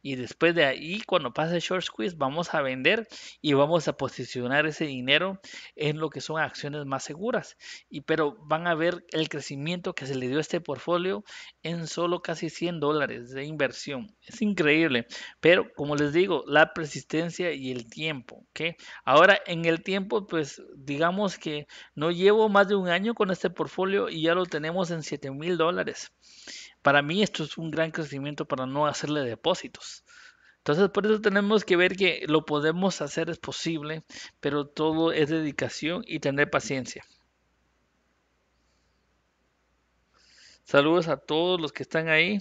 Y después de ahí, cuando pase short squeeze, vamos a vender y vamos a posicionar ese dinero en lo que son acciones más seguras. Y pero van a ver el crecimiento que se le dio a este portfolio en solo casi 100 dólares de inversión. Es increíble. Pero como les digo, la persistencia y el tiempo. que Ahora en el tiempo, pues digamos que no llevo más de un año con este portfolio y ya lo tenemos en 7 mil dólares. Para mí esto es un gran crecimiento para no hacerle depósitos. Entonces, por eso tenemos que ver que lo podemos hacer, es posible, pero todo es dedicación y tener paciencia. Saludos a todos los que están ahí.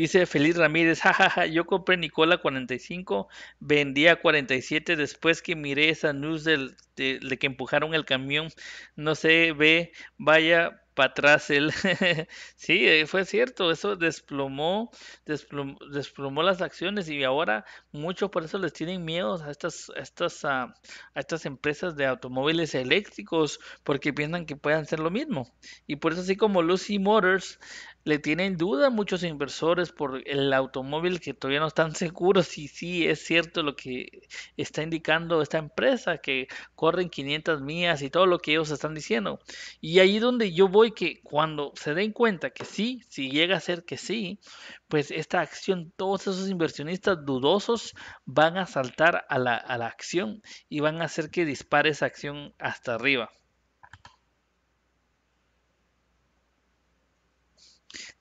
Dice Feliz Ramírez, jajaja, yo compré Nicola 45, vendía 47 después que miré esa news del, de, que empujaron el camión, no se ve, vaya para atrás él. sí, eh, fue cierto, eso desplomó, desplomó, las acciones y ahora muchos por eso les tienen miedos a estas, a estas, a estas empresas de automóviles eléctricos porque piensan que puedan ser lo mismo. Y por eso así como Lucy Motors le tienen duda muchos inversores por el automóvil que todavía no están seguros si sí es cierto lo que está indicando esta empresa, que corren 500 millas y todo lo que ellos están diciendo. Y ahí donde yo voy, que cuando se den cuenta que sí, si llega a ser que sí, pues esta acción, todos esos inversionistas dudosos van a saltar a la, a la acción y van a hacer que dispare esa acción hasta arriba.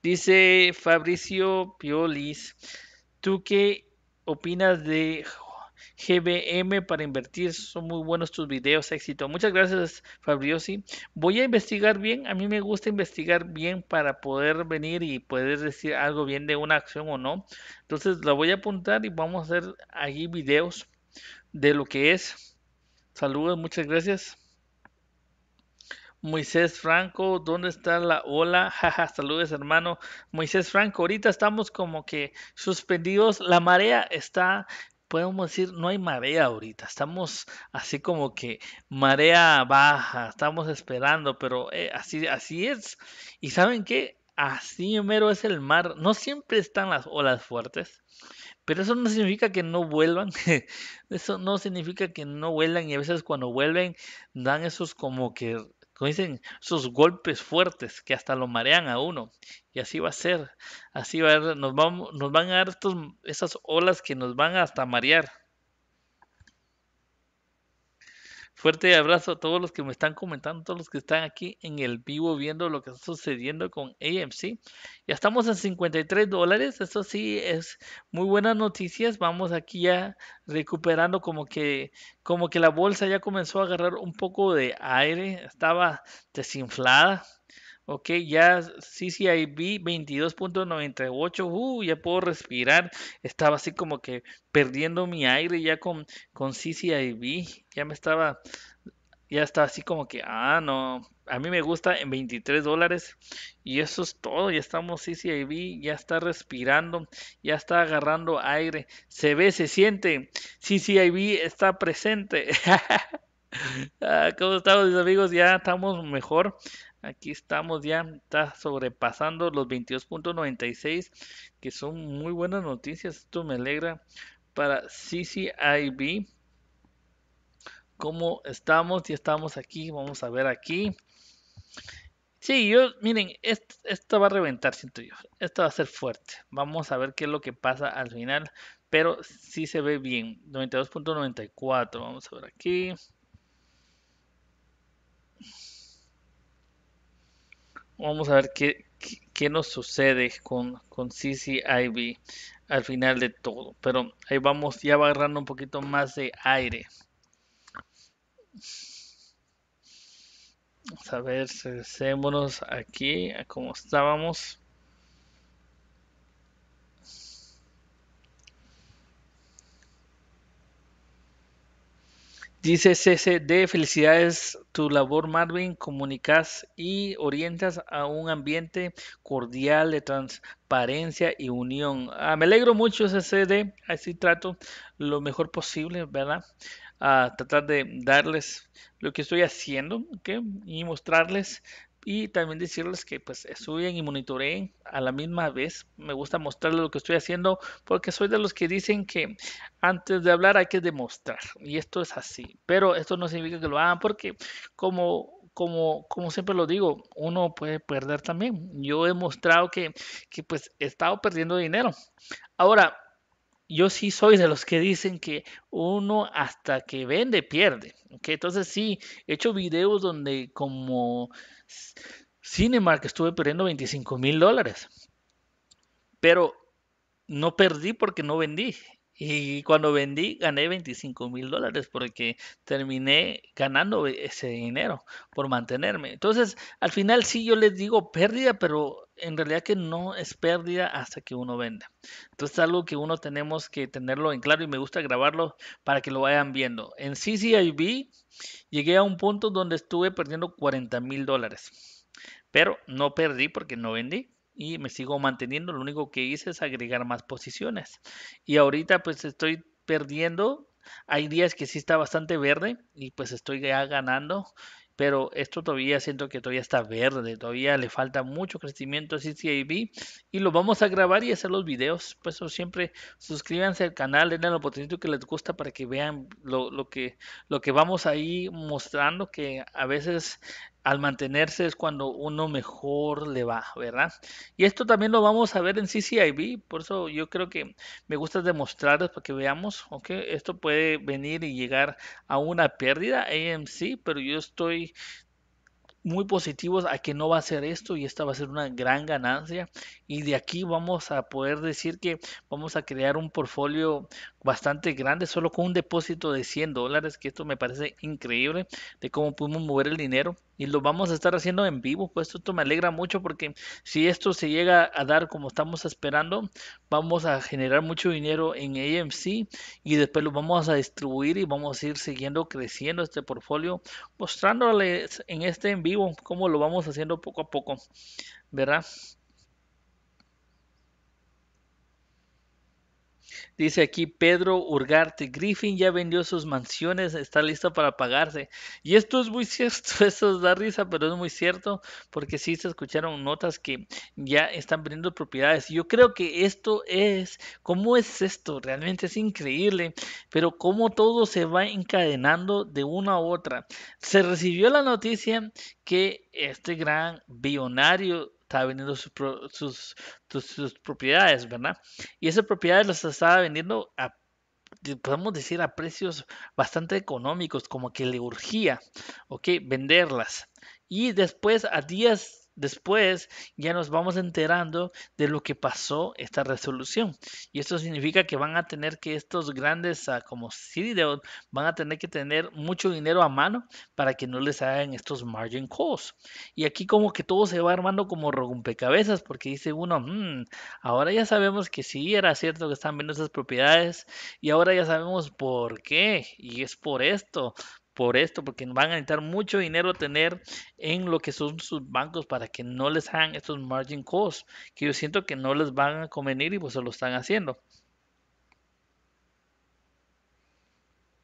Dice Fabricio Piolis, ¿tú qué opinas de GBM para invertir? Son muy buenos tus videos, éxito. Muchas gracias, Fabriosi. Voy a investigar bien, a mí me gusta investigar bien para poder venir y poder decir algo bien de una acción o no. Entonces la voy a apuntar y vamos a hacer allí videos de lo que es. Saludos, muchas gracias. Moisés Franco, ¿dónde está la ola? Jaja, saludos hermano. Moisés Franco, ahorita estamos como que suspendidos, la marea está podemos decir, no hay marea ahorita, estamos así como que marea baja, estamos esperando, pero eh, así, así es. Y saben qué, así mero es el mar, no siempre están las olas fuertes, pero eso no significa que no vuelvan, eso no significa que no vuelvan y a veces cuando vuelven dan esos como que como dicen, esos golpes fuertes que hasta lo marean a uno. Y así va a ser, así va a nos, vamos, nos van a dar estos, esas olas que nos van hasta marear. Fuerte abrazo a todos los que me están comentando, todos los que están aquí en el vivo viendo lo que está sucediendo con AMC. Ya estamos en 53 dólares, eso sí es muy buenas noticias. Vamos aquí ya recuperando como que, como que la bolsa ya comenzó a agarrar un poco de aire, estaba desinflada, Ok, ya CCIB 22.98, uh, ya puedo respirar. Estaba así como que perdiendo mi aire ya con, con CCIB. Ya me estaba, ya está así como que, ah, no, a mí me gusta en 23 dólares. Y eso es todo, ya estamos CCIB, ya está respirando, ya está agarrando aire. Se ve, se siente, CCIB está presente. Ah, ¿Cómo estamos, mis amigos? Ya estamos mejor. Aquí estamos ya, está sobrepasando los 22.96, que son muy buenas noticias. Esto me alegra para CCIB. ¿Cómo estamos? Ya estamos aquí, vamos a ver aquí. Sí, yo, miren, esto, va a reventar, siento yo. Esto va a ser fuerte. Vamos a ver qué es lo que pasa al final. Pero sí se ve bien. 92.94. Vamos a ver aquí. Vamos a ver qué, nos sucede con, con al final de todo. Pero ahí vamos, ya va agarrando un poquito más de aire. Vamos a ver, aquí a como estábamos. Dice CCD, felicidades tu labor Marvin, comunicas y orientas a un ambiente cordial de transparencia y unión. Ah, me alegro mucho CCD, así trato lo mejor posible, ¿verdad? A tratar de darles lo que estoy haciendo y mostrarles y también decirles que pues suben y monitoreen a la misma vez. Me gusta mostrarles lo que estoy haciendo porque soy de los que dicen que antes de hablar hay que demostrar. Y esto es así. Pero esto no significa que lo hagan porque como como, como, siempre lo digo, uno puede perder también. Yo he mostrado que, que pues he estado perdiendo dinero. Ahora, yo sí soy de los que dicen que uno hasta que vende pierde. Entonces sí, he hecho videos donde como Cinemark estuve perdiendo 25 mil dólares. Pero no perdí porque no vendí. Y cuando vendí gané 25 mil dólares porque terminé ganando e, ese dinero por mantenerme. Entonces, al final sí yo les digo pérdida, pero en realidad que no es pérdida hasta que uno vende. Entonces es algo que uno tenemos que tenerlo en claro y me gusta grabarlo para que lo vayan viendo. En CCIB llegué a un punto donde estuve perdiendo 40 mil dólares, pero no perdí porque no vendí y me sigo manteniendo. Lo único que hice es agregar más posiciones. Y ahorita pues estoy perdiendo. Hay días que sí está bastante verde y pues estoy ya ganando pero esto todavía siento que todavía está verde, todavía le falta mucho crecimiento a CCAB y lo vamos a grabar y hacer los videos, pues eso siempre suscríbanse al canal, denle la oportunidad que les gusta para que vean lo, que, lo que vamos ahí mostrando, que a veces al mantenerse es cuando uno mejor le va, ¿verdad? Y esto también lo vamos a ver en CCIB, por eso yo creo que me gusta demostrarles para que veamos, ok, esto puede venir y llegar a una pérdida AMC, pero yo estoy muy positivos a que no va a ser esto y esta va a ser una gran ganancia y de aquí vamos a poder decir que vamos a crear un portfolio bastante grande, solo con un depósito de 100 dólares, que esto me parece increíble de cómo pudimos mover el dinero y lo vamos a estar haciendo en vivo, pues esto me alegra mucho porque si esto se llega a dar como estamos esperando, vamos a generar mucho dinero en AMC y después lo vamos a distribuir y vamos a ir siguiendo creciendo este portfolio, mostrándoles en este en vivo cómo lo vamos haciendo poco a poco, ¿verdad? Dice aquí Pedro Urgarte, Griffin ya vendió sus mansiones, está listo para pagarse. Y esto es muy cierto, eso da risa, pero es muy cierto, porque sí se escucharon notas que ya están vendiendo propiedades. Yo creo que esto es, ¿cómo es esto? Realmente es increíble, pero cómo todo se va encadenando de una a otra. Se recibió la noticia que este gran billonario estaba vendiendo sus, propiedades, ¿verdad? Y esas propiedades las estaba vendiendo a podemos decir a precios bastante económicos, como que le urgía, ¿ok? Venderlas. Y después, a días después ya nos vamos enterando de lo que pasó esta resolución. Y esto significa que van a tener que estos grandes, ah, como CDO, van a tener que tener mucho dinero a mano para que no les hagan estos margin calls. Y aquí como que todo se va armando como rompecabezas porque dice uno, mm, ahora ya sabemos que sí era cierto que están viendo esas propiedades y ahora ya sabemos por qué. Y es por esto, por esto, porque van a necesitar mucho dinero tener en lo que son sus bancos para que no les hagan estos margin calls, que yo siento que no les van a convenir y pues se lo están haciendo.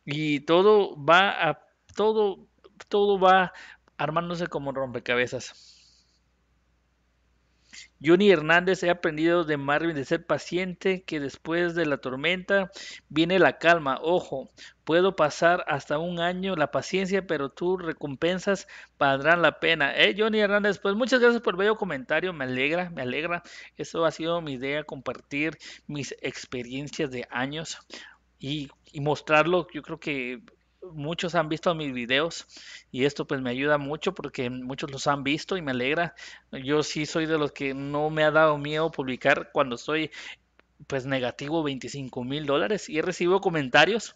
Y todo va a, todo, todo va armándose como rompecabezas. Johnny Hernández, he aprendido de Marvin de ser paciente, que después de la tormenta viene la calma. Ojo, puedo pasar hasta un año la paciencia, pero tus recompensas valdrán la pena. Eh, Johnny Hernández, pues muchas gracias por el bello comentario, me alegra, me alegra. Eso ha sido mi idea, compartir mis experiencias de años y mostrarlo. Yo creo que muchos han visto mis videos y esto pues me ayuda mucho porque muchos los han visto y me alegra. Yo sí soy de los que no me ha dado miedo publicar cuando soy pues negativo 25 mil dólares y recibo comentarios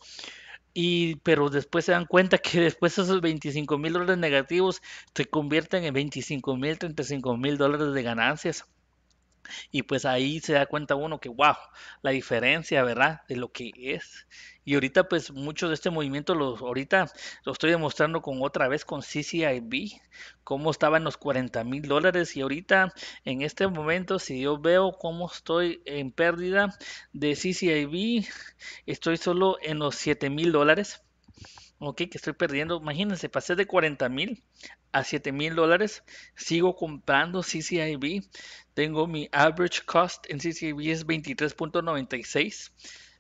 y pero después se dan cuenta que después esos 25 mil dólares negativos se convierten en 25 mil 35 mil dólares de ganancias y pues ahí se da cuenta uno que wow la diferencia verdad de lo que es y ahorita, pues, mucho de este movimiento, los ahorita lo estoy demostrando con otra vez con CCIB, cómo estaba en los 40 mil dólares. Y ahorita, en este momento, si yo veo cómo estoy en pérdida de CCIB, estoy solo en los 7 mil dólares. Ok, que estoy perdiendo. Imagínense, pasé de 40 mil a 7 mil dólares. Sigo comprando CCIB. Tengo mi average cost en CCIB es 23.96.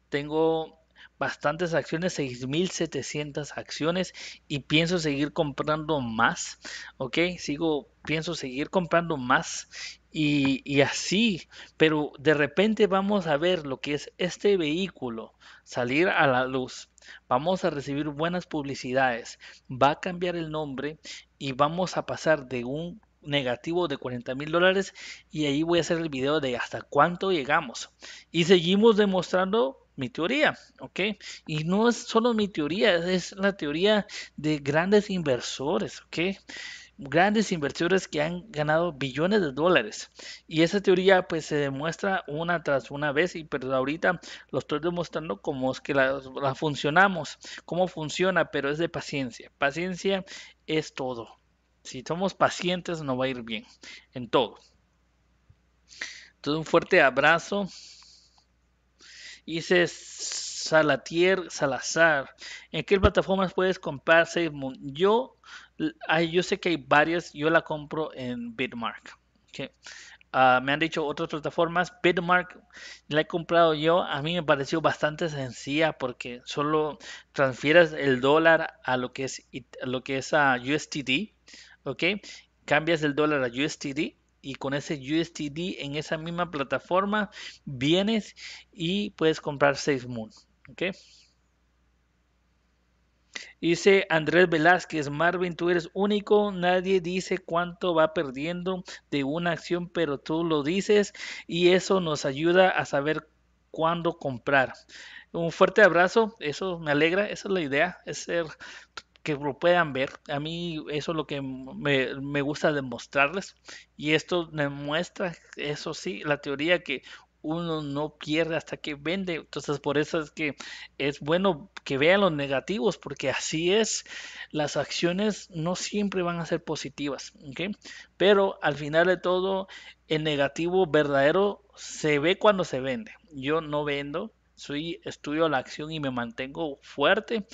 Tengo bastantes acciones, 6.700 acciones y pienso seguir comprando más, ¿ok? Sigo, pienso seguir comprando más y, así, pero de repente vamos a ver lo que es este vehículo salir a la luz. Vamos a recibir buenas publicidades, va a cambiar el nombre y vamos a pasar de un negativo de 40 mil dólares y ahí voy a hacer el video de hasta cuánto llegamos y seguimos demostrando mi teoría, ¿ok? Y no es solo mi teoría, es la teoría de grandes inversores, ¿ok? Grandes inversores que han ganado billones de dólares. Y esa teoría pues se demuestra una tras una vez y pero ahorita lo estoy demostrando cómo es que la, la funcionamos, cómo funciona, pero es de paciencia. Paciencia es todo. Si somos pacientes no va a ir bien en todo. Entonces un fuerte abrazo. Dice Salatier Salazar, ¿en qué plataformas puedes comprar Yo, yo sé que hay varias, yo la compro en Bitmark. Okay. Ah, me han dicho otras plataformas. Bitmark la he comprado yo. A mí me pareció bastante sencilla porque solo transfieras el dólar a lo que es, lo que es a USTD. ¿ok? Cambias el dólar a USTD y con ese USDT en esa misma plataforma vienes y puedes comprar SafeMoon. Moon. Dice Andrés Velázquez, Marvin, tú eres único, nadie dice cuánto va perdiendo de una acción, pero tú lo dices y eso nos ayuda a saber cuándo comprar. Un fuerte abrazo, eso me alegra, esa es la idea, es ser que lo puedan ver. A mí eso es lo que me, gusta demostrarles. Y esto demuestra, eso sí, la teoría que uno no pierde hasta que vende. Entonces, por eso es que es bueno que vean los negativos, porque así es, las acciones no siempre van a ser positivas, Pero al final de todo, el negativo verdadero se ve cuando se vende. Yo no vendo, soy, estudio la acción y me mantengo fuerte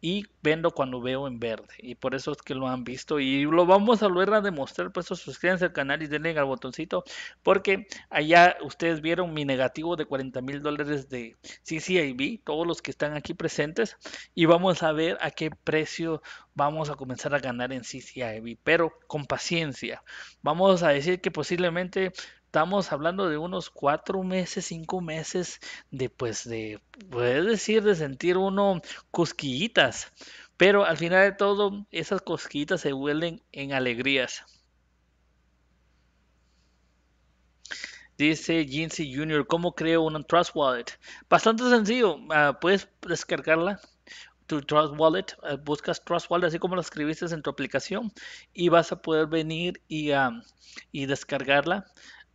y vendo cuando veo en verde. Y por eso es que lo han visto y lo vamos a volver a demostrar. Por eso suscríbanse al canal y denle al botoncito. Porque allá ustedes vieron mi negativo de 40 mil dólares de CCIB, todos los que están aquí presentes. Y vamos a ver a qué precio vamos a comenzar a ganar en CCIB. Pero con paciencia. Vamos a decir que posiblemente estamos hablando de unos cuatro meses, cinco meses de, pues, de, puedes decir, de sentir uno cosquillitas, pero al final de todo, esas cosquillitas se vuelven en alegrías. Dice Jinsey Jr., ¿cómo creo una Trust Wallet? Bastante sencillo, ah, puedes descargarla tu Trust Wallet, ah, buscas Trust Wallet así como lo escribiste en tu aplicación y vas a poder venir y, ah, y descargarla.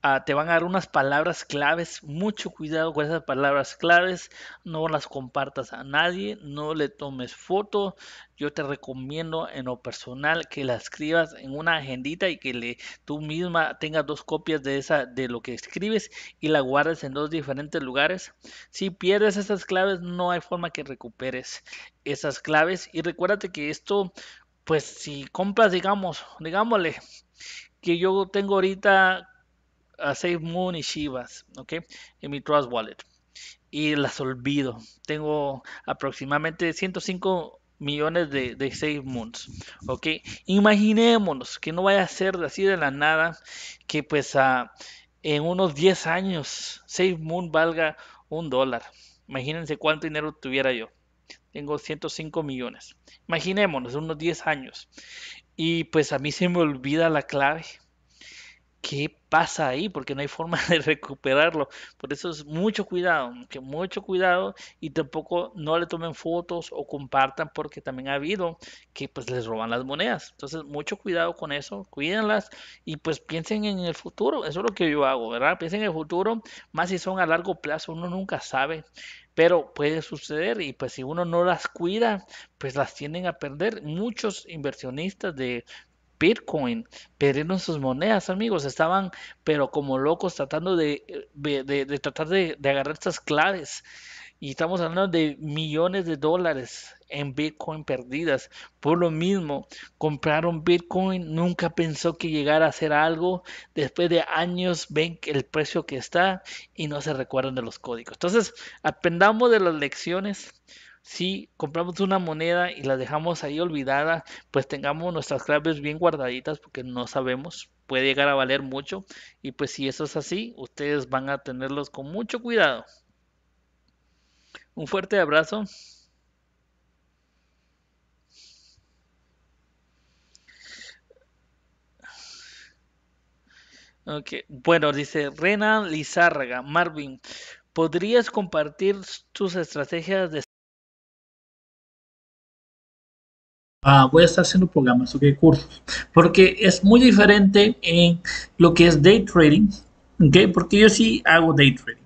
Ah, te van a dar unas palabras claves. Mucho cuidado con esas palabras claves. No las compartas a nadie. No le tomes foto. Yo te recomiendo en lo personal que la escribas en una agendita y que le, tú misma tengas dos copias de, esa, de lo que escribes y la guardes en dos diferentes lugares. Si pierdes esas claves, no hay forma que recuperes esas claves. Y recuérdate que esto, pues si compras, digamos, digámosle que yo tengo ahorita a Save Moon y Shivas, ¿ok? En mi Trust Wallet. Y las olvido. Tengo aproximadamente 105 millones de, de Moons, ¿ok? Imaginémonos que no vaya a ser así de la nada que pues a, en unos 10 años Save Moon valga un dólar. Imagínense cuánto dinero tuviera yo. Tengo 105 millones. Imaginémonos, unos 10 años. Y pues a mí se me olvida la clave. ¿qué pasa ahí? Porque no hay forma de recuperarlo. Por eso es mucho cuidado, que mucho cuidado y tampoco no le tomen fotos o compartan porque también ha habido que pues les roban las monedas. Entonces, mucho cuidado con eso, cuídenlas y pues piensen en el futuro. Eso es lo que yo hago, ¿verdad? Piensen en el futuro, más si son a largo plazo, uno nunca sabe pero puede suceder y pues si uno no las cuida, pues las tienden a perder. Muchos inversionistas de Bitcoin, perdieron sus monedas, amigos, estaban pero como locos tratando de, eh, tratar de, agarrar estas claves. Y estamos hablando de millones de dólares en Bitcoin perdidas. Por lo mismo, compraron Bitcoin, nunca pensó que llegara a ser algo. Después de años ven el precio que está y no se recuerdan de los códigos. Entonces, aprendamos de las lecciones si compramos una moneda y la dejamos ahí olvidada, pues tengamos nuestras claves bien guardaditas porque no sabemos, puede llegar a valer mucho. Y pues si eso es así, ustedes van a tenerlos con mucho cuidado. Un fuerte abrazo. Bueno, dice Rena Lizárraga, Marvin, ¿podrías compartir tus estrategias de Ah, voy a estar haciendo programas, ok, cursos, porque es muy diferente en lo que es day trading, ok, porque yo sí hago day trading.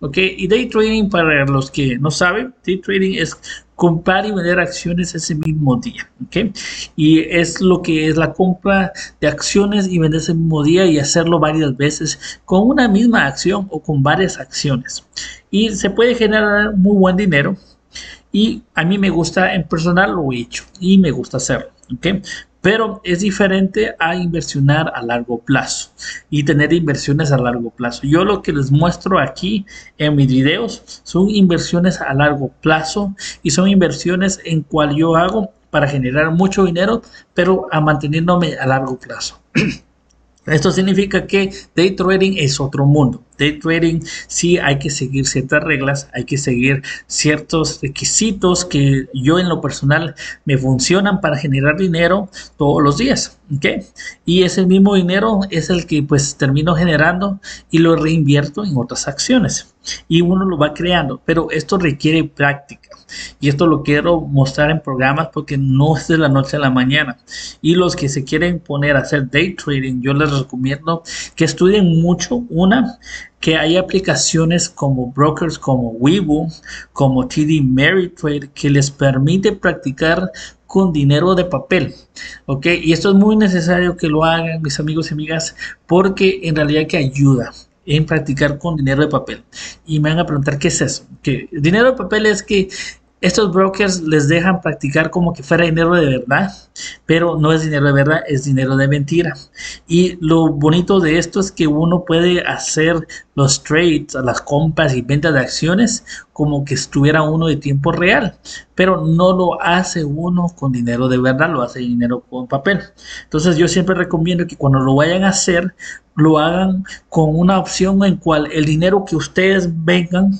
¿ok? Y day trading, para los que no saben, day trading es comprar y vender acciones ese mismo día, ¿ok? Y es lo que es la compra de acciones y vender ese mismo día y hacerlo varias veces con una misma acción o con varias acciones. Y se puede generar muy buen dinero, y a mí me gusta, en personal lo he hecho y me gusta hacerlo, Pero es diferente a inversionar a largo plazo y tener inversiones a largo plazo. Yo lo que les muestro aquí en mis videos son inversiones a largo plazo y son inversiones en cual yo hago para generar mucho dinero, pero a manteniéndome a largo plazo. Esto significa que day trading es otro mundo day trading, sí hay que seguir ciertas reglas, hay que seguir ciertos requisitos que yo en lo personal me funcionan para generar dinero todos los días, ¿ok? Y ese mismo dinero es el que pues termino generando y lo reinvierto en otras acciones y uno lo va creando, pero esto requiere práctica y esto lo quiero mostrar en programas porque no es de la noche a la mañana y los que se quieren poner a hacer day trading yo les recomiendo que estudien mucho una que hay aplicaciones como brokers como Weibo, como TD Ameritrade, que les permite practicar con dinero de papel. ¿Ok? Y esto es muy necesario que lo hagan mis amigos y amigas porque en realidad que ayuda en practicar con dinero de papel. Y me van a preguntar qué es eso. Que dinero de papel es que estos brokers les dejan practicar como que fuera dinero de verdad, pero no es dinero de verdad, es dinero de mentira. Y lo bonito de esto es que uno puede hacer los trades, las compras y ventas de acciones como que estuviera uno de tiempo real, pero no lo hace uno con dinero de verdad, lo hace dinero con papel. Entonces yo siempre recomiendo que cuando lo vayan a hacer, lo hagan con una opción en cual el dinero que ustedes vengan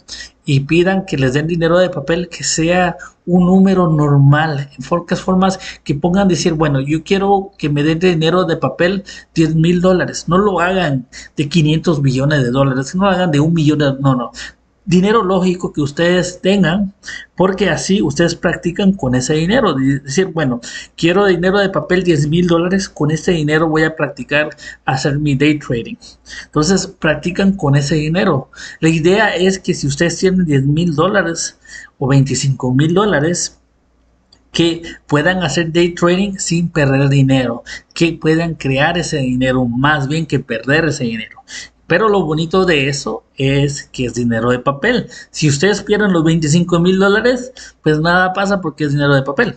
y pidan que les den dinero de papel que sea un número normal, en pocas formas que pongan decir, bueno, yo quiero que me den dinero de papel 10 mil dólares, no lo hagan de 500 millones de dólares, no lo hagan de un millón, de, no, no, dinero lógico que ustedes tengan, porque así ustedes practican con ese dinero. decir, bueno, quiero dinero de papel 10 mil dólares, con este dinero voy a practicar hacer mi day trading. Entonces, practican con ese dinero. La idea es que si ustedes tienen 10 mil dólares o 25 mil dólares, que puedan hacer day trading sin perder dinero, que puedan crear ese dinero más bien que perder ese dinero. Pero lo bonito de eso es que es dinero de papel. Si ustedes pierden los 25 mil dólares, pues nada pasa porque es dinero de papel.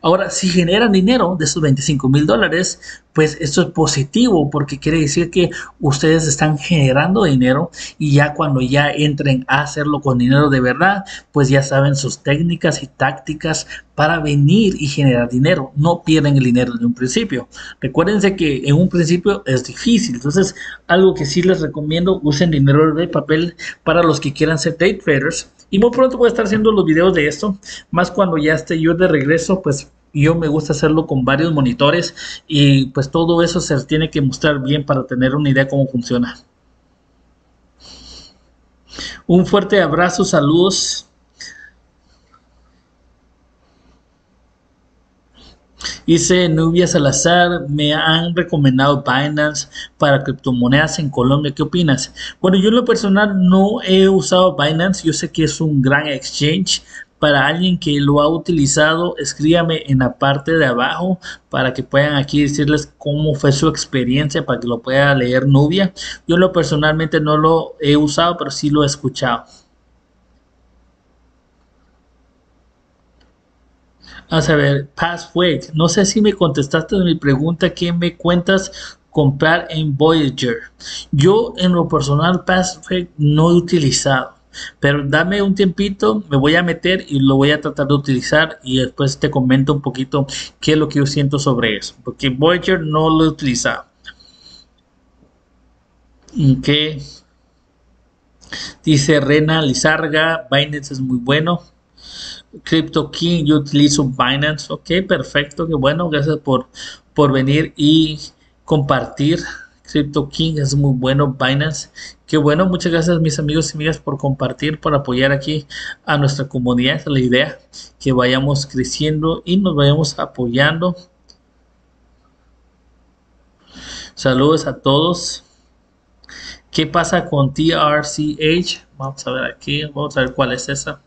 Ahora, si generan dinero de esos 25 mil dólares, pues esto es positivo porque quiere decir que ustedes están generando dinero y ya cuando ya entren a hacerlo con dinero de verdad, pues ya saben sus técnicas y tácticas para venir y generar dinero. No pierden el dinero de un principio. Recuérdense que en un principio es difícil. Entonces, algo que sí les recomiendo, usen dinero de papel para los que quieran ser day traders y muy pronto voy a estar haciendo los videos de esto, más cuando ya esté yo de regreso, pues yo me gusta hacerlo con varios monitores y pues todo eso se tiene que mostrar bien para tener una idea cómo funciona. Un fuerte abrazo, saludos. Dice Nubia Salazar, me han recomendado Binance para criptomonedas en Colombia. ¿Qué opinas? Bueno, yo en lo personal no he usado Binance. Yo sé que es un gran exchange. Para alguien que lo ha utilizado, escríbame en la parte de abajo para que puedan aquí decirles cómo fue su experiencia, para que lo pueda leer Nubia. Yo lo personalmente no lo he usado, pero sí lo he escuchado. a ver, Password. No sé si me contestaste mi pregunta. ¿Qué me cuentas comprar en Voyager? Yo, en lo personal, Past no he utilizado. Pero dame un tiempito, me voy a meter y lo voy a tratar de utilizar y después te comento un poquito qué es lo que yo siento sobre eso. Porque Voyager no lo he utilizado. Dice Rena Lizarga, Binance es muy bueno. Crypto King, yo utilizo Binance. Ok, perfecto, qué bueno, gracias por, por venir y compartir. Crypto King es muy bueno, Binance, qué bueno, muchas gracias mis amigos y amigas por compartir, por apoyar aquí a nuestra comunidad, la idea que vayamos creciendo y nos vayamos apoyando. Saludos a todos. ¿Qué pasa con TRCH? Vamos a ver aquí, vamos a ver cuál es esa.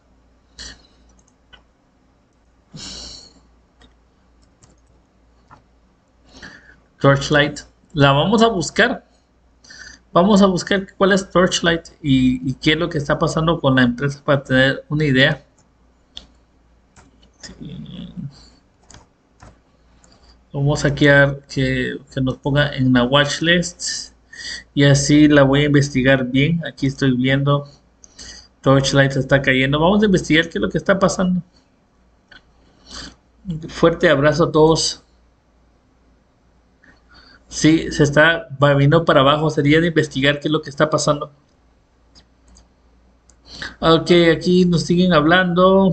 Torchlight. La vamos a buscar. Vamos a buscar cuál es Torchlight y, qué es lo que está pasando con la empresa para tener una idea. Vamos a quedar que, que nos ponga en la watchlist y así la voy a investigar bien. Aquí estoy viendo Torchlight está cayendo. Vamos a investigar qué es lo que está pasando. Fuerte abrazo a todos. Sí, se está vino para abajo. Sería de investigar qué es lo que está pasando. Ok, aquí nos siguen hablando.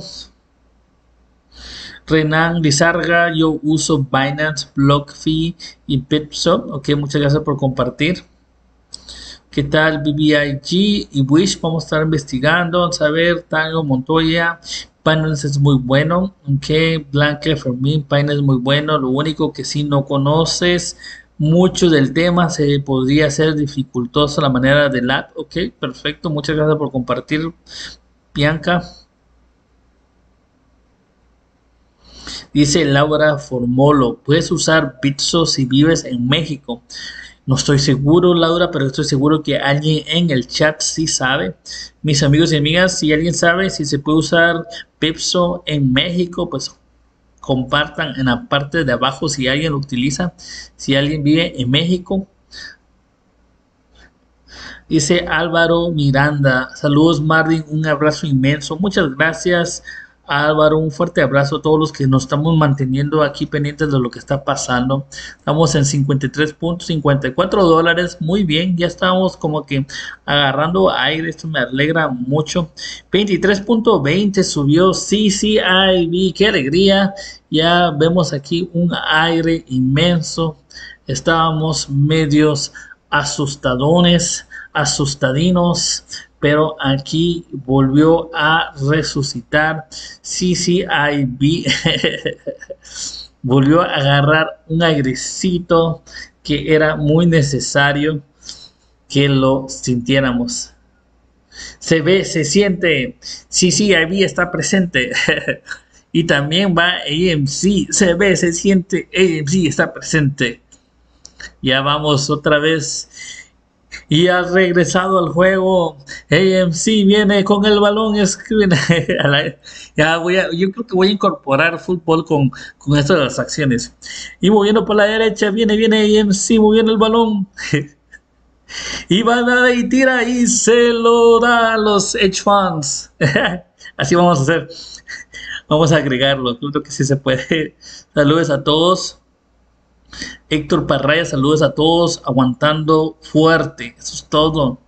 Renan Lizarga, yo uso Binance, BlockFi y PipSo. Ok, muchas gracias por compartir. ¿Qué tal BBIG y Wish? Vamos a estar investigando, vamos a ver, Tango Montoya, Binance es muy bueno, ok, Blanca Fermín, Binance es muy bueno, lo único que si sí no conoces mucho del tema, se podría hacer dificultosa la manera de la Ok, perfecto, muchas gracias por compartir, Bianca. Dice Laura Formolo, ¿puedes usar Bitso si vives en México? No estoy seguro, Laura, pero estoy seguro que alguien en el chat sí sabe. Mis amigos y amigas, si alguien sabe si se puede usar Pipso en México, pues compartan en la parte de abajo si alguien lo utiliza, si alguien vive en México. Dice Álvaro Miranda, saludos Marvin, un abrazo inmenso, muchas gracias Álvaro, un fuerte abrazo a todos los que nos estamos manteniendo aquí pendientes de lo que está pasando. Estamos en 53.54 dólares, muy bien, ya estamos como que agarrando aire, esto me alegra mucho. 23.20 subió sí, sí, vi qué alegría, ya vemos aquí un aire inmenso. Estábamos medios asustadones, asustadinos, pero aquí volvió a resucitar. vi. volvió a agarrar un agresito que era muy necesario que lo sintiéramos. Se ve, se siente, Sí, sí, vi, está presente. y también va AMC, se ve, se siente, AMC está presente. Ya vamos otra vez y ha regresado al juego. AMC viene con el balón. ya voy yo creo que voy a incorporar fútbol con, con esto de las acciones. Y moviendo por la derecha, viene, viene AMC moviendo el balón. y va a y tira y se lo da a los h fans. Así vamos a hacer. Vamos a agregarlo. Creo que sí se puede. Saludos a todos. Héctor Parraya, saludos a todos, aguantando fuerte, eso es todo.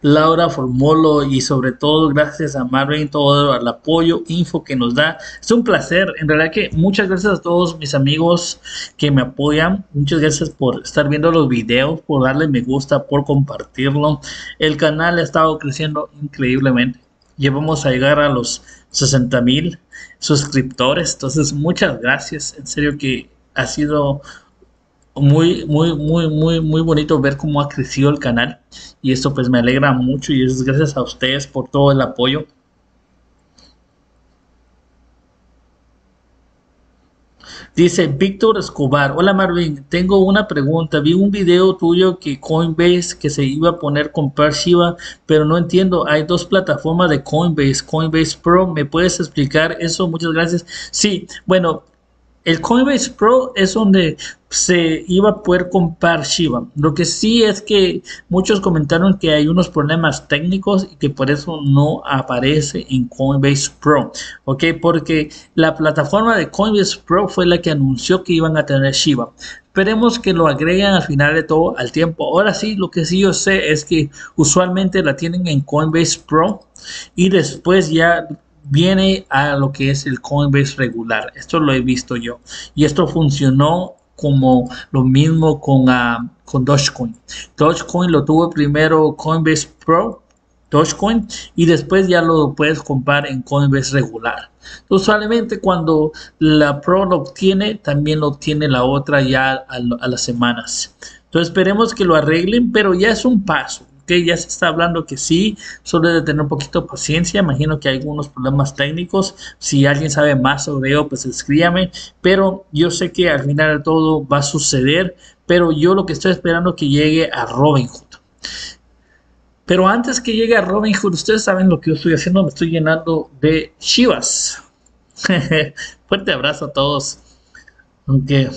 Laura Formolo y sobre todo gracias a Marvin todo el apoyo, info que nos da. Es un placer, en realidad que muchas gracias a todos mis amigos que me apoyan, muchas gracias por estar viendo los videos, por darle me gusta, por compartirlo. El canal ha estado creciendo increíblemente. Llevamos a llegar a los 60 mil suscriptores. Entonces, muchas gracias. En serio que ha sido muy, muy, muy, muy, muy bonito ver cómo ha crecido el canal. Y esto pues me alegra mucho y es gracias a ustedes por todo el apoyo. Dice Víctor Escobar, hola Marvin, tengo una pregunta. Vi un video tuyo que Coinbase que se iba a poner con pero no entiendo. Hay dos plataformas de Coinbase, Coinbase Pro. ¿Me puedes explicar eso? Muchas gracias. Sí, bueno, el Coinbase Pro es donde se iba a poder comprar Shiba. Lo que sí es que muchos comentaron que hay unos problemas técnicos y que por eso no aparece en Coinbase Pro. ¿Ok? Porque la plataforma de Coinbase Pro fue la que anunció que iban a tener Shiba. Esperemos que lo agreguen al final de todo al tiempo. Ahora sí, lo que sí yo sé es que usualmente la tienen en Coinbase Pro y después ya viene a lo que es el Coinbase regular. Esto lo he visto yo. Y esto funcionó como lo mismo con, ah, con Dogecoin. Dogecoin lo tuvo primero Coinbase Pro, Dogecoin, y después ya lo puedes comprar en Coinbase regular. Usualmente cuando la Pro lo obtiene, también lo obtiene la otra ya a las semanas. Entonces esperemos que lo arreglen, pero ya es un paso ok, ya se está hablando que sí, solo de tener un poquito de paciencia, imagino que hay algunos problemas técnicos, si alguien sabe más sobre ello, pues escríbame, pero yo sé que al final de todo va a suceder, pero yo lo que estoy esperando es que llegue a Robin Hood. Pero antes que llegue a Robin Hood, ustedes saben lo que yo estoy haciendo, me estoy llenando de chivas. Fuerte abrazo a todos. Aunque...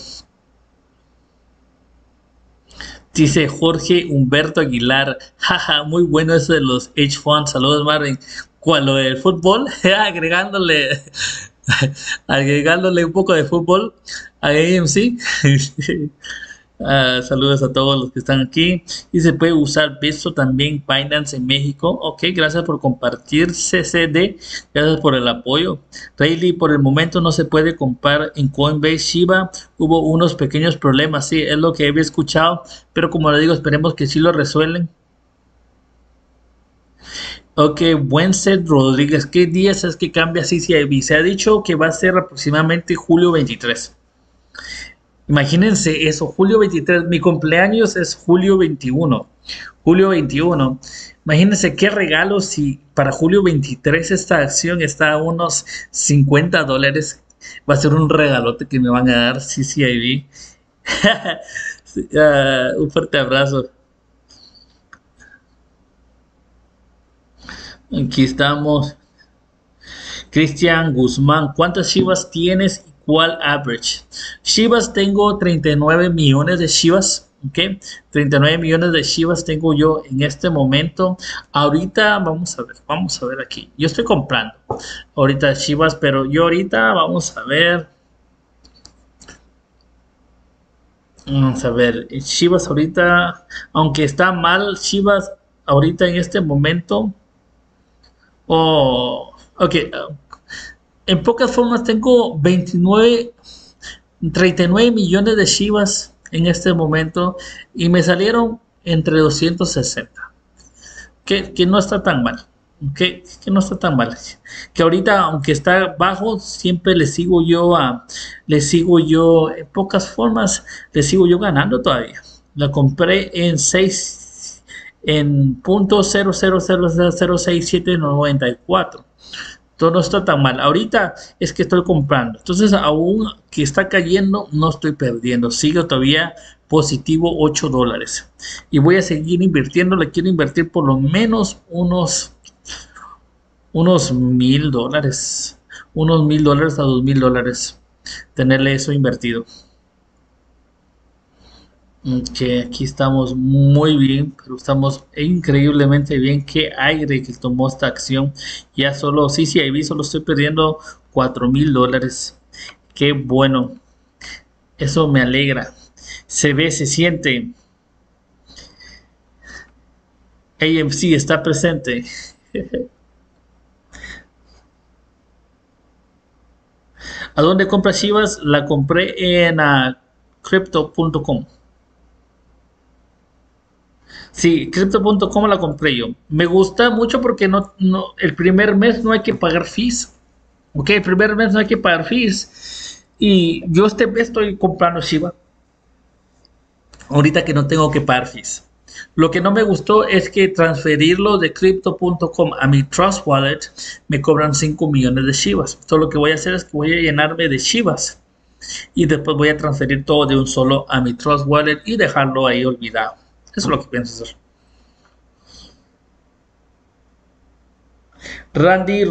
Dice Jorge Humberto Aguilar, jaja, muy bueno eso de los h Funds, saludos Marvin. Cuando el fútbol, agregándole, agregándole un poco de fútbol a AMC. Ah, saludos a todos los que están aquí. Y se puede usar Visto también Binance en México. Ok, gracias por compartir CCD. Gracias por el apoyo. Rayleigh, por el momento no se puede comprar en Coinbase Shiba. Hubo unos pequeños problemas, sí, es lo que había escuchado. Pero como le digo, esperemos que sí lo resuelven. Ok, buen Rodríguez. ¿Qué días es que cambia? si se ha dicho que va a ser aproximadamente julio 23. Imagínense eso, julio 23, mi cumpleaños es julio 21, julio 21. Imagínense qué regalo si para julio 23 esta acción está a unos 50 dólares. Va a ser un regalote que me van a dar CCIB. Ah, un fuerte abrazo. Aquí estamos. Cristian Guzmán, ¿cuántas chivas tienes average? Shivas tengo 39 millones de Shivas. ¿ok? 39 millones de Shivas tengo yo en este momento. Ahorita vamos a ver, vamos a ver aquí. Yo estoy comprando ahorita Shivas, pero yo ahorita vamos a ver. Vamos a ver, Shivas ahorita, aunque está mal, Shivas ahorita en este momento. Oh, ok en pocas formas tengo 29, 39 millones de Shivas en este momento y me salieron entre 260. Que, que no está tan mal. Que, que, no está tan mal. Que ahorita, aunque está bajo, siempre le sigo yo a, le sigo yo, en pocas formas, le sigo yo ganando todavía. La compré en 6, en punto todo no está tan mal. Ahorita es que estoy comprando. Entonces, aún que está cayendo, no estoy perdiendo. Sigo todavía positivo 8 dólares. Y voy a seguir invirtiendo. Le quiero invertir por lo menos unos unos mil dólares. Unos mil dólares a dos mil dólares. Tenerle eso invertido que aquí estamos muy bien, pero estamos increíblemente bien. Qué aire que tomó esta acción. Ya solo, sí, sí, ahí vi, solo estoy perdiendo 4 mil dólares. Qué bueno. Eso me alegra. Se ve, se siente. AMC está presente. ¿A dónde compras Chivas? La compré en crypto.com. Sí, crypto.com la compré yo. Me gusta mucho porque no, el primer mes no hay que pagar fees. Ok, el primer mes no hay que pagar fees. Y yo este mes estoy comprando Shiba. Ahorita que no tengo que pagar fees. Lo que no me gustó es que transferirlo de crypto.com a mi Trust Wallet me cobran 5 millones de Shivas. todo lo que voy a hacer es que voy a llenarme de Shivas y después voy a transferir todo de un solo a mi Trust Wallet y dejarlo ahí olvidado es lo que pienso hacer. Randy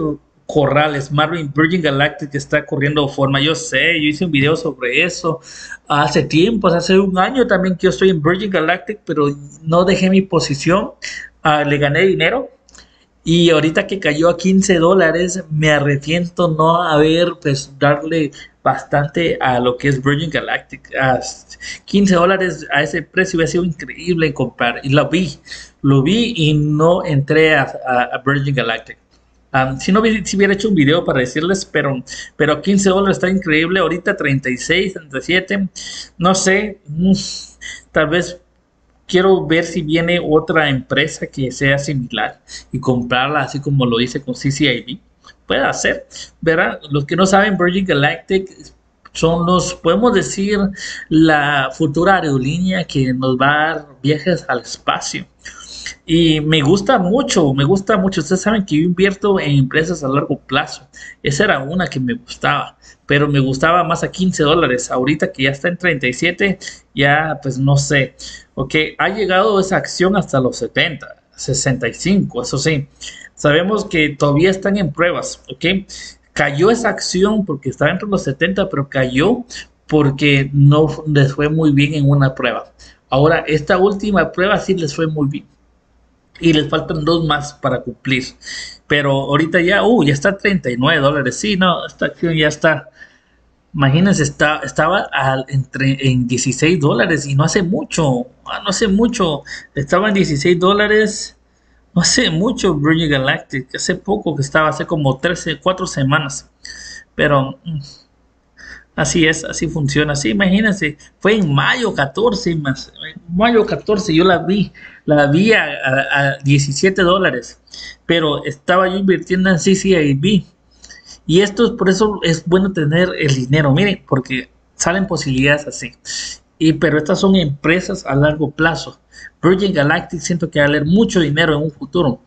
Corrales, Marvin Virgin Galactic está corriendo forma. Yo sé, yo hice un video sobre eso hace tiempo, hace un año también que yo estoy en Virgin Galactic, pero no dejé mi posición. Ah, le gané dinero y ahorita que cayó a 15 dólares, me arrepiento no haber, pues, darle bastante a lo que es Virgin Galactic. 15 dólares a ese precio hubiera sido increíble comprar. Y lo vi, lo vi y no entré a, Virgin Galactic. si no si hubiera hecho un video para decirles, pero, pero 15 dólares está increíble, ahorita 36, 37, no sé, mm, tal vez quiero ver si viene otra empresa que sea similar y comprarla así como lo hice con CCIB. Puede hacer, ¿verdad? Los que no saben, Virgin Galactic son los, podemos decir, la futura aerolínea que nos va a dar viajes al espacio. Y me gusta mucho, me gusta mucho. Ustedes saben que yo invierto en empresas a largo plazo. Esa era una que me gustaba pero me gustaba más a 15 dólares. Ahorita que ya está en 37, ya pues no sé. Ok, ha llegado esa acción hasta los 70, 65, eso sí. Sabemos que todavía están en pruebas, ok. Cayó esa acción porque estaba entre los 70, pero cayó porque no les fue muy bien en una prueba. Ahora, esta última prueba sí les fue muy bien. Y les faltan dos más para cumplir. Pero ahorita ya, uh, ya está 39 dólares. Sí, no, esta acción ya está Imagínense, estaba al, entre, en 16 dólares y no hace mucho, ah, no hace mucho, estaba en 16 dólares, no hace mucho Virgin Galactic, hace poco que estaba, hace como 13, 4 semanas, pero mm, así es, así funciona, así imagínense, fue en mayo 14, más, mayo 14 yo la vi, la vi a, 17 dólares, pero estaba yo invirtiendo en CCIB y esto es por eso es bueno tener el dinero, miren, porque salen posibilidades así. Y, pero estas son empresas a largo plazo. Virgin Galactic siento que va a valer mucho dinero en un futuro.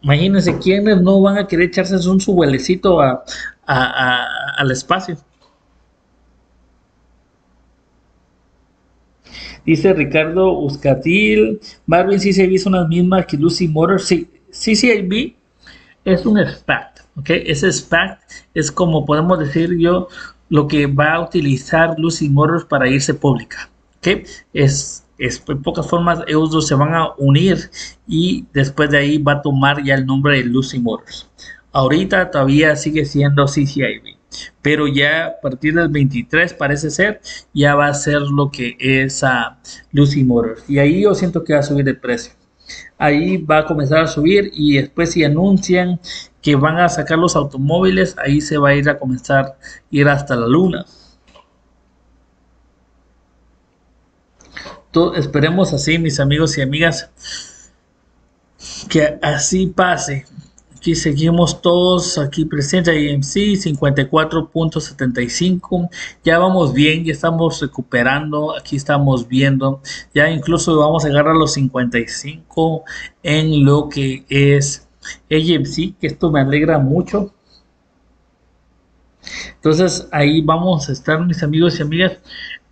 Imagínense quiénes no van a querer echarse un subuelecito al espacio. Dice Ricardo Uscatil, Marvin sí se las mismas que Lucy Motors. Sí, CCIB es un SPAC. Ese SPAC es como podemos decir yo lo que va a utilizar Lucy Motors para irse pública, Es, en pocas formas ellos dos se van a unir y después de ahí va a tomar ya el nombre de Lucy Motors. Ahorita todavía sigue siendo CCIB, pero ya a partir del 23 parece ser, ya va a ser lo que es Lucy Motors. Y ahí yo siento que va a subir el precio ahí va a comenzar a subir y después si anuncian que van a sacar los automóviles, ahí se va a ir a comenzar a ir hasta la luna. Todo, esperemos así, mis amigos y amigas, que así pase seguimos todos aquí presentes, IMC 54.75. Ya vamos bien, ya estamos recuperando. Aquí estamos viendo, ya incluso vamos a agarrar los 55 en lo que es IMC, que esto me alegra mucho. Entonces ahí vamos a estar, mis amigos y amigas.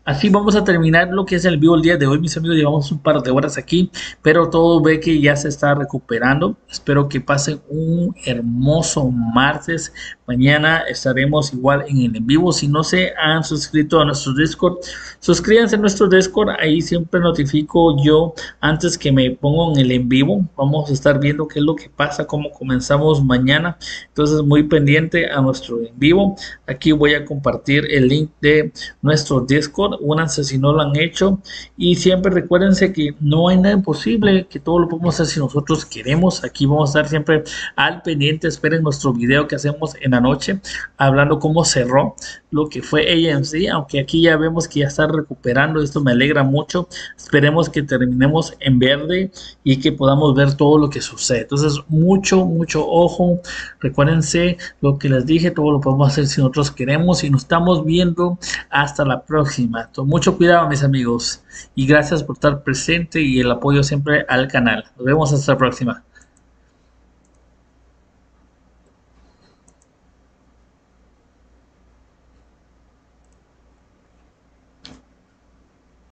Así vamos a terminar lo que es el vivo el día de hoy, mis amigos. Llevamos un par de horas aquí, pero todo ve que ya se está recuperando. Espero que pasen un hermoso martes. Mañana estaremos igual en el en vivo. Si no se han suscrito a nuestro Discord, suscríbanse a nuestro Discord. Ahí siempre notifico yo antes que me pongo en el en vivo. Vamos a estar viendo qué es lo que pasa, cómo comenzamos mañana. Entonces, muy pendiente a nuestro en vivo. Aquí voy a compartir el link de nuestro Discord. Únanse si no lo han hecho. Y siempre recuérdense que no hay nada imposible, que todo lo podemos hacer si nosotros queremos. Aquí vamos a estar siempre al pendiente. Esperen nuestro video que hacemos en noche, hablando cómo cerró lo que fue AMC, aunque aquí ya vemos que ya está recuperando, esto me alegra mucho, esperemos que terminemos en verde y que podamos ver todo lo que sucede. Entonces, mucho, mucho ojo, recuérdense lo que les dije, todo lo podemos hacer si nosotros queremos y nos estamos viendo hasta la próxima. Entonces, mucho cuidado mis amigos y gracias por estar presente y el apoyo siempre al canal. Nos vemos hasta la próxima.